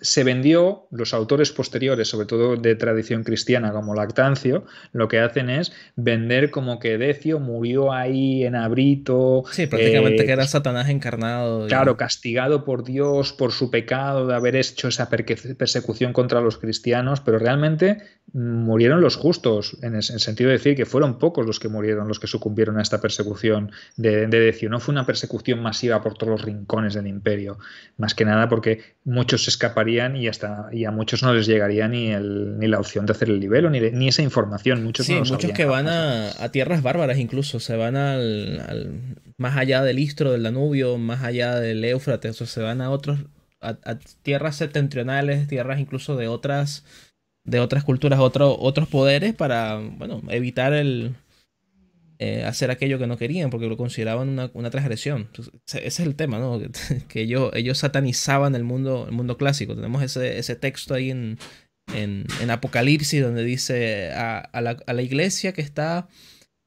se vendió, los autores posteriores, sobre todo de tradición cristiana como Lactancio, lo que hacen es vender como que Decio murió ahí en abrito. Sí, prácticamente eh, que era Satanás encarnado. Claro, castigado por Dios por su pecado de haber hecho esa persecución contra los cristianos, pero realmente murieron los justos, en el sentido de decir que fueron pocos los que murieron, los que sucumbieron a esta persecución de, de Decio. No fue una persecución masiva por todos los rincones del imperio, más que nada porque muchos se escaparían y hasta y a muchos no les llegaría ni, ni la opción de hacer el libelo, ni, ni esa información. Muchos sí, muchos que van a, tierras bárbaras incluso, se van al, más allá del Istro, del Danubio, más allá del Éufrates, o se van a otros, a tierras septentrionales, tierras incluso de otras de otras culturas, otros poderes para, bueno, evitar el... Eh, hacer aquello que no querían porque lo consideraban una, transgresión. ese es el tema, ¿no? que ellos, ellos satanizaban el mundo, el mundo clásico. Tenemos ese, texto ahí en, Apocalipsis donde dice a, la, a, la, iglesia que está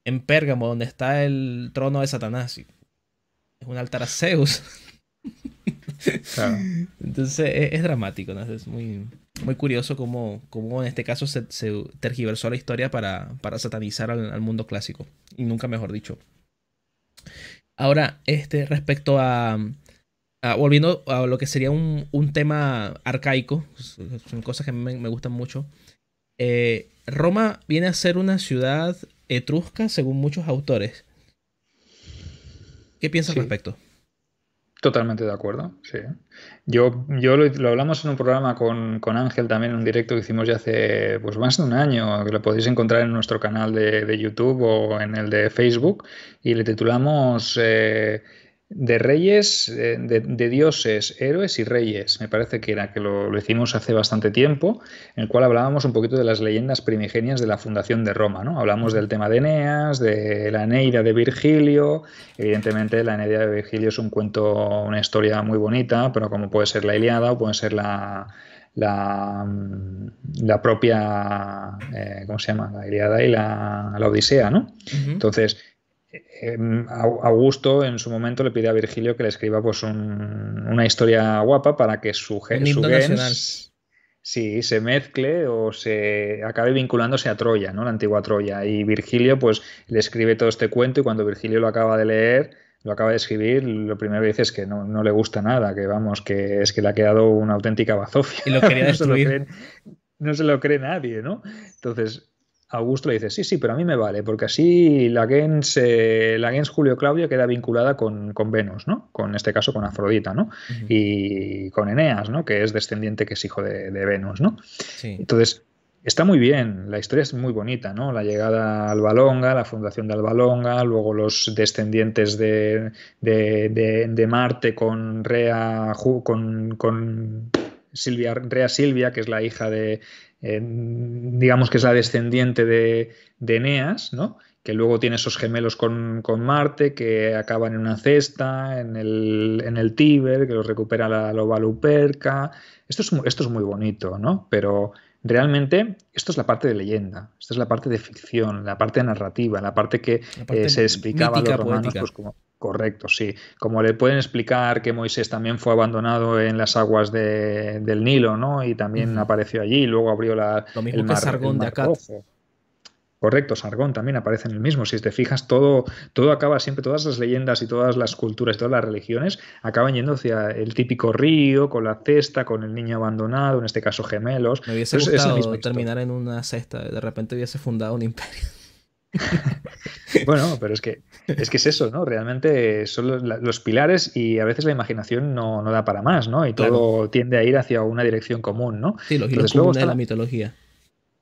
en Pérgamo, donde está el trono de Satanás. Es un altar a Zeus. Entonces e-, es, dramático, Es muy, muy curioso cómo, cómo en este caso se, tergiversó la historia para, satanizar al, mundo clásico. Y nunca mejor dicho. Ahora, este, respecto a. volviendo a lo que sería un, tema arcaico, son cosas que me, gustan mucho. Eh, Roma viene a ser una ciudad etrusca, según muchos autores. ¿Qué piensas al respecto? Totalmente de acuerdo, sí. Yo, yo lo, hablamos en un programa con, con, Ángel también, en un directo que hicimos ya hace pues, más de un año, que lo podéis encontrar en nuestro canal de, YouTube o en el de Facebook, y le titulamos eh, de reyes, eh, de, dioses, héroes y reyes, me parece que era, que lo, hicimos hace bastante tiempo, en el cual hablábamos un poquito de las leyendas primigenias de la fundación de Roma, ¿no? Hablamos del tema de Eneas, de la Eneida de Virgilio, evidentemente la Eneida de Virgilio es un cuento, una historia muy bonita, pero como puede ser la Iliada o puede ser la, la, mm, la, propia, eh, ¿cómo se llama? La Iliada y la, Odisea, ¿no? Entonces, Em, Augusto en su momento le pide a Virgilio que le escriba pues una historia guapa para que su, gen se mezcle o se acabe vinculándose a Troya, ¿no? La antigua Troya. Y Virgilio pues le escribe todo este cuento y cuando Virgilio lo acaba de leer, lo acaba de escribir, lo primero que dice es que no, le gusta nada, que vamos, que es que le ha quedado una auténtica bazofia. Y lo no se lo cree nadie, ¿no? Entonces, Augusto le dice, sí, sí, pero a mí me vale, porque así la Gens, eh, la Julio Claudio queda vinculada con, con, Venus, ¿no? Con en este caso con Afrodita, ¿no? Y con Eneas, ¿no? Que es descendiente, que es hijo de, Venus, ¿no? Entonces, está muy bien, la historia es muy bonita, ¿no? La llegada a Longa, la fundación de Albalonga, luego los descendientes de, Marte con Rea, con, con Silvia, Rea Silvia, que es la hija de, digamos que es la descendiente de, Eneas, ¿no? que luego tiene esos gemelos con, Marte, que acaban en una cesta, en el, Tíber, que los recupera la loba Luperca. Esto es, esto es muy bonito, ¿no? Pero realmente esto es la parte de leyenda, esta es la parte de ficción, la parte narrativa, la parte que eh, se explicaba a los romanos pues, como, Correcto, sí. Como le pueden explicar que Moisés también fue abandonado en las aguas del Nilo, ¿no? Y también apareció allí, y luego abrió la, el mar, Sargón de acá. Correcto, Sargón también aparece en el mismo. Si te fijas, todo, todo acaba siempre, todas las leyendas y todas las culturas y todas las religiones acaban yendo hacia el típico río, con la cesta, con el niño abandonado, en este caso gemelos. Me hubiese gustado terminar en una cesta, de repente hubiese fundado un imperio. bueno, pero es que, es que es eso, ¿no? Realmente son los, pilares y a veces la imaginación no, da para más, ¿no? Y todo tiende a ir hacia una dirección común, ¿no? Sí, lo, la mitología.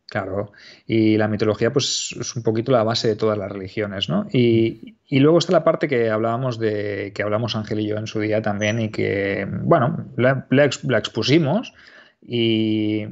Claro, y la mitología pues es un poquito la base de todas las religiones, ¿no? Y, luego está la parte que hablábamos de, que hablamos Ángel y yo en su día también y que, bueno, la expusimos, y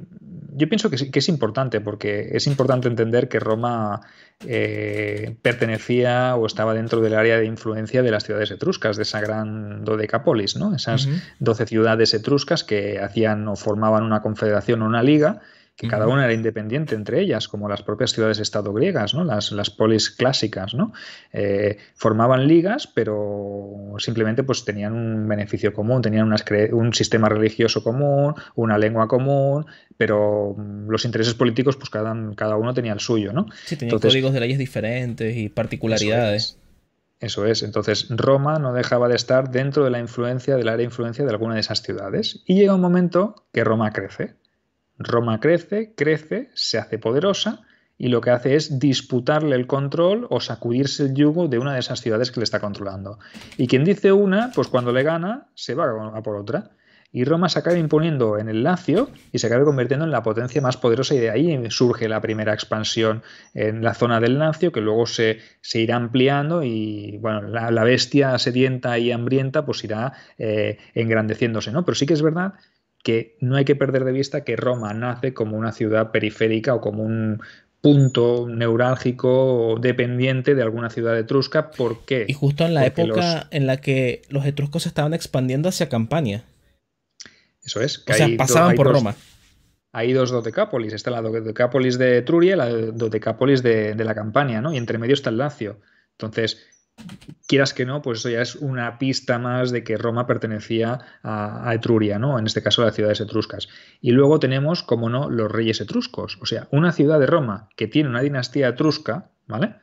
yo pienso que, es importante, porque es importante entender que Roma eh, pertenecía o estaba dentro del área de influencia de las ciudades etruscas, de esa gran dodecapolis, ¿no? esas doce ciudades etruscas que hacían o formaban una confederación o una liga que cada una era independiente entre ellas, como las propias ciudades-estado griegas, ¿no? las, polis clásicas. ¿no? Eh, formaban ligas, pero simplemente pues, tenían un beneficio común, tenían un sistema religioso común, una lengua común, pero mm, los intereses políticos, pues cada, uno tenía el suyo. ¿no? Sí, tenían códigos de leyes diferentes y particularidades. Eso es. Entonces, Roma no dejaba de estar dentro de la influencia, del área de influencia de alguna de esas ciudades. Y llega un momento que Roma crece. Roma crece, crece, se hace poderosa y lo que hace es disputarle el control o sacudirse el yugo de una de esas ciudades que le está controlando. Y quien dice una, pues cuando le gana, se va a por otra. Y Roma se acaba imponiendo en el Lacio y se acaba convirtiendo en la potencia más poderosa y de ahí surge la primera expansión en la zona del Lacio que luego se, irá ampliando y bueno, la, bestia sedienta y hambrienta pues irá eh, engrandeciéndose, ¿no? Pero sí que es verdad que no hay que perder de vista que Roma nace como una ciudad periférica o como un punto neurálgico dependiente de alguna ciudad etrusca. ¿Por qué? Y justo en la época en la que los etruscos estaban expandiendo hacia Campania. Eso es. o sea, pasaban por Roma. hay dos dotecápolis. Está la dotecápolis de Etruria y la dotecápolis de, de la Campania, ¿no? Y entre medio está el Lacio. Entonces, quieras que no, pues eso ya es una pista más de que Roma pertenecía a, Etruria, ¿no? En este caso a las ciudades etruscas. Y luego tenemos, como no, los reyes etruscos. O sea, una ciudad de Roma que tiene una dinastía etrusca, ¿vale?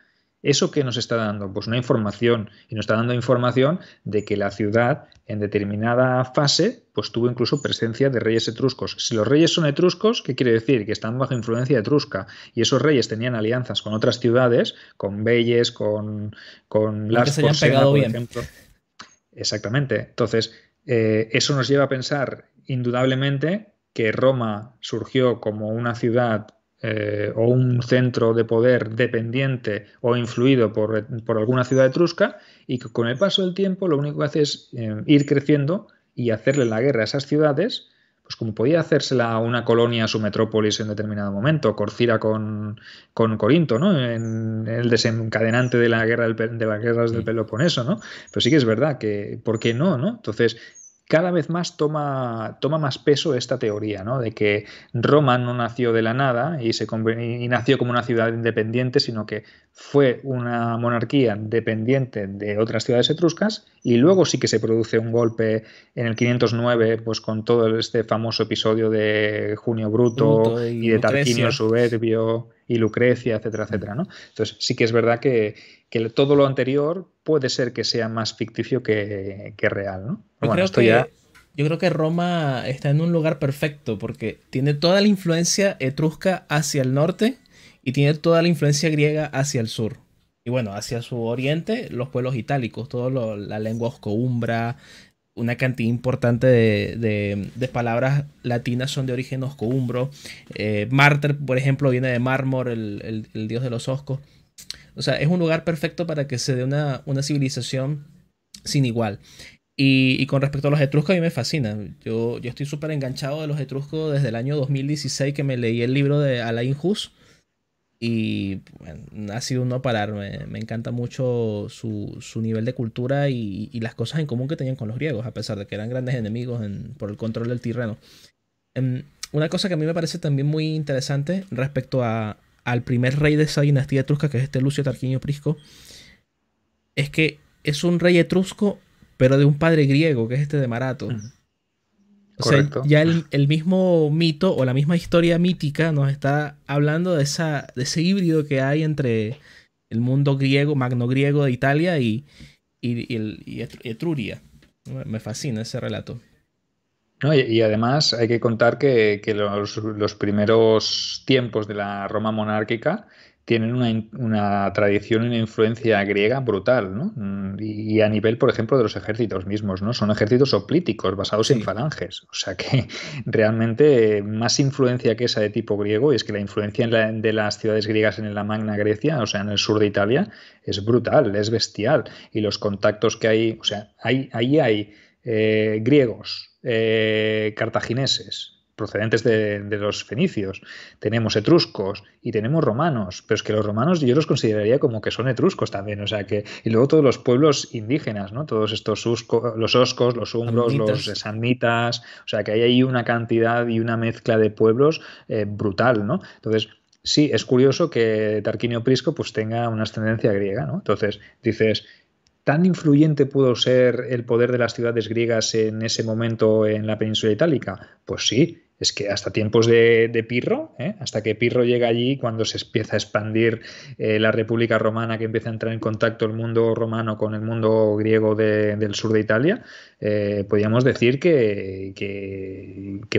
¿Eso qué nos está dando? Pues una información, y nos está dando información de que la ciudad en determinada fase pues tuvo incluso presencia de reyes etruscos. Si los reyes son etruscos, ¿qué quiere decir? Que están bajo influencia etrusca y esos reyes tenían alianzas con otras ciudades, con Belles, con, con por ejemplo. Exactamente. Entonces, eh, eso nos lleva a pensar indudablemente que Roma surgió como una ciudad eh, o un centro de poder dependiente o influido por, alguna ciudad etrusca y que con el paso del tiempo lo único que hace es eh, ir creciendo y hacerle la guerra a esas ciudades, pues como podía hacérsela una colonia, a su metrópolis en determinado momento, Corcira con, Corinto, ¿no? En, el desencadenante de la guerra de las guerras del Peloponeso, ¿no? Pero sí que es verdad que, ¿por qué no, no? Entonces, cada vez más toma, toma más peso esta teoría, ¿no? De que Roma no nació de la nada y, se nació como una ciudad independiente, sino que fue una monarquía dependiente de otras ciudades etruscas y luego sí que se produce un golpe en el 509, pues con todo este famoso episodio de Junio Bruto, y, de Tarquinio Soberbio y Lucrecia, etcétera, etcétera, Entonces sí que es verdad que que todo lo anterior puede ser que sea más ficticio que, real, ¿no? Yo, creo que, yo creo que Roma está en un lugar perfecto porque tiene toda la influencia etrusca hacia el norte y tiene toda la influencia griega hacia el sur. Y bueno, hacia su oriente, los pueblos itálicos, toda la lengua oscoumbra, una cantidad importante de, palabras latinas son de origen oscoumbro. Eh, por ejemplo, viene de mármol, el, el, dios de los oscos. O sea, es un lugar perfecto para que se dé una, civilización sin igual. Y, con respecto a los etruscos, a mí me fascina. Yo, yo estoy súper enganchado de los etruscos desde el año 2016 que me leí el libro de Alain Hus. Y ha sido un no parar. Me, encanta mucho su, nivel de cultura y, las cosas en común que tenían con los griegos, a pesar de que eran grandes enemigos por el control del tirreno. Em, una cosa que a mí me parece también muy interesante respecto a, al primer rey de esa dinastía etrusca, que es este Lucio Tarquinio Prisco, es que es un rey etrusco, pero de un padre griego, que es este de Marato. O sea, ya el, mismo mito o la misma historia mítica nos está hablando de, esa, de ese híbrido que hay entre el mundo griego, magno griego de Italia y, y Etruria. Me fascina ese relato y, además hay que contar que, los, primeros tiempos de la Roma monárquica tienen una, tradición y una influencia griega brutal, ¿no? Mm, y, a nivel, por ejemplo, de los ejércitos mismos, ¿no? Son ejércitos oplíticos basados en falanges. O sea que realmente más influencia que esa de tipo griego, y es que la influencia de las ciudades griegas en la Magna Grecia, o sea, en el sur de Italia, es brutal, es bestial. Y los contactos que hay, o sea, ahí hay, hay eh, griegos eh, cartagineses, procedentes de, los fenicios, tenemos etruscos y tenemos romanos, pero es que los romanos yo los consideraría como que son etruscos también, o sea que, y luego todos los pueblos indígenas, ¿no? Todos estos los oscos, los umbros, los samnitas, o sea que hay ahí una cantidad y una mezcla de pueblos eh, brutal, ¿no? Entonces, sí, es curioso que Tarquinio Prisco pues tenga una ascendencia griega, ¿no? Entonces, dices, ¿Tan influyente pudo ser el poder de las ciudades griegas en ese momento en la península itálica? Pues sí, es que hasta tiempos de, Pirro, ¿eh? hasta que Pirro llega allí, cuando se empieza a expandir eh, la República Romana, que empieza a entrar en contacto el mundo romano con el mundo griego del sur de Italia, eh, podríamos decir que,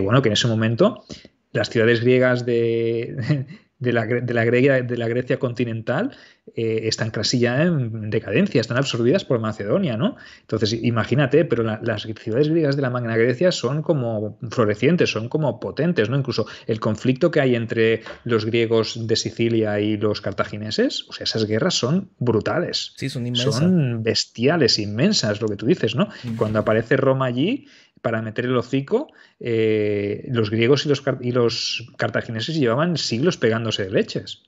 bueno, que en ese momento las ciudades griegas de, la Grecia continental eh, están casi ya en decadencia, están absorbidas por Macedonia, ¿no? Entonces, imagínate, pero las ciudades griegas de la Magna Grecia son como florecientes, son como potentes, ¿no? Incluso el conflicto que hay entre los griegos de Sicilia y los cartagineses, o sea, esas guerras son brutales. Sí, son Son bestiales, inmensas, lo que tú dices, ¿no? Mm. Cuando aparece Roma allí, para meter el hocico, eh, los griegos y los, y los cartagineses llevaban siglos pegándose de leches.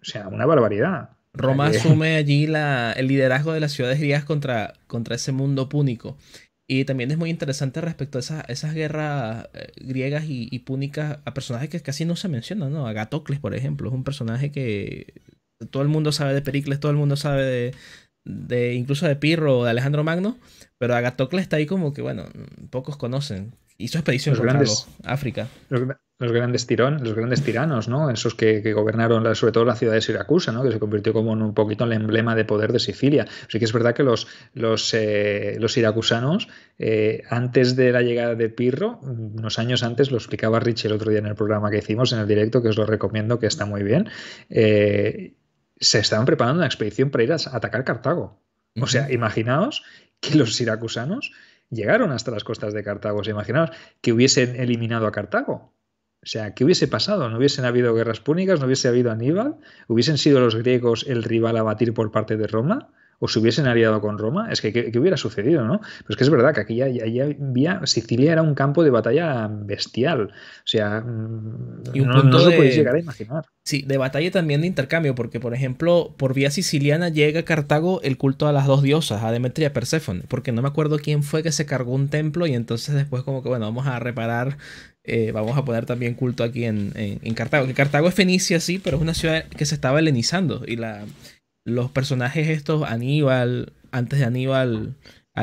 O sea, una barbaridad. Roma asume allí la, el liderazgo de las ciudades griegas contra, contra ese mundo púnico. Y también es muy interesante respecto a esas, guerras eh, griegas y, púnicas a personajes que casi no se mencionan, ¿no? Agatocles, por ejemplo, es un personaje que todo el mundo sabe de Pericles, todo el mundo sabe de, incluso de Pirro o de Alejandro Magno, pero Agatocles está ahí como que, bueno, pocos conocen. Hizo expedición los África los grandes tirón, los grandes tiranos, ¿no? Esos que, gobernaron sobre todo la ciudad de Siracusa, ¿no? Que se convirtió como en un poquito en el emblema de poder de Sicilia. así que es verdad que los, los, eh, los siracusanos, eh, antes de la llegada de Pirro, unos años antes, lo explicaba Rich el otro día en el programa que hicimos, en el directo, que os lo recomiendo, que está muy bien, eh, se estaban preparando una expedición para ir a atacar Cartago. O sea, imaginaos que los siracusanos llegaron hasta las costas de Cartago. O imaginaos que hubiesen eliminado a Cartago o sea, ¿qué hubiese pasado? ¿No hubiesen habido guerras púnicas? ¿No hubiese habido Aníbal? ¿Hubiesen sido los griegos el rival a batir por parte de Roma? ¿O se hubiesen aliado con Roma? Es que, ¿qué, hubiera sucedido, no? Pero es que es verdad que aquí ya, había, Sicilia era un campo de batalla bestial. O sea, no, llegar a imaginar. Sí, de batalla también de intercambio, porque, por ejemplo, por vía siciliana llega a Cartago el culto a las dos diosas, a Demetria y a Perséfone, porque no me acuerdo quién fue que se cargó un templo y entonces después como que, bueno, vamos a reparar eh, vamos a poner también culto aquí en, Cartago. Que Cartago es Fenicia, sí, pero es una ciudad que se estaba helenizando. Y la, los personajes estos, Aníbal, antes de Aníbal,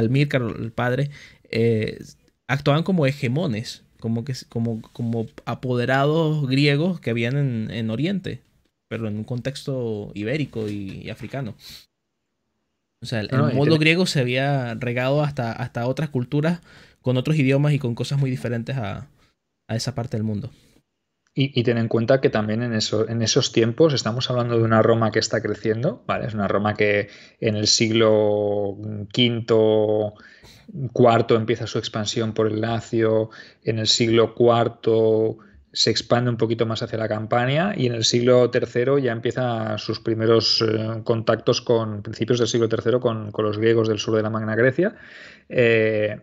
Mircar el padre, eh, actuaban como hegemones, como, que, como, como apoderados griegos que habían en, Oriente, pero en un contexto ibérico y, africano. O sea, el, modo griego se había regado hasta, hasta otras culturas con otros idiomas y con cosas muy diferentes a, a esa parte del mundo. Y, ten en cuenta que también en, eso, en esos tiempos estamos hablando de una Roma que está creciendo, Es una Roma que en el siglo V, cuarto empieza su expansión por el Lacio, en el siglo IV se expande un poquito más hacia la Campania y en el siglo III ya empieza sus primeros eh, contactos con principios del siglo III con, los griegos del sur de la Magna Grecia. Eh,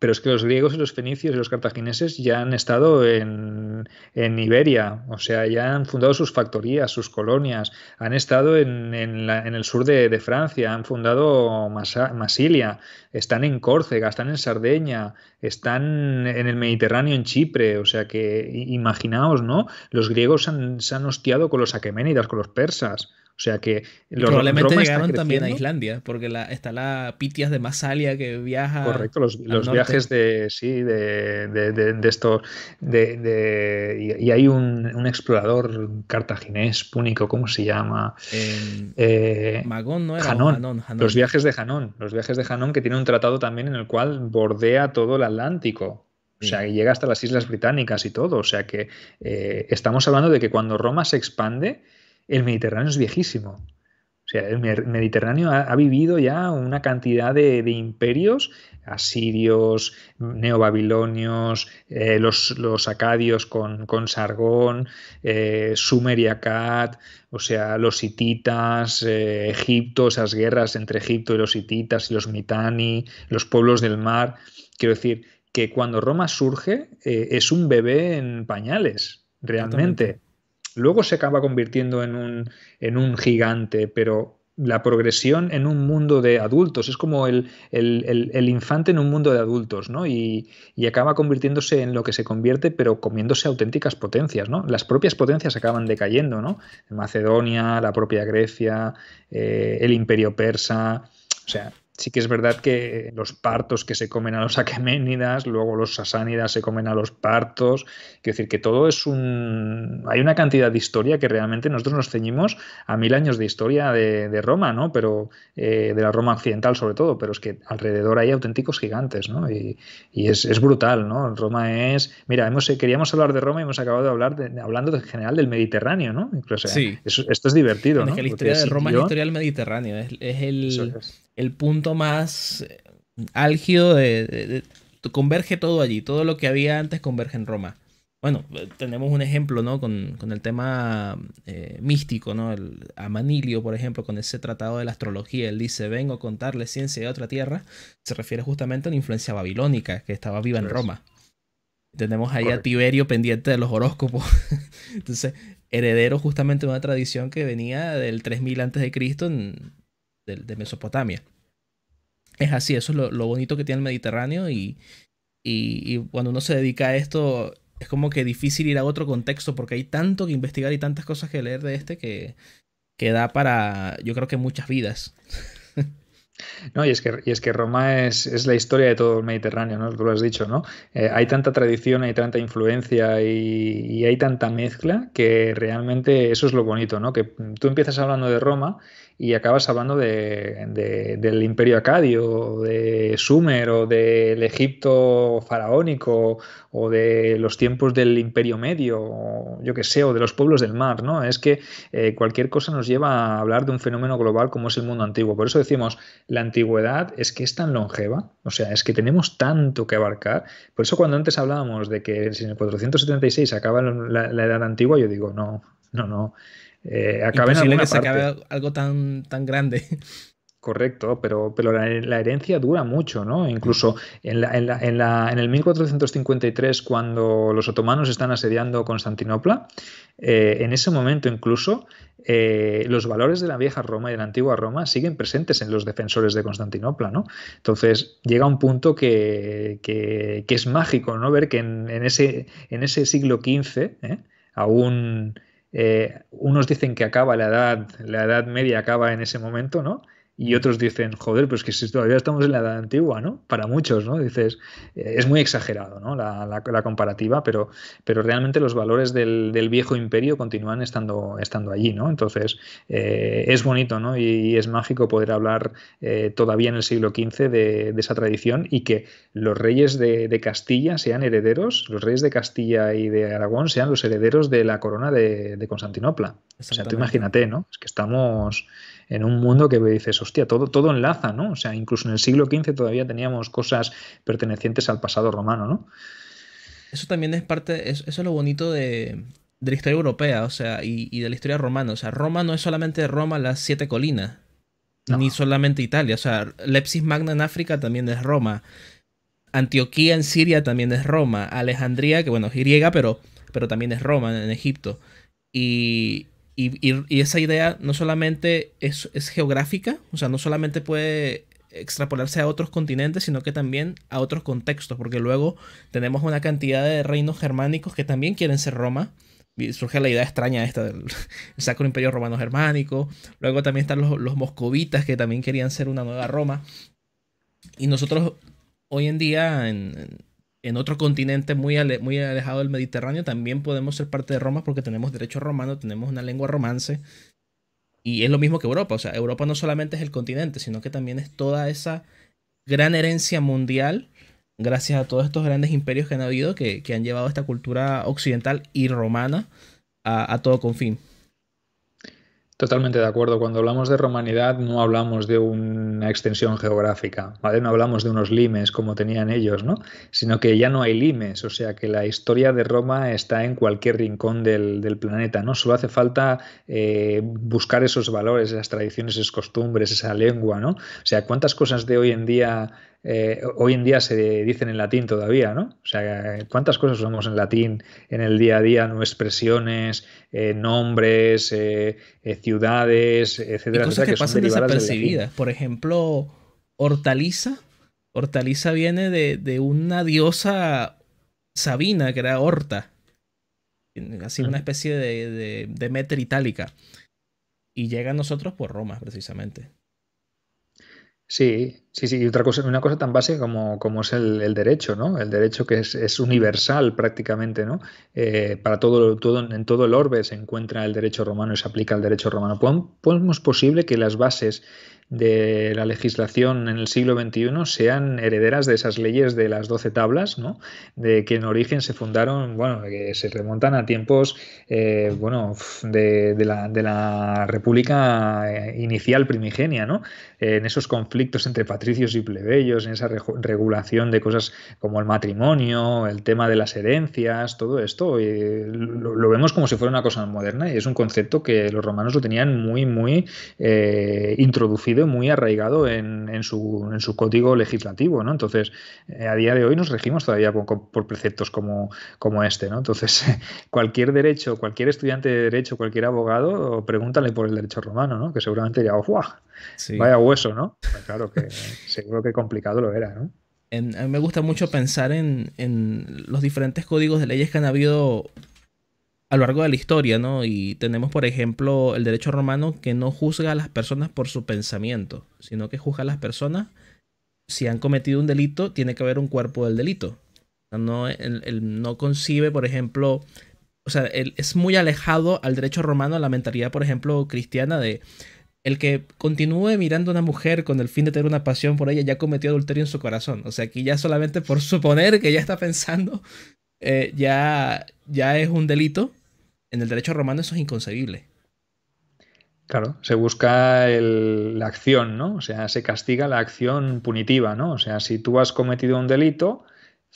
pero es que los griegos y los fenicios y los cartagineses ya han estado en, en Iberia, o sea, ya han fundado sus factorías, sus colonias, han estado en, en, el sur de, Francia, han fundado Masilia, están en Córcega, están en Sardeña, están en el Mediterráneo, en Chipre, o sea que imaginaos, ¿no? Los griegos se han hostiado con los aqueménidas, con los persas. O sea que los, probablemente llegaron también a Islandia, porque está la Pitias de Masalia que viaja. Correcto, los, viajes de sí, de, de, y, hay un, explorador cartaginés, púnico, ¿cómo se llama? Em, eh, Magón no era. Janón, Los viajes de Janón, los viajes de Janón que tiene un tratado también en el cual bordea todo el Atlántico. O sea, que llega hasta las Islas Británicas y todo. O sea que eh, estamos hablando de que cuando Roma se expande, el Mediterráneo es viejísimo. O sea, el Mediterráneo ha, vivido ya una cantidad de, imperios asirios, neobabilonios, eh, los, acadios con, con Sargón, eh, Sumeriacat, o sea, los hititas, eh, Egipto, esas guerras entre Egipto y los hititas y los mitani, los pueblos del mar. Quiero decir que cuando Roma surge eh, es un bebé en pañales, realmente luego se acaba convirtiendo en un, en un gigante, pero la progresión en un mundo de adultos. Es como el, el, infante en un mundo de adultos, ¿no? Y, acaba convirtiéndose en lo que se convierte, pero comiéndose auténticas potencias, ¿no? Las propias potencias acaban decayendo, ¿no? Macedonia, la propia Grecia, eh, el imperio persa. O sea, Sí que es verdad que los partos que se comen a los aqueménidas, luego los sasánidas se comen a los partos. Quiero decir que todo es un. Hay una cantidad de historia que realmente nosotros nos ceñimos a mil años de historia de, Roma, ¿no? Pero eh, de la Roma occidental sobre todo, pero es que alrededor hay auténticos gigantes, ¿no? Y, es, brutal, ¿no? Roma es. Mira, hemos, eh, queríamos hablar de Roma y hemos acabado de hablar de, hablando en general del Mediterráneo, ¿no? sí. esto es divertido, ¿no? la historia de Roma es la historia del Mediterráneo, es, el el punto más eh, álgido de, Converge todo allí, todo lo que había antes converge en Roma. Bueno, eh, tenemos un ejemplo, ¿no? Con, el tema eh, místico, ¿no? El, a por ejemplo, con ese tratado de la astrología, él dice, vengo a contarle ciencia de otra tierra, se refiere justamente a una influencia babilónica que estaba viva en Roma. Tenemos ahí a Tiberio pendiente de los horóscopos. Entonces, heredero justamente de una tradición que venía del 3000 a.C. en de, Mesopotamia. Es así, eso es lo, bonito que tiene el Mediterráneo y, y, cuando uno se dedica a esto es como que difícil ir a otro contexto porque hay tanto que investigar y tantas cosas que leer de este que, da para, yo creo que muchas vidas. No, y es que, y es que Roma es, es, la historia de todo el Mediterráneo, ¿no? Tú lo has dicho, ¿no? Eh, hay tanta tradición, hay tanta influencia y, y, hay tanta mezcla que realmente eso es lo bonito, ¿no? Que tú empiezas hablando de Roma y acabas hablando del imperio acadio, de Sumer o del Egipto faraónico o de los tiempos del imperio medio, yo que sé, o de los pueblos del mar, ¿no? Es que eh, cualquier cosa nos lleva a hablar de un fenómeno global como es el mundo antiguo. Por eso decimos, la antigüedad es que es tan longeva, o sea, es que tenemos tanto que abarcar. Por eso cuando antes hablábamos de que en el 476 acaba la edad antigua, yo digo, no, no, no eh, que se algo tan, tan grande. Correcto, pero, pero la, herencia dura mucho, ¿no? Incluso en, el 1453, cuando los otomanos están asediando Constantinopla, eh, en ese momento incluso eh, los valores de la vieja Roma y de la antigua Roma siguen presentes en los defensores de Constantinopla, ¿no? Entonces llega un punto que, es mágico, ¿no? Ver que en, ese, en ese siglo XV, ¿eh? aún eh, unos dicen que acaba la edad, la edad media acaba en ese momento, ¿no? y otros dicen, joder, pero es que si todavía estamos en la edad antigua, ¿no? Para muchos, ¿no? Dices, eh, es muy exagerado, ¿no? La, comparativa, pero, pero realmente los valores del, viejo imperio continúan estando, allí, ¿no? Entonces, eh, es bonito, ¿no? Y, es mágico poder hablar eh, todavía en el siglo XV de, esa tradición y que los reyes de, Castilla sean herederos, los reyes de Castilla y de Aragón sean los herederos de la corona de, de Constantinopla. O sea, tú imagínate, ¿no? Es que estamos en un mundo que dices, hostia, todo, todo enlaza, ¿no? O sea, incluso en el siglo XV todavía teníamos cosas pertenecientes al pasado romano, ¿no? Eso también es parte, eso es lo bonito de, la historia europea, o sea, y, de la historia romana. O sea, Roma no es solamente Roma las siete colinas, ni solamente Italia. O sea, Lepsis Magna en África también es Roma. Antioquía en Siria también es Roma. Alejandría, que bueno, es griega, pero, pero también es Roma en Egipto. Y, y, esa idea no solamente es, geográfica, o sea, no solamente puede extrapolarse a otros continentes, sino que también a otros contextos, porque luego tenemos una cantidad de reinos germánicos que también quieren ser Roma. Y surge la idea extraña esta del Sacro Imperio Romano Germánico. Luego también están los, moscovitas que también querían ser una nueva Roma. Y nosotros hoy en día, en otro continente muy, muy alejado del Mediterráneo, también podemos ser parte de Roma porque tenemos derecho romano, tenemos una lengua romance. Y es lo mismo que Europa. O sea, Europa no solamente es el continente, sino que también es toda esa gran herencia mundial, gracias a todos estos grandes imperios que han habido, que, han llevado esta cultura occidental y romana a, a todo confín. Totalmente de acuerdo. Cuando hablamos de romanidad no hablamos de una extensión geográfica, ¿vale? No hablamos de unos limes como tenían ellos, ¿no? Sino que ya no hay limes, o sea que la historia de Roma está en cualquier rincón del, planeta, ¿no? Solo hace falta eh, buscar esos valores, esas tradiciones, esas costumbres, esa lengua, ¿no? O sea, ¿cuántas cosas de hoy en día eh, hoy en día se dicen en latín todavía, ¿no? O sea, ¿cuántas cosas usamos en latín en el día a día? No expresiones, eh, nombres, eh, ciudades, etcétera. cosas que, pasan desapercibidas. Por ejemplo, hortaliza. Hortaliza viene de, una diosa sabina que era Horta. Así una especie de, de, itálica. Y llega a nosotros por Roma, precisamente. Sí, sí, sí. Y otra cosa, una cosa tan básica como, como es el, el, derecho, ¿no? El derecho que es, es universal prácticamente, ¿no? Eh, para todo, todo, en todo el orbe se encuentra el derecho romano y se aplica el derecho romano. Pues es posible que las bases de la legislación en el siglo XXI sean herederas de esas leyes de las doce tablas, ¿no? De que en origen se fundaron, bueno, que se remontan a tiempos, eh, bueno, de, de, la, de la República eh, inicial primigenia, ¿no? en esos conflictos entre patricios y plebeyos, en esa regulación de cosas como el matrimonio, el tema de las herencias, todo esto, eh, lo, vemos como si fuera una cosa moderna y es un concepto que los romanos lo tenían muy, muy eh, introducido, muy arraigado en, su, en, su, código legislativo, ¿no? Entonces, eh, a día de hoy nos regimos todavía por, preceptos como, como este, ¿no? Entonces, cualquier derecho, cualquier estudiante de derecho, cualquier abogado, pregúntale por el derecho romano, ¿no? Que seguramente diría, ¡guau! eso, ¿no? Pues claro que seguro que complicado lo era, ¿no? a mí me gusta mucho pensar en, los diferentes códigos de leyes que han habido a lo largo de la historia, ¿no? Y tenemos, por ejemplo, el derecho romano que no juzga a las personas por su pensamiento, sino que juzga a las personas si han cometido un delito, tiene que haber un cuerpo del delito. No, el, no concibe, por ejemplo, o sea, es muy alejado al derecho romano, a la mentalidad, por ejemplo, cristiana de el que continúe mirando a una mujer con el fin de tener una pasión por ella ya cometió adulterio en su corazón. O sea, aquí ya solamente por suponer que ya está pensando, eh, ya, ya es un delito. En el derecho romano eso es inconcebible. Claro, se busca la acción, ¿no? O sea, se castiga la acción punitiva, ¿no? O sea, si tú has cometido un delito,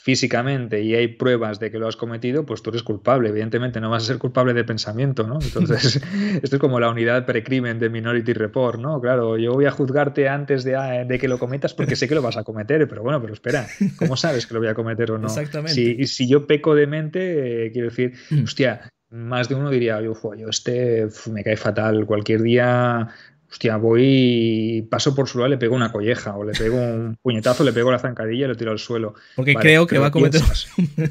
físicamente y hay pruebas de que lo has cometido, pues tú eres culpable. Evidentemente no vas a ser culpable de pensamiento, ¿no? Entonces, esto es como la unidad precrimen de Minority Report, ¿no? Claro, yo voy a juzgarte antes ah, de, que lo cometas porque sé que lo vas a cometer, pero bueno, pero espera, ¿cómo sabes que lo voy a cometer o no? Exactamente. Si, si yo peco de mente, eh, quiero decir, mm. hostia, más de uno diría, yo, yo este me cae fatal, cualquier día hostia, voy, paso por su lado, le pego una colleja, o le pego un puñetazo, le pego la zancadilla y lo tiro al suelo. Porque creo que va a cometer.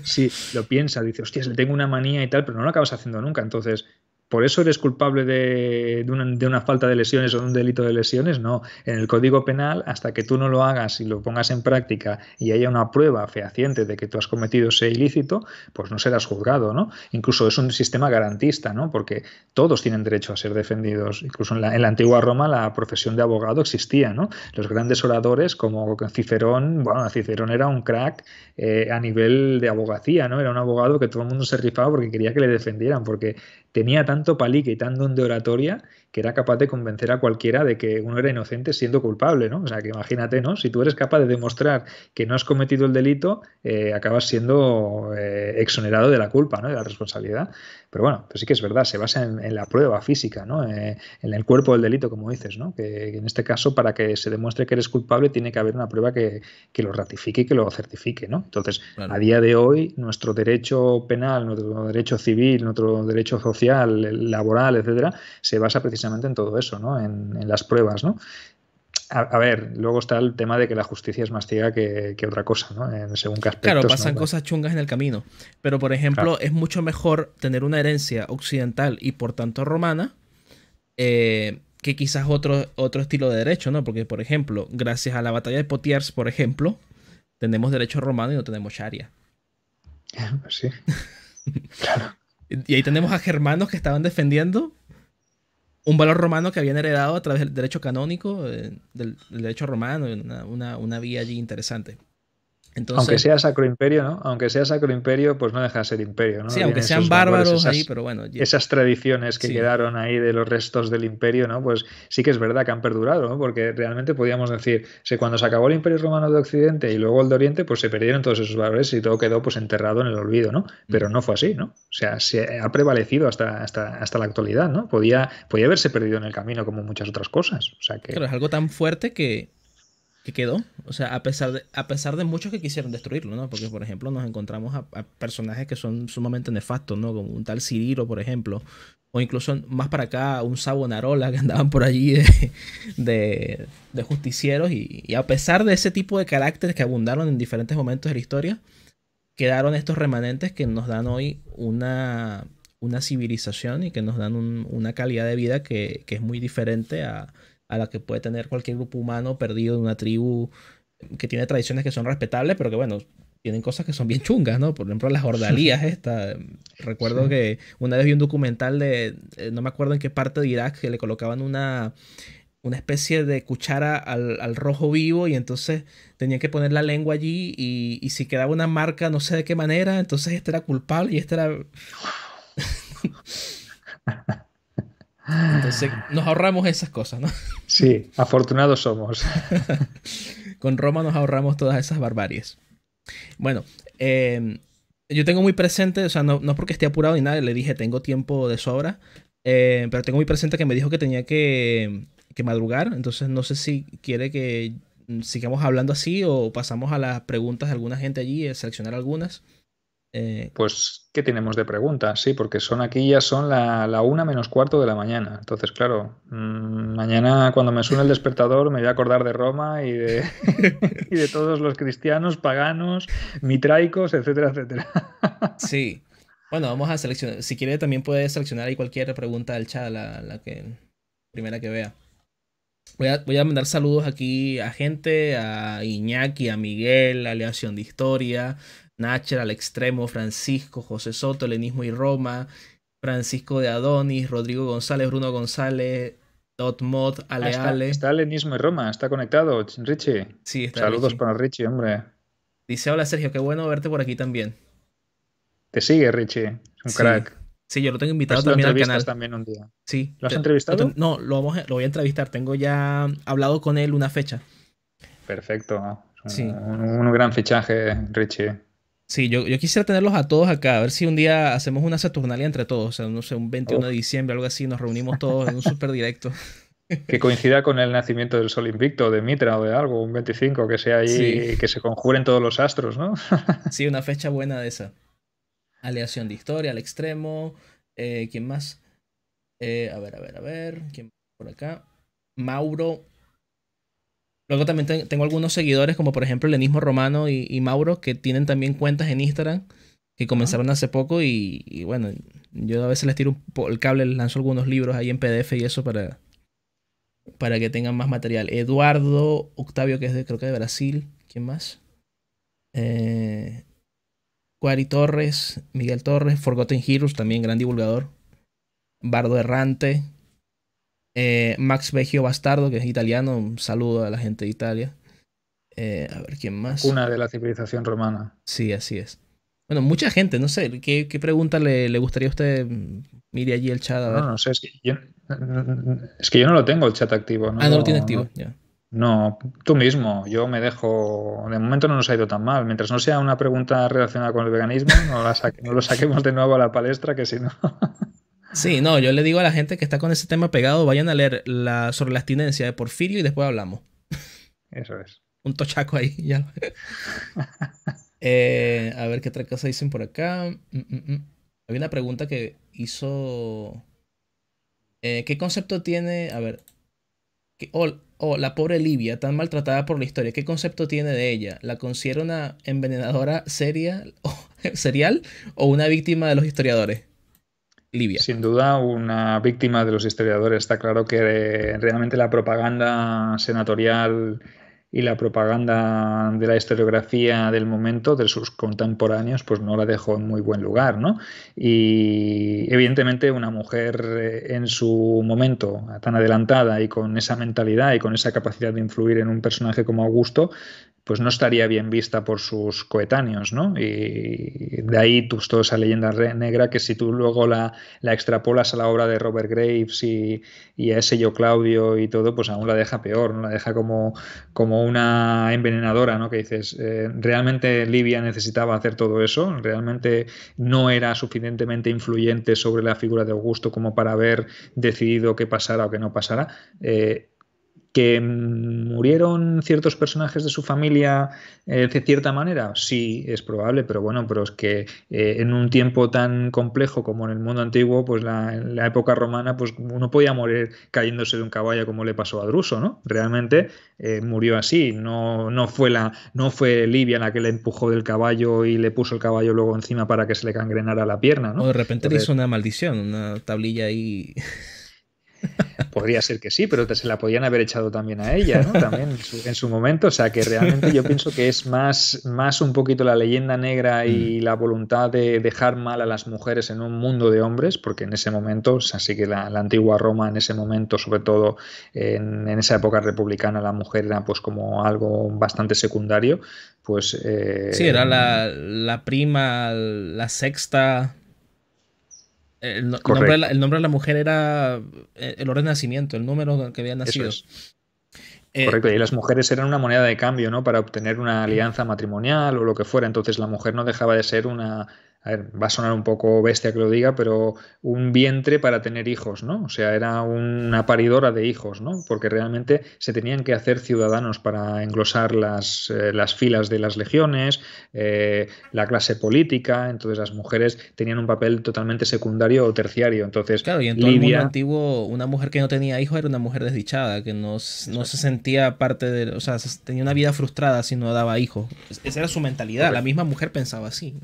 sí, lo piensa. Dice, hostia, le tengo una manía y tal, pero no lo acabas haciendo nunca. Entonces, por eso eres culpable de, una, falta de lesiones o de un delito de lesiones. No, en el Código Penal, hasta que tú no lo hagas y lo pongas en práctica y haya una prueba fehaciente de que tú has cometido ese ilícito, pues no serás juzgado, ¿no? Incluso es un sistema garantista, ¿no? Porque todos tienen derecho a ser defendidos. Incluso en la, antigua Roma la profesión de abogado existía, ¿no? Los grandes oradores como Cicerón, bueno, Cicerón era un crack eh, a nivel de abogacía, ¿no? Era un abogado que todo el mundo se rifaba porque quería que le defendieran, porque tenía tanto palique y tan don de oratoria que era capaz de convencer a cualquiera de que uno era inocente siendo culpable, ¿no? O sea, que imagínate, ¿no? Si tú eres capaz de demostrar que no has cometido el delito, eh, acabas siendo eh, exonerado de la culpa, ¿no? De la responsabilidad. Pero bueno, pues sí que es verdad, se basa en, la prueba física, ¿no? Eh, en el cuerpo del delito, como dices, ¿no? Que, en este caso, para que se demuestre que eres culpable, tiene que haber una prueba que, lo ratifique y que lo certifique, ¿no? Entonces, a día de hoy, nuestro derecho penal, nuestro derecho civil, nuestro derecho social, laboral, etcétera, se basa precisamente en todo eso, ¿no? en, las pruebas. ¿no? A, ver, luego está el tema de que la justicia es más ciega que, otra cosa, ¿no? En, según qué aspectos, Claro, pasan cosas chungas en el camino. Pero, por ejemplo, es mucho mejor tener una herencia occidental y por tanto romana eh, que quizás otro, otro estilo de derecho, ¿no? Porque, por ejemplo, gracias a la batalla de Potiers, por ejemplo, tenemos derecho romano y no tenemos sharia. Pues sí. claro. Y ahí tenemos a germanos que estaban defendiendo un valor romano que habían heredado a través del derecho canónico, eh, del, derecho romano, una, una vía allí interesante aunque sea Sacro Imperio, ¿no? Aunque sea Sacro Imperio, pues no deja de ser imperio, ¿no? Sí, aunque sean bárbaros ahí, pero bueno. Esas tradiciones que quedaron ahí de los restos del imperio, ¿no? Pues sí que es verdad que han perdurado, ¿no? Porque realmente podíamos decir, cuando se acabó el Imperio Romano de Occidente y luego el de Oriente, pues se perdieron todos esos valores y todo quedó pues enterrado en el olvido, ¿no? Pero mm. no fue así, ¿no? O sea, se ha prevalecido hasta, hasta, la actualidad, ¿no? Podía, haberse perdido en el camino como muchas otras cosas. O sea que... es algo tan fuerte que que quedó. O sea, a pesar de, a pesar de muchos que quisieron destruirlo, ¿no? Porque, por ejemplo, nos encontramos a, personajes que son sumamente nefastos, ¿no? Como un tal Cirilo, por ejemplo. O incluso más para acá, un Sabonarola que andaban por allí de, justicieros. Y, a pesar de ese tipo de caracteres que abundaron en diferentes momentos de la historia, quedaron estos remanentes que nos dan hoy una, una civilización y que nos dan una calidad de vida que es muy diferente a a la que puede tener cualquier grupo humano perdido de una tribu que tiene tradiciones que son respetables, pero que bueno, tienen cosas que son bien chungas, ¿no? Por ejemplo, las ordalías estas. Recuerdo que una vez vi un documental de, eh, no me acuerdo en qué parte de Irak, que le colocaban una, una especie de cuchara al, rojo vivo y entonces tenían que poner la lengua allí y, y, si quedaba una marca no sé de qué manera, entonces este era culpable y este era... Entonces ah. nos ahorramos esas cosas, ¿no? Sí, afortunados somos. Con Roma nos ahorramos todas esas barbaries. Bueno, em, yo tengo muy presente, o sea, no, no, porque esté apurado ni nada, le dije tengo tiempo de sobra, em, pero tengo muy presente que me dijo que tenía que, que madrugar, entonces no sé si quiere que mm, sigamos hablando así o pasamos a las preguntas de alguna gente allí, seleccionar algunas. Eh, pues, ¿qué tenemos de preguntas? Sí, porque son aquí ya son la, una menos cuarto de la mañana. Entonces, claro, mm, mañana cuando me suene el despertador me voy a acordar de Roma y de, todos los cristianos, paganos, mitraicos, etcétera, etcétera. sí. Bueno, vamos a seleccionar. Si quiere, también puede seleccionar ahí cualquier pregunta del chat, la, primera que vea. Voy a, voy a, mandar saludos aquí a gente, a Iñaki, a Miguel, a Aleación de Historia, Nacher al extremo, Francisco, José Soto, Lenismo y Roma, Francisco de Adonis, Rodrigo González, Bruno González, Dot Mod, ah, Ale está, Lenismo y Roma, está conectado, Richie. Sí, está Saludos para Richie, hombre. Dice, hola Sergio, qué bueno verte por aquí también. Te sigue, Richie, es un crack. Sí, yo lo tengo invitado pues también al canal. también un día. Sí. ¿Lo has entrevistado? no, lo, vamos lo voy a entrevistar. Tengo ya hablado con él una fecha. Perfecto. un, gran fichaje, Richie. Sí, yo, quisiera tenerlos a todos acá, a ver si un día hacemos una Saturnalia entre todos, o sea, no sé, un 21 de diciembre, algo así, nos reunimos todos en un super directo. Que coincida con el nacimiento del Sol Invicto, de Mitra o de algo, un 25, que sea ahí, que se conjuren todos los astros, ¿no? Sí, una fecha buena de esa. Aleación de historia al extremo. Eh, ¿Quién más? Eh, a ver, a ver, a ver. ¿Quién por acá? Mauro Luego también tengo algunos seguidores, como por ejemplo Lenismo Romano y, Mauro, que tienen también cuentas en Instagram, que comenzaron hace poco y, bueno, yo a veces les tiro el cable, les lanzo algunos libros ahí en PDF y eso para, para que tengan más material. Eduardo, Octavio, que es de, creo que de Brasil, ¿quién más? Eh, Torres, Miguel Torres, Forgotten Heroes, también gran divulgador. Bardo Errante, eh, Max Vecchio Bastardo, que es italiano, un saludo a la gente de Italia. Eh, a ver, ¿quién más? Una de la civilización romana. Sí, así es. Bueno, mucha gente, no sé, ¿qué, pregunta le, gustaría a usted? Mire allí el chat. No, no sé, es que, yo, es que yo no lo tengo el chat activo. ah, no lo, tiene activo, no, ya. No, tú mismo, yo me dejo. De momento no nos ha ido tan mal. Mientras no sea una pregunta relacionada con el veganismo, no, no lo saquemos de nuevo a la palestra, que si no. Sí, no, yo le digo a la gente que está con ese tema pegado, vayan a leer la, sobre la abstinencia de Porfirio y después hablamos. Eso es. Un tochaco ahí, ya. Eh, a ver qué otra cosa dicen por acá. Mm, mm, mm. Había una pregunta que hizo. Eh, ¿Qué concepto tiene? A ver. Oh, oh, la pobre Livia, tan maltratada por la historia. ¿Qué concepto tiene de ella? ¿La considera una envenenadora seria, serial o una víctima de los historiadores? Sin duda, una víctima de los historiadores. Está claro que eh, realmente la propaganda senatorial y la propaganda de la historiografía del momento, de sus contemporáneos, pues no la dejó en muy buen lugar, ¿no? Y evidentemente una mujer eh, en su momento tan adelantada y con esa mentalidad y con esa capacidad de influir en un personaje como Augusto, pues no estaría bien vista por sus coetáneos, ¿no? Y de ahí pues, toda esa leyenda negra que si tú luego la, extrapolas a la obra de Robert Graves y, a ese yo Claudio y todo, pues aún la deja peor, ¿no? La deja como, como una envenenadora, ¿no? Que dices, eh, ¿realmente Livia necesitaba hacer todo eso? ¿Realmente no era suficientemente influyente sobre la figura de Augusto como para haber decidido qué pasara o que no pasara? Eh, ¿Que murieron ciertos personajes de su familia eh, de cierta manera? Sí, es probable, pero bueno, pero es que eh, en un tiempo tan complejo como en el mundo antiguo, pues la, en la época romana, pues uno podía morir cayéndose de un caballo como le pasó a Druso, ¿no? Realmente eh, murió así, no, no, fue la, no fue Livia la que le empujó del caballo y le puso el caballo luego encima para que se le cangrenara la pierna, ¿no? O de repente hizo una maldición, una tablilla ahí... Podría ser que sí, pero se la podían haber echado también a ella, ¿no? También en su, momento. O sea, que realmente yo pienso que es más, más un poquito la leyenda negra y mm. la voluntad de dejar mal a las mujeres en un mundo de hombres, porque en ese momento, así que la, antigua Roma en ese momento, sobre todo en, esa época republicana, la mujer era pues como algo bastante secundario, pues... Eh, sí, era la, la prima, la sexta el, nombre de la, mujer era eh, el orden de nacimiento, el número que había nacido. Eh, Correcto, y las mujeres eran una moneda de cambio, ¿no? Para obtener una alianza matrimonial o lo que fuera. Entonces la mujer no dejaba de ser una va a sonar un poco bestia que lo diga, pero un vientre para tener hijos, ¿no? O sea, era una paridora de hijos, ¿no? Porque realmente se tenían que hacer ciudadanos para englosar las, eh, filas de las legiones, eh, la clase política, entonces las mujeres tenían un papel totalmente secundario o terciario. Entonces, claro, y en todo el mundo antiguo, una mujer que no tenía hijos era una mujer desdichada, que no, no se sentía parte de, o sea, tenía una vida frustrada si no daba hijos. Esa era su mentalidad, la misma mujer pensaba así.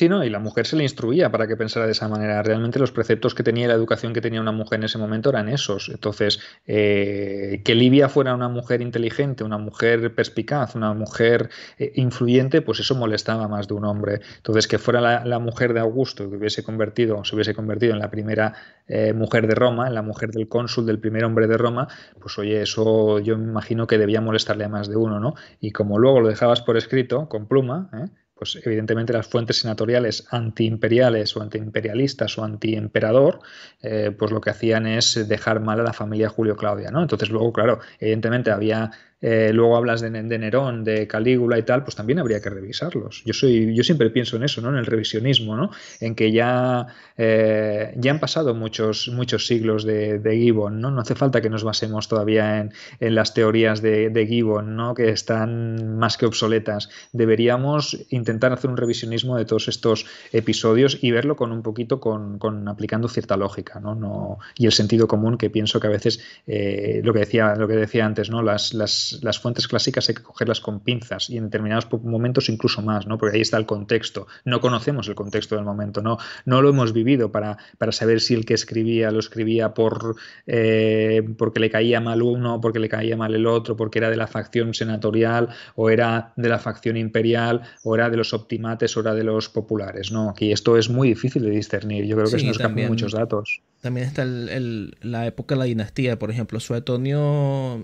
Sí, no, y la mujer se le instruía para que pensara de esa manera. Realmente los preceptos que tenía la educación que tenía una mujer en ese momento eran esos. Entonces, eh, que Livia fuera una mujer inteligente, una mujer perspicaz, una mujer eh, influyente, pues eso molestaba más de un hombre. Entonces, que fuera la, mujer de Augusto que hubiese convertido, se hubiese convertido en la primera eh, mujer de Roma, en la mujer del cónsul, del primer hombre de Roma, pues oye, eso yo me imagino que debía molestarle a más de uno, ¿no? Y como luego lo dejabas por escrito, con pluma, ¿eh? pues evidentemente las fuentes senatoriales antiimperiales o antiimperialistas o antiemperador, eh, pues lo que hacían es dejar mal a la familia Julio Claudia, ¿no? Entonces luego, claro, evidentemente había eh, luego hablas de, Nerón, de Calígula y tal, pues también habría que revisarlos. Yo, soy, yo siempre pienso en eso, ¿no? en el revisionismo, ¿no? en que ya, eh, ya han pasado muchos, muchos siglos de, Gibbon, ¿no? no hace falta que nos basemos todavía en, en las teorías de, Gibbon, ¿no? que están más que obsoletas. Deberíamos intentar hacer un revisionismo de todos estos episodios y verlo con un poquito con, con aplicando cierta lógica ¿no? y el sentido común que pienso que a veces eh, lo que decía lo que decía antes no las, las las, fuentes clásicas hay que cogerlas con pinzas y en determinados momentos incluso más, ¿no? Porque ahí está el contexto. No conocemos el contexto del momento, no, no lo hemos vivido para, para saber si el que escribía lo escribía por eh, porque le caía mal uno, porque le caía mal el otro, porque era de la facción senatorial, o era de la facción imperial, o era de los optimates, o era de los populares. No, aquí esto es muy difícil de discernir. Yo creo que se nos escapan muchos datos. También está la época de la dinastía, por ejemplo. Suetonio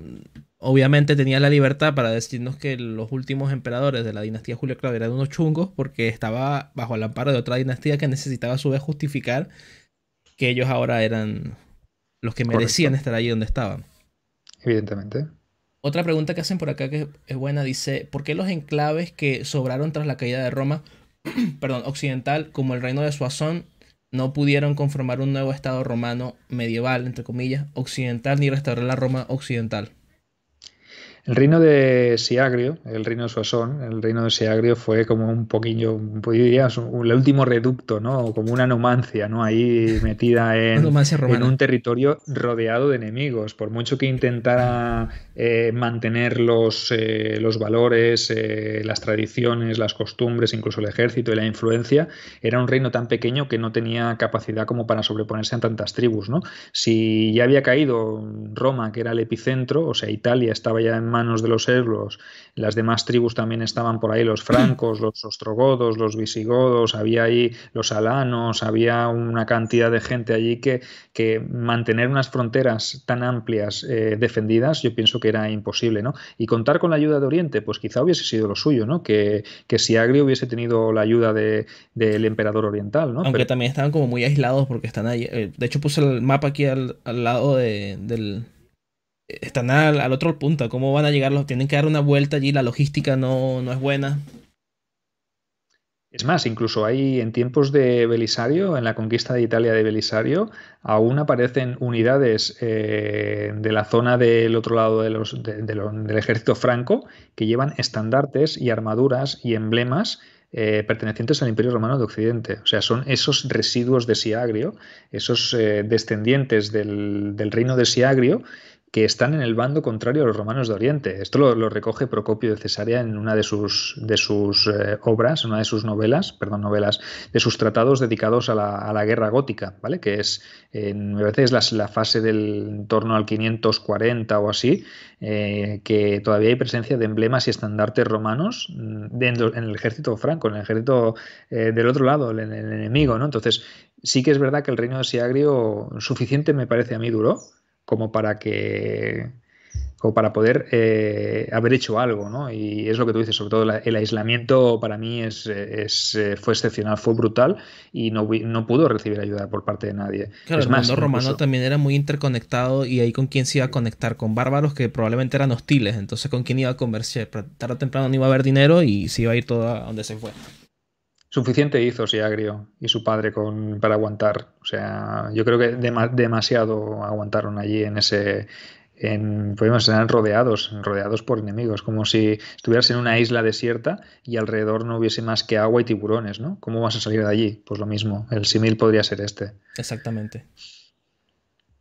obviamente tenía la libertad para decirnos que los últimos emperadores de la dinastía Julio Claudio eran unos chungos porque estaba bajo el amparo de otra dinastía que necesitaba a su vez justificar que ellos ahora eran los que merecían estar allí donde estaban. Evidentemente. Otra pregunta que hacen por acá que es buena dice, ¿por qué los enclaves que sobraron tras la caída de Roma, perdón, occidental, como el reino de Suazón, no pudieron conformar un nuevo estado romano medieval, entre comillas, occidental, ni restaurar la Roma occidental? El reino de Siagrio, el reino de Suasón, el reino de Siagrio fue como un poquillo, diría, el último reducto, ¿no? Como una numancia, ¿no? Ahí metida en, en un territorio rodeado de enemigos. Por mucho que intentara eh, mantener los, eh, valores, eh, las tradiciones, las costumbres, incluso el ejército y la influencia, era un reino tan pequeño que no tenía capacidad como para sobreponerse a tantas tribus, ¿no? Si ya había caído Roma, que era el epicentro, o sea, Italia estaba ya en manos de los Erlos. Las demás tribus también estaban por ahí, los francos, los ostrogodos, los visigodos, había ahí los alanos, había una cantidad de gente allí que, que mantener unas fronteras tan amplias eh, defendidas, yo pienso que era imposible, ¿no? Y contar con la ayuda de Oriente, pues quizá hubiese sido lo suyo, ¿no? Que, si Agri hubiese tenido la ayuda del emperador oriental, ¿no? Aunque también estaban como muy aislados porque están ahí. Eh, de hecho, puse el mapa aquí al, lado de, del están al, otro punto. ¿Cómo van a llegar? tienen que dar una vuelta allí, la logística no, no es buena. Es más, incluso ahí en tiempos de Belisario, en la conquista de Italia de Belisario, aún aparecen unidades eh, de la zona del otro lado de los, del ejército franco que llevan estandartes y armaduras y emblemas eh, pertenecientes al Imperio Romano de Occidente. O sea, son esos residuos de Siagrio, esos eh, descendientes del, del reino de Siagrio que están en el bando contrario a los romanos de Oriente. Esto lo, recoge Procopio de Cesarea en una de sus, de sus eh, obras, en una de sus novelas, perdón, novelas, de sus tratados dedicados a la, guerra gótica, ¿vale? que es, a me la, fase del torno al 540 o así, eh, que todavía hay presencia de emblemas y estandartes romanos dentro mm, en, el ejército franco, en el ejército eh, del otro lado, en, el enemigo. ¿no? Entonces, sí que es verdad que el reino de Siagrio suficiente me parece a mí duró como para que como para poder eh, haber hecho algo, ¿no? Y es lo que tú dices, sobre todo el aislamiento para mí es, eh, fue excepcional, fue brutal y no, no pudo recibir ayuda por parte de nadie. Claro, el más, mundo romano también era muy interconectado y ahí con quién se iba a conectar, con bárbaros que probablemente eran hostiles, entonces con quién iba a comerciar, tarde o temprano no iba a haber dinero y se iba a ir todo a donde se fue. Suficiente hizo Siagrio y su padre con, para aguantar. O sea, yo creo que demasiado aguantaron allí en ese. En, podemos ser rodeados, rodeados por enemigos, como si estuvieras en una isla desierta y alrededor no hubiese más que agua y tiburones, ¿no? ¿Cómo vas a salir de allí? Pues lo mismo, el símil podría ser este. Exactamente.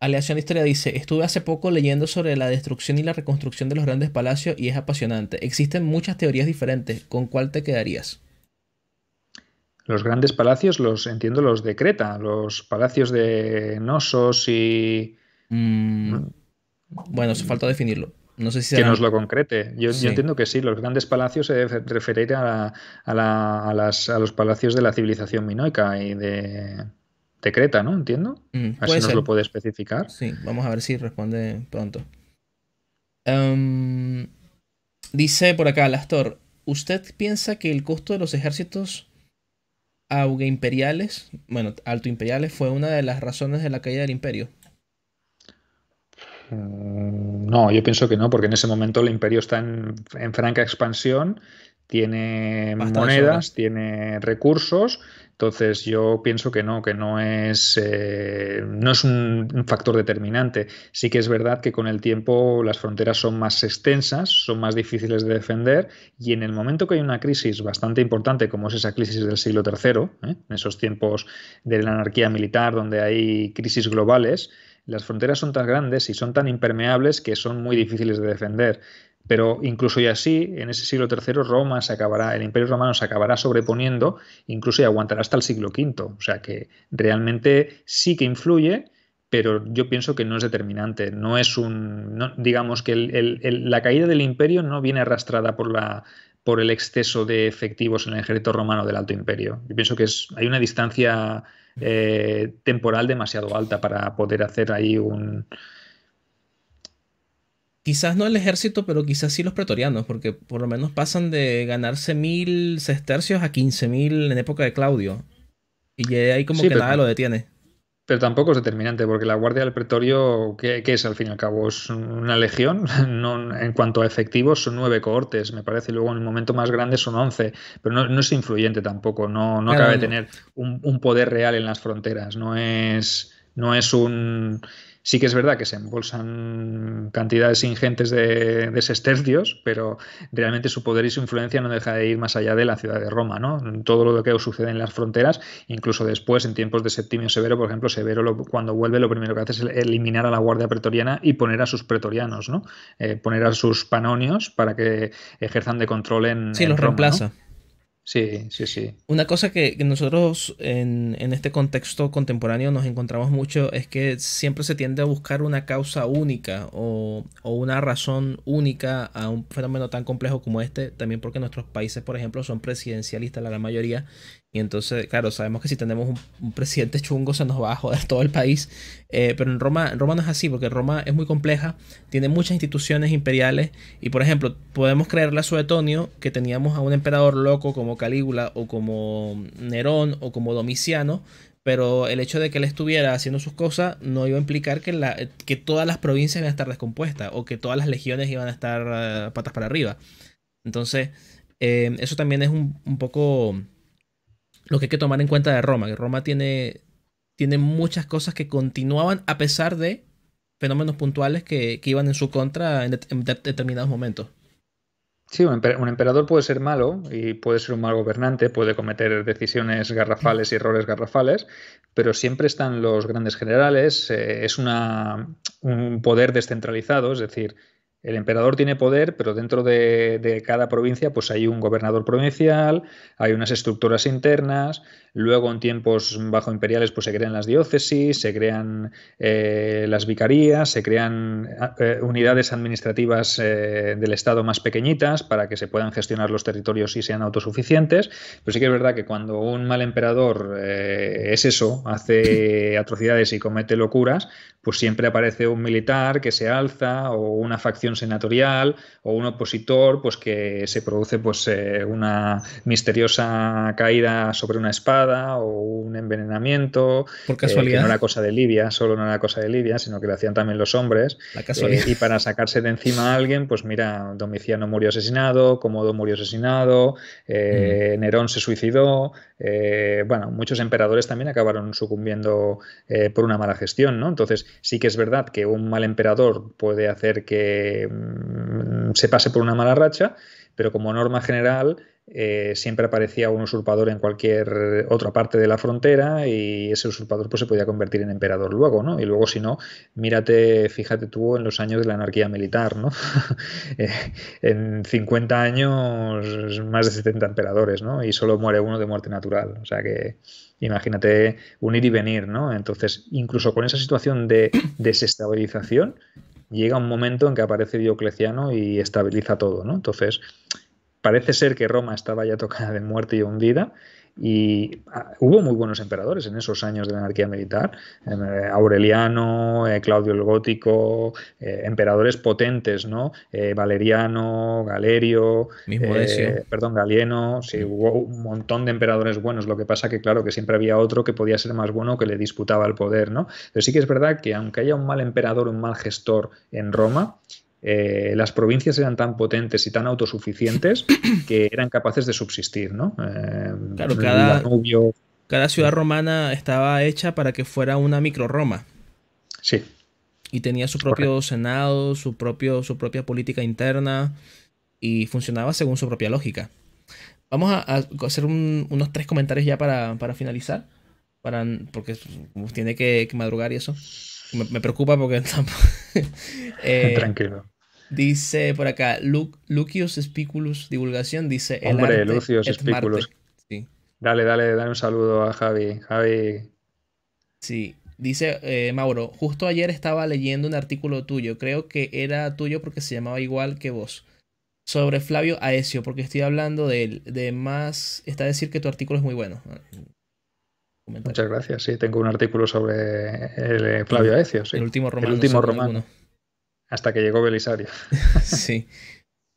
Aleación Historia dice, estuve hace poco leyendo sobre la destrucción y la reconstrucción de los grandes palacios y es apasionante. Existen muchas teorías diferentes. ¿Con cuál te quedarías? Los grandes palacios los entiendo los de Creta, los palacios de Nosos y. Mm, bueno, se falta definirlo. No sé si que nos lo concrete. Yo, entiendo que sí, los grandes palacios se eh, deben referir a, a, las, a los palacios de la civilización minoica y de, Creta, ¿no? Entiendo. ver mm, Así nos lo puede especificar. Sí, vamos a ver si responde pronto. Em, dice por acá Lastor, ¿usted piensa que el costo de los ejércitos auge imperiales, bueno, alto imperiales, fue una de las razones de la caída del imperio? Mm, no, yo pienso que no, porque en ese momento el imperio está en, franca expansión, tiene monedas, tiene recursos entonces yo pienso que no, que no es, eh, no es un factor determinante. Sí que es verdad que con el tiempo las fronteras son más extensas, son más difíciles de defender y en el momento que hay una crisis bastante importante como es esa crisis del siglo III, ¿eh? en esos tiempos de la anarquía militar donde hay crisis globales, las fronteras son tan grandes y son tan impermeables que son muy difíciles de defender. Pero incluso y así, en ese siglo III, Roma se acabará, el Imperio Romano se acabará sobreponiendo, incluso y aguantará hasta el siglo V. O sea que realmente sí que influye, pero yo pienso que no es determinante. No es un. digamos que la caída del Imperio no viene arrastrada por la por el exceso de efectivos en el ejército romano del Alto Imperio. Yo pienso que es, hay una distancia eh, temporal demasiado alta para poder hacer ahí un, Quizás no el ejército, pero quizás sí los pretorianos, porque por lo menos pasan de ganarse mil sestercios a quince mil en época de Claudio. Y ahí como que nada lo detiene. Pero tampoco es determinante, porque la Guardia del Pretorio, ¿qué, es al fin y al cabo? ¿Es una legión? No, en cuanto a efectivos, son nueve cohortes, me parece. Luego en el momento más grande son once. Pero no, es influyente tampoco. No, no acaba de tener un, un poder real en las fronteras. No es, no es un Sí que es verdad que se embolsan cantidades ingentes de, sestercios, pero realmente su poder y su influencia no deja de ir más allá de la ciudad de Roma, ¿no? Todo lo que sucede en las fronteras, incluso después, en tiempos de Septimio Severo, por ejemplo, Severo cuando vuelve lo primero que hace es eliminar a la guardia pretoriana y poner a sus pretorianos, ¿no? Eh, poner a sus panonios para que ejerzan de control en. Sí, los reemplaza. Sí, sí, sí. Una cosa que, nosotros en, este contexto contemporáneo nos encontramos mucho es que siempre se tiende a buscar una causa única o, o, una razón única a un fenómeno tan complejo como este, también porque nuestros países, por ejemplo, son presidencialistas la mayoría y entonces, claro, sabemos que si tenemos un, presidente chungo se nos va a joder todo el país. Eh, pero en Roma, no es así, porque Roma es muy compleja, tiene muchas instituciones imperiales. Y por ejemplo, podemos creerle a Suetonio que teníamos a un emperador loco como Calígula o como Nerón o como Domiciano. Pero el hecho de que él estuviera haciendo sus cosas no iba a implicar que, la, que todas las provincias iban a estar descompuestas o que todas las legiones iban a estar eh, patas para arriba. Entonces, eh, eso también es un poco lo que hay que tomar en cuenta de Roma, que Roma tiene, tiene muchas cosas que continuaban a pesar de fenómenos puntuales que, iban en su contra en, determinados momentos. Sí, un, emperador puede ser malo y puede ser un mal gobernante, puede cometer decisiones garrafales y errores garrafales, pero siempre están los grandes generales, eh, es una, un poder descentralizado, es decir, el emperador tiene poder, pero dentro de, cada provincia pues hay un gobernador provincial, hay unas estructuras internas Luego, en tiempos bajo imperiales, pues se crean las diócesis, se crean eh, las vicarías, se crean eh, unidades administrativas eh, del Estado más pequeñitas para que se puedan gestionar los territorios y sean autosuficientes. Pero sí que es verdad que cuando un mal emperador es eso, hace atrocidades y comete locuras, pues siempre aparece un militar que se alza o una facción senatorial o un opositor, pues que se produce pues una misteriosa caída sobre una espada o un envenenamiento. Por casualidad. Eh, no era cosa de Libia, solo no era cosa de Libia, sino que lo hacían también los hombres. Eh, y para sacarse de encima a alguien, pues mira, Domiciano murió asesinado, Comodo murió asesinado, eh, mm. Nerón se suicidó. bueno, muchos emperadores también acabaron sucumbiendo por una mala gestión, ¿no? Entonces, sí que es verdad que un mal emperador puede hacer que mm, se pase por una mala racha, pero como norma general, eh, siempre aparecía un usurpador en cualquier otra parte de la frontera y ese usurpador pues se podía convertir en emperador luego, ¿no? Y luego si no, mírate, fíjate tú en los años de la anarquía militar, ¿no? Eh, en 50 años más de 70 emperadores, ¿no? Y solo muere uno de muerte natural, o sea que imagínate unir y venir, ¿no? Entonces, incluso con esa situación de desestabilización, llega un momento en que aparece Diocleciano y estabiliza todo, ¿no? Entonces, parece ser que Roma estaba ya tocada de muerte y hundida. Y ah, hubo muy buenos emperadores en esos años de la anarquía militar. Em, eh, Aureliano, eh, Claudio el Gótico, eh, emperadores potentes, ¿no? Valeriano, Galerio, perdón, Galieno. Sí, mm. hubo un montón de emperadores buenos. Lo que pasa que, claro, que siempre había otro que podía ser más bueno que le disputaba el poder, ¿no? Pero sí que es verdad que aunque haya un mal emperador, un mal gestor en Roma, eh, las provincias eran tan potentes y tan autosuficientes que eran capaces de subsistir, ¿no? Eh, claro, cada, cada ciudad romana estaba hecha para que fuera una micro-Roma. Sí. Y tenía su propio senado, su, propio, su propia política interna y funcionaba según su propia lógica. Vamos a, hacer unos tres comentarios ya para, finalizar, para, porque tiene que, madrugar y eso. Me, preocupa porque eh, Tranquilo. Dice por acá, Lucius Spiculus Divulgación, dice el Hombre, Lucius Spiculus. Dale, dale, dale un saludo a Javi. Javi. Sí, dice eh, Mauro, justo ayer estaba leyendo un artículo tuyo, creo que era tuyo porque se llamaba igual que vos, sobre Flavio Aesio, porque estoy hablando de él. De más, está a decir que tu artículo es muy bueno. Muchas gracias, sí, tengo un artículo sobre el, eh, Flavio Aesio, El último romano. Hasta que llegó Belisario. sí.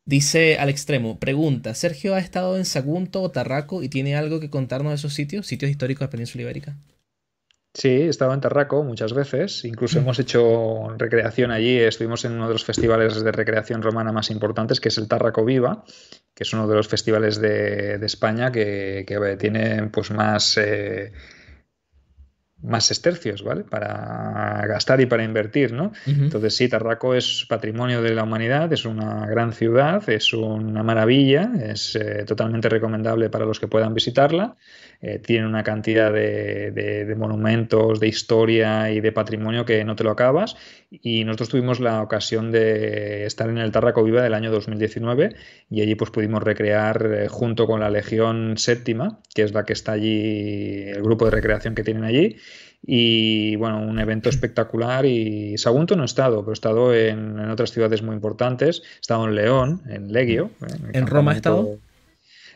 Dice al extremo, pregunta, ¿Sergio ha estado en Sagunto o Tarraco y tiene algo que contarnos de esos sitios, sitios históricos de Península Ibérica? Sí, he estado en Tarraco muchas veces, incluso mm. hemos hecho recreación allí, estuvimos en uno de los festivales de recreación romana más importantes, que es el Tarraco Viva, que es uno de los festivales de, España que, eh, tiene pues, más eh, más estercios, ¿vale? Para gastar y para invertir, ¿no? Entonces sí, Tarraco es patrimonio de la humanidad, es una gran ciudad, es una maravilla, es eh, totalmente recomendable para los que puedan visitarla. Eh, tiene tienen una cantidad de, monumentos, de historia y de patrimonio que no te lo acabas. Y nosotros tuvimos la ocasión de estar en el Tarraco Viva del año 2019 y allí pues pudimos recrear eh, junto con la Legión Séptima, que es la que está allí, el grupo de recreación que tienen allí. Y bueno, un evento espectacular. Y Sagunto no he estado, pero he estado en, otras ciudades muy importantes. He estado en León, en Legio. ¿En, ¿En Roma he estado?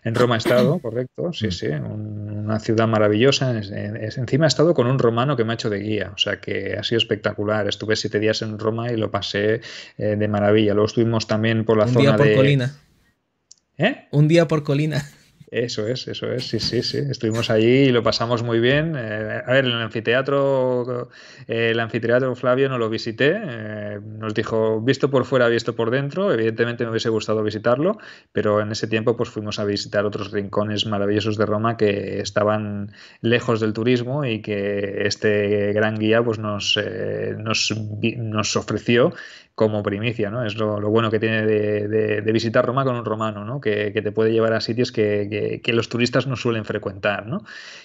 En Roma ha estado, correcto, sí, mm. sí, una ciudad maravillosa. Es, encima he estado con un romano que me ha hecho de guía, o sea que ha sido espectacular. Estuve siete días en Roma y lo pasé eh, de maravilla. Luego estuvimos también por la un zona día por Colina. ¿Eh? Un día por colina. Eso es, eso es, sí, sí, sí. Estuvimos allí y lo pasamos muy bien. Eh, a ver, el anfiteatro, eh, el anfiteatro Flavio no lo visité. Eh, nos dijo, visto por fuera, visto por dentro. Evidentemente me hubiese gustado visitarlo, pero en ese tiempo pues fuimos a visitar otros rincones maravillosos de Roma que estaban lejos del turismo y que este gran guía pues nos, nos, nos ofreció como primicia, ¿no? Es lo, bueno que tiene de, visitar Roma con un romano, ¿no? Que, te puede llevar a sitios que, los turistas no suelen frecuentar, ¿no?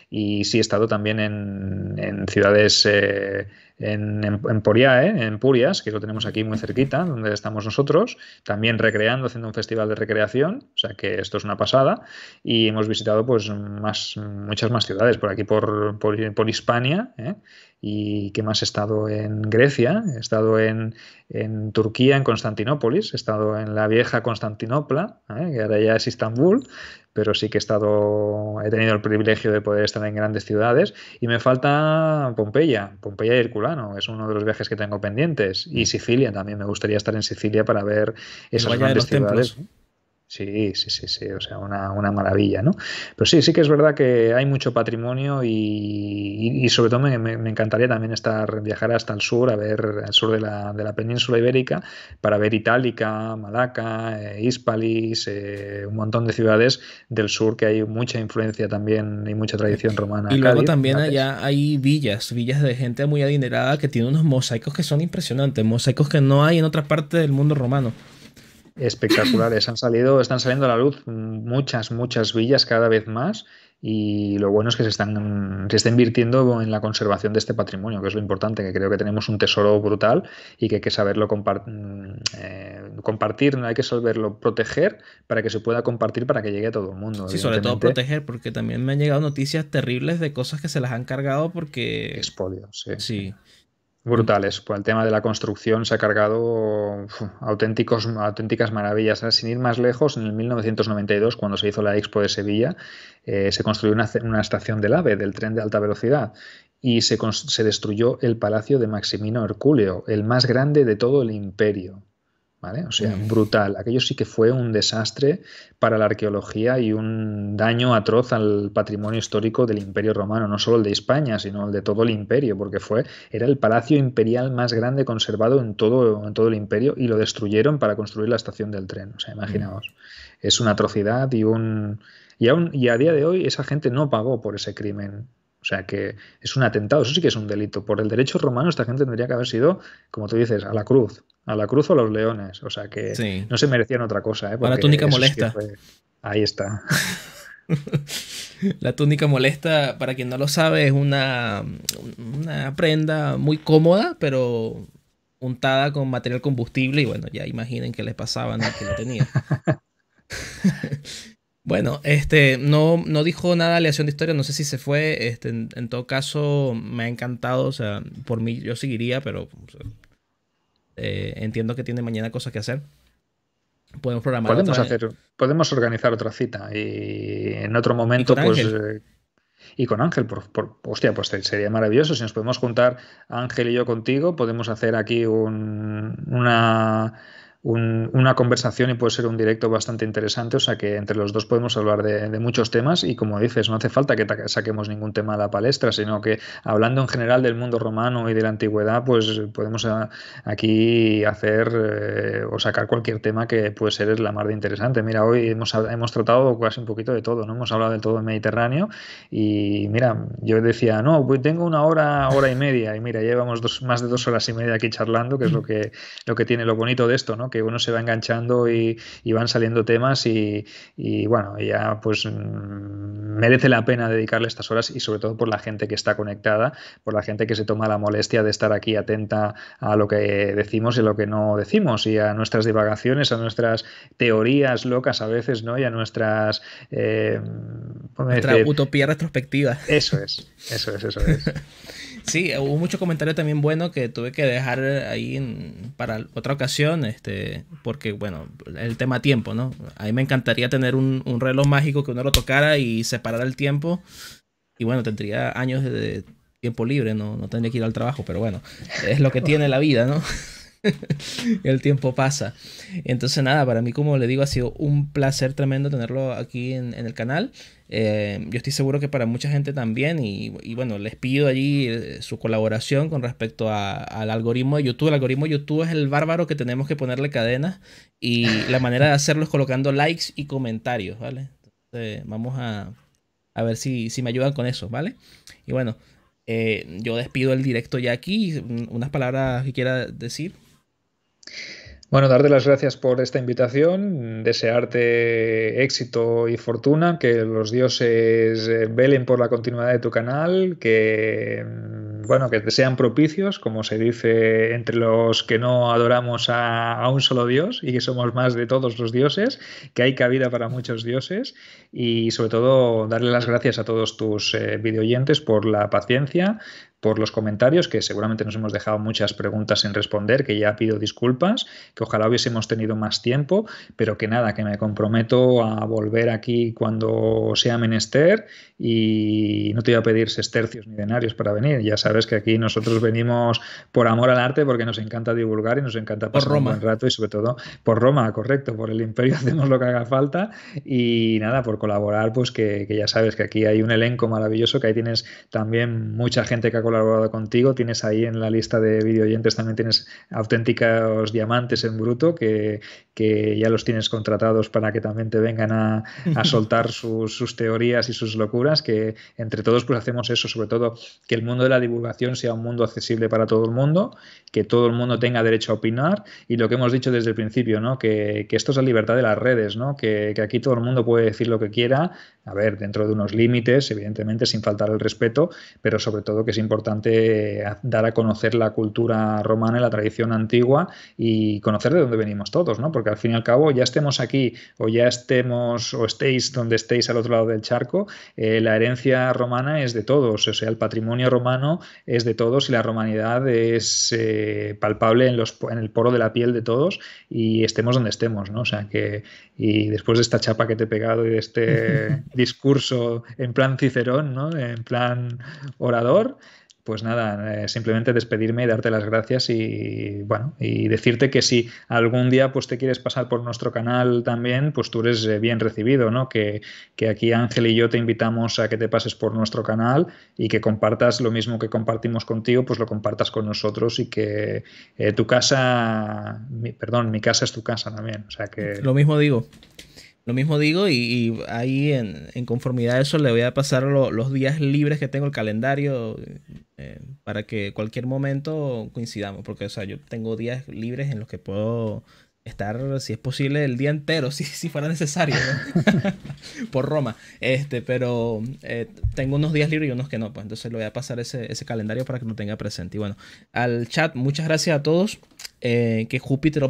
Y sí he estado también en, en ciudades... Eh, en, en, ¿eh? en Purias, que lo tenemos aquí muy cerquita, donde estamos nosotros, también recreando, haciendo un festival de recreación, o sea que esto es una pasada, y hemos visitado pues más, muchas más ciudades, por aquí por, por, Hispania, ¿eh? y que más he estado en Grecia, he estado en, Turquía, en Constantinopolis, he estado en la vieja Constantinopla, ¿eh? que ahora ya es Istambul, pero sí que he estado, he tenido el privilegio de poder estar en grandes ciudades y me falta Pompeya, Pompeya y Herculano, es uno de los viajes que tengo pendientes y mm. Sicilia también, me gustaría estar en Sicilia para ver esas grandes ciudades. Sí, sí, sí, sí, o sea, una, maravilla, ¿no? Pero sí, sí que es verdad que hay mucho patrimonio y, sobre todo me, encantaría también estar, viajar hasta el sur, a ver el sur de la, de la península ibérica, para ver Itálica, Malaca, eh, Hispalis, eh, un montón de ciudades del sur que hay mucha influencia también y mucha tradición eh, romana. Y luego también allá hay villas, villas de gente muy adinerada que tiene unos mosaicos que son impresionantes, mosaicos que no hay en otra parte del mundo romano espectaculares. Han salido, están saliendo a la luz muchas, muchas villas cada vez más y lo bueno es que se, están, se está invirtiendo en la conservación de este patrimonio, que es lo importante, que creo que tenemos un tesoro brutal y que hay que saberlo eh, compartir, no hay que saberlo proteger para que se pueda compartir para que llegue a todo el mundo. Sí, sobre todo proteger, porque también me han llegado noticias terribles de cosas que se las han cargado porque... Expolios, sí. Sí brutales. Por el tema de la construcción se ha cargado auténticos, auténticas maravillas. Sin ir más lejos, en el 1992, cuando se hizo la Expo de Sevilla, eh, se construyó una, una, estación del AVE, del tren de alta velocidad, y se, se destruyó el Palacio de Maximino Herculeo, el más grande de todo el imperio. O sea, brutal. Aquello sí que fue un desastre para la arqueología y un daño atroz al patrimonio histórico del Imperio Romano, no solo el de España, sino el de todo el imperio, porque fue era el palacio imperial más grande conservado en todo en todo el imperio y lo destruyeron para construir la estación del tren, o sea, imaginaos. Es una atrocidad y un y aún y a día de hoy esa gente no pagó por ese crimen. O sea que es un atentado, eso sí que es un delito. Por el derecho romano esta gente tendría que haber sido, como tú dices, a la cruz, a la cruz o a los leones. O sea que no se merecían otra cosa. ¿eh? la túnica molesta. Ahí está. la túnica molesta, para quien no lo sabe, es una, una prenda muy cómoda, pero untada con material combustible y bueno, ya imaginen qué les pasaba a que lo tenía. Bueno, este, no, no dijo nada de aleación de historia, no sé si se fue. Este, en, todo caso, me ha encantado. O sea, por mí yo seguiría, pero pues, eh, entiendo que tiene mañana cosas que hacer. Podemos programar. Podemos, hacer, podemos organizar otra cita y en otro momento, ¿Y pues. Eh, y con Ángel, por, por, hostia, pues sería maravilloso. Si nos podemos juntar Ángel y yo contigo, podemos hacer aquí un, una una conversación y puede ser un directo bastante interesante. O sea que entre los dos podemos hablar de, muchos temas y como dices, no hace falta que saquemos ningún tema a la palestra, sino que hablando en general del mundo romano y de la antigüedad, pues podemos ah, aquí hacer eh, o sacar cualquier tema que puede ser la mar de interesante. Mira, hoy hemos, hemos tratado casi un poquito de todo, ¿no? Hemos hablado del todo del Mediterráneo y mira, yo decía, no, pues tengo una hora, hora y media y mira, llevamos más de dos horas y media aquí charlando, que es lo que, lo que tiene lo bonito de esto, ¿no? Que uno se va enganchando y, van saliendo temas y, bueno, ya pues mm, merece la pena dedicarle estas horas y sobre todo por la gente que está conectada, por la gente que se toma la molestia de estar aquí atenta a lo que decimos y lo que no decimos y a nuestras divagaciones, a nuestras teorías locas a veces, ¿no? Y a nuestras... Eh, Nuestra utopía retrospectiva. Eso es, eso es, eso es. Sí, hubo muchos comentarios también buenos que tuve que dejar ahí para otra ocasión, este, porque bueno, el tema tiempo, ¿no? A mí me encantaría tener un, un reloj mágico que uno lo tocara y separara el tiempo. Y bueno, tendría años de tiempo libre, no, no tendría que ir al trabajo, pero bueno, es lo que tiene la vida, ¿no? el tiempo pasa. Entonces nada, para mí como le digo ha sido un placer tremendo tenerlo aquí en, el canal. Eh, yo estoy seguro que para mucha gente también y, bueno, les pido allí eh, su colaboración con respecto al algoritmo de YouTube. El algoritmo de YouTube es el bárbaro que tenemos que ponerle cadena y la manera de hacerlo es colocando likes y comentarios, ¿vale? Entonces vamos a, a ver si, me ayudan con eso, ¿vale? Y bueno, eh, yo despido el directo ya aquí. Unas palabras que quiera decir. Bueno, darte las gracias por esta invitación, desearte éxito y fortuna, que los dioses eh, velen por la continuidad de tu canal, que mm, bueno, que te sean propicios, como se dice entre los que no adoramos a, un solo dios y que somos más de todos los dioses, que hay cabida para muchos dioses y sobre todo darle las gracias a todos tus eh, videoyentes por la paciencia, por los comentarios, que seguramente nos hemos dejado muchas preguntas sin responder, que ya pido disculpas, que ojalá hubiésemos tenido más tiempo, pero que nada, que me comprometo a volver aquí cuando sea menester y no te voy a pedir sestercios ni denarios para venir. Ya sabes que aquí nosotros venimos por amor al arte porque nos encanta divulgar y nos encanta pasar por Roma. un rato y sobre todo por Roma, correcto, por el imperio hacemos lo que haga falta y nada, por colaborar, pues que, que ya sabes que aquí hay un elenco maravilloso, que ahí tienes también mucha gente que ha colaborado contigo. Tienes ahí en la lista de video también tienes auténticos diamantes en bruto que, ya los tienes contratados para que también te vengan a, soltar sus, teorías y sus locuras, que entre todos pues hacemos eso, sobre todo que el mundo de la divulgación sea un mundo accesible para todo el mundo, que todo el mundo tenga derecho a opinar y lo que hemos dicho desde el principio, que, esto es la libertad de las redes, que, que aquí todo el mundo puede decir lo que quiera, a ver, dentro de unos límites, evidentemente sin faltar el respeto, pero sobre todo que es importante importante dar a conocer la cultura romana y la tradición antigua y conocer de dónde venimos todos, ¿no? Porque al fin y al cabo, ya estemos aquí o ya estemos o estéis donde estéis al otro lado del charco, eh, la herencia romana es de todos, o sea, el patrimonio romano es de todos y la romanidad es eh, palpable en, los, en el poro de la piel de todos y estemos donde estemos, ¿no? O sea, que y después de esta chapa que te he pegado y de este discurso en plan Cicerón, En plan orador, pues nada, eh, simplemente despedirme, y darte las gracias y bueno, y decirte que si algún día pues te quieres pasar por nuestro canal también, pues tú eres eh, bien recibido, ¿no? Que, aquí Ángel y yo te invitamos a que te pases por nuestro canal y que compartas lo mismo que compartimos contigo, pues lo compartas con nosotros y que eh, tu casa, perdón, mi casa es tu casa también, o sea que... Lo mismo digo. Lo mismo digo y, ahí en, conformidad a eso le voy a pasar los días libres que tengo el calendario eh, para que cualquier momento coincidamos, porque o sea, yo tengo días libres en los que puedo estar, si es posible, el día entero, si, si fuera necesario, por Roma. Este, pero eh, tengo unos días libres y unos que no, pues entonces le voy a pasar ese, calendario para que lo tenga presente. Y bueno, al chat, muchas gracias a todos. Eh, que Júpiter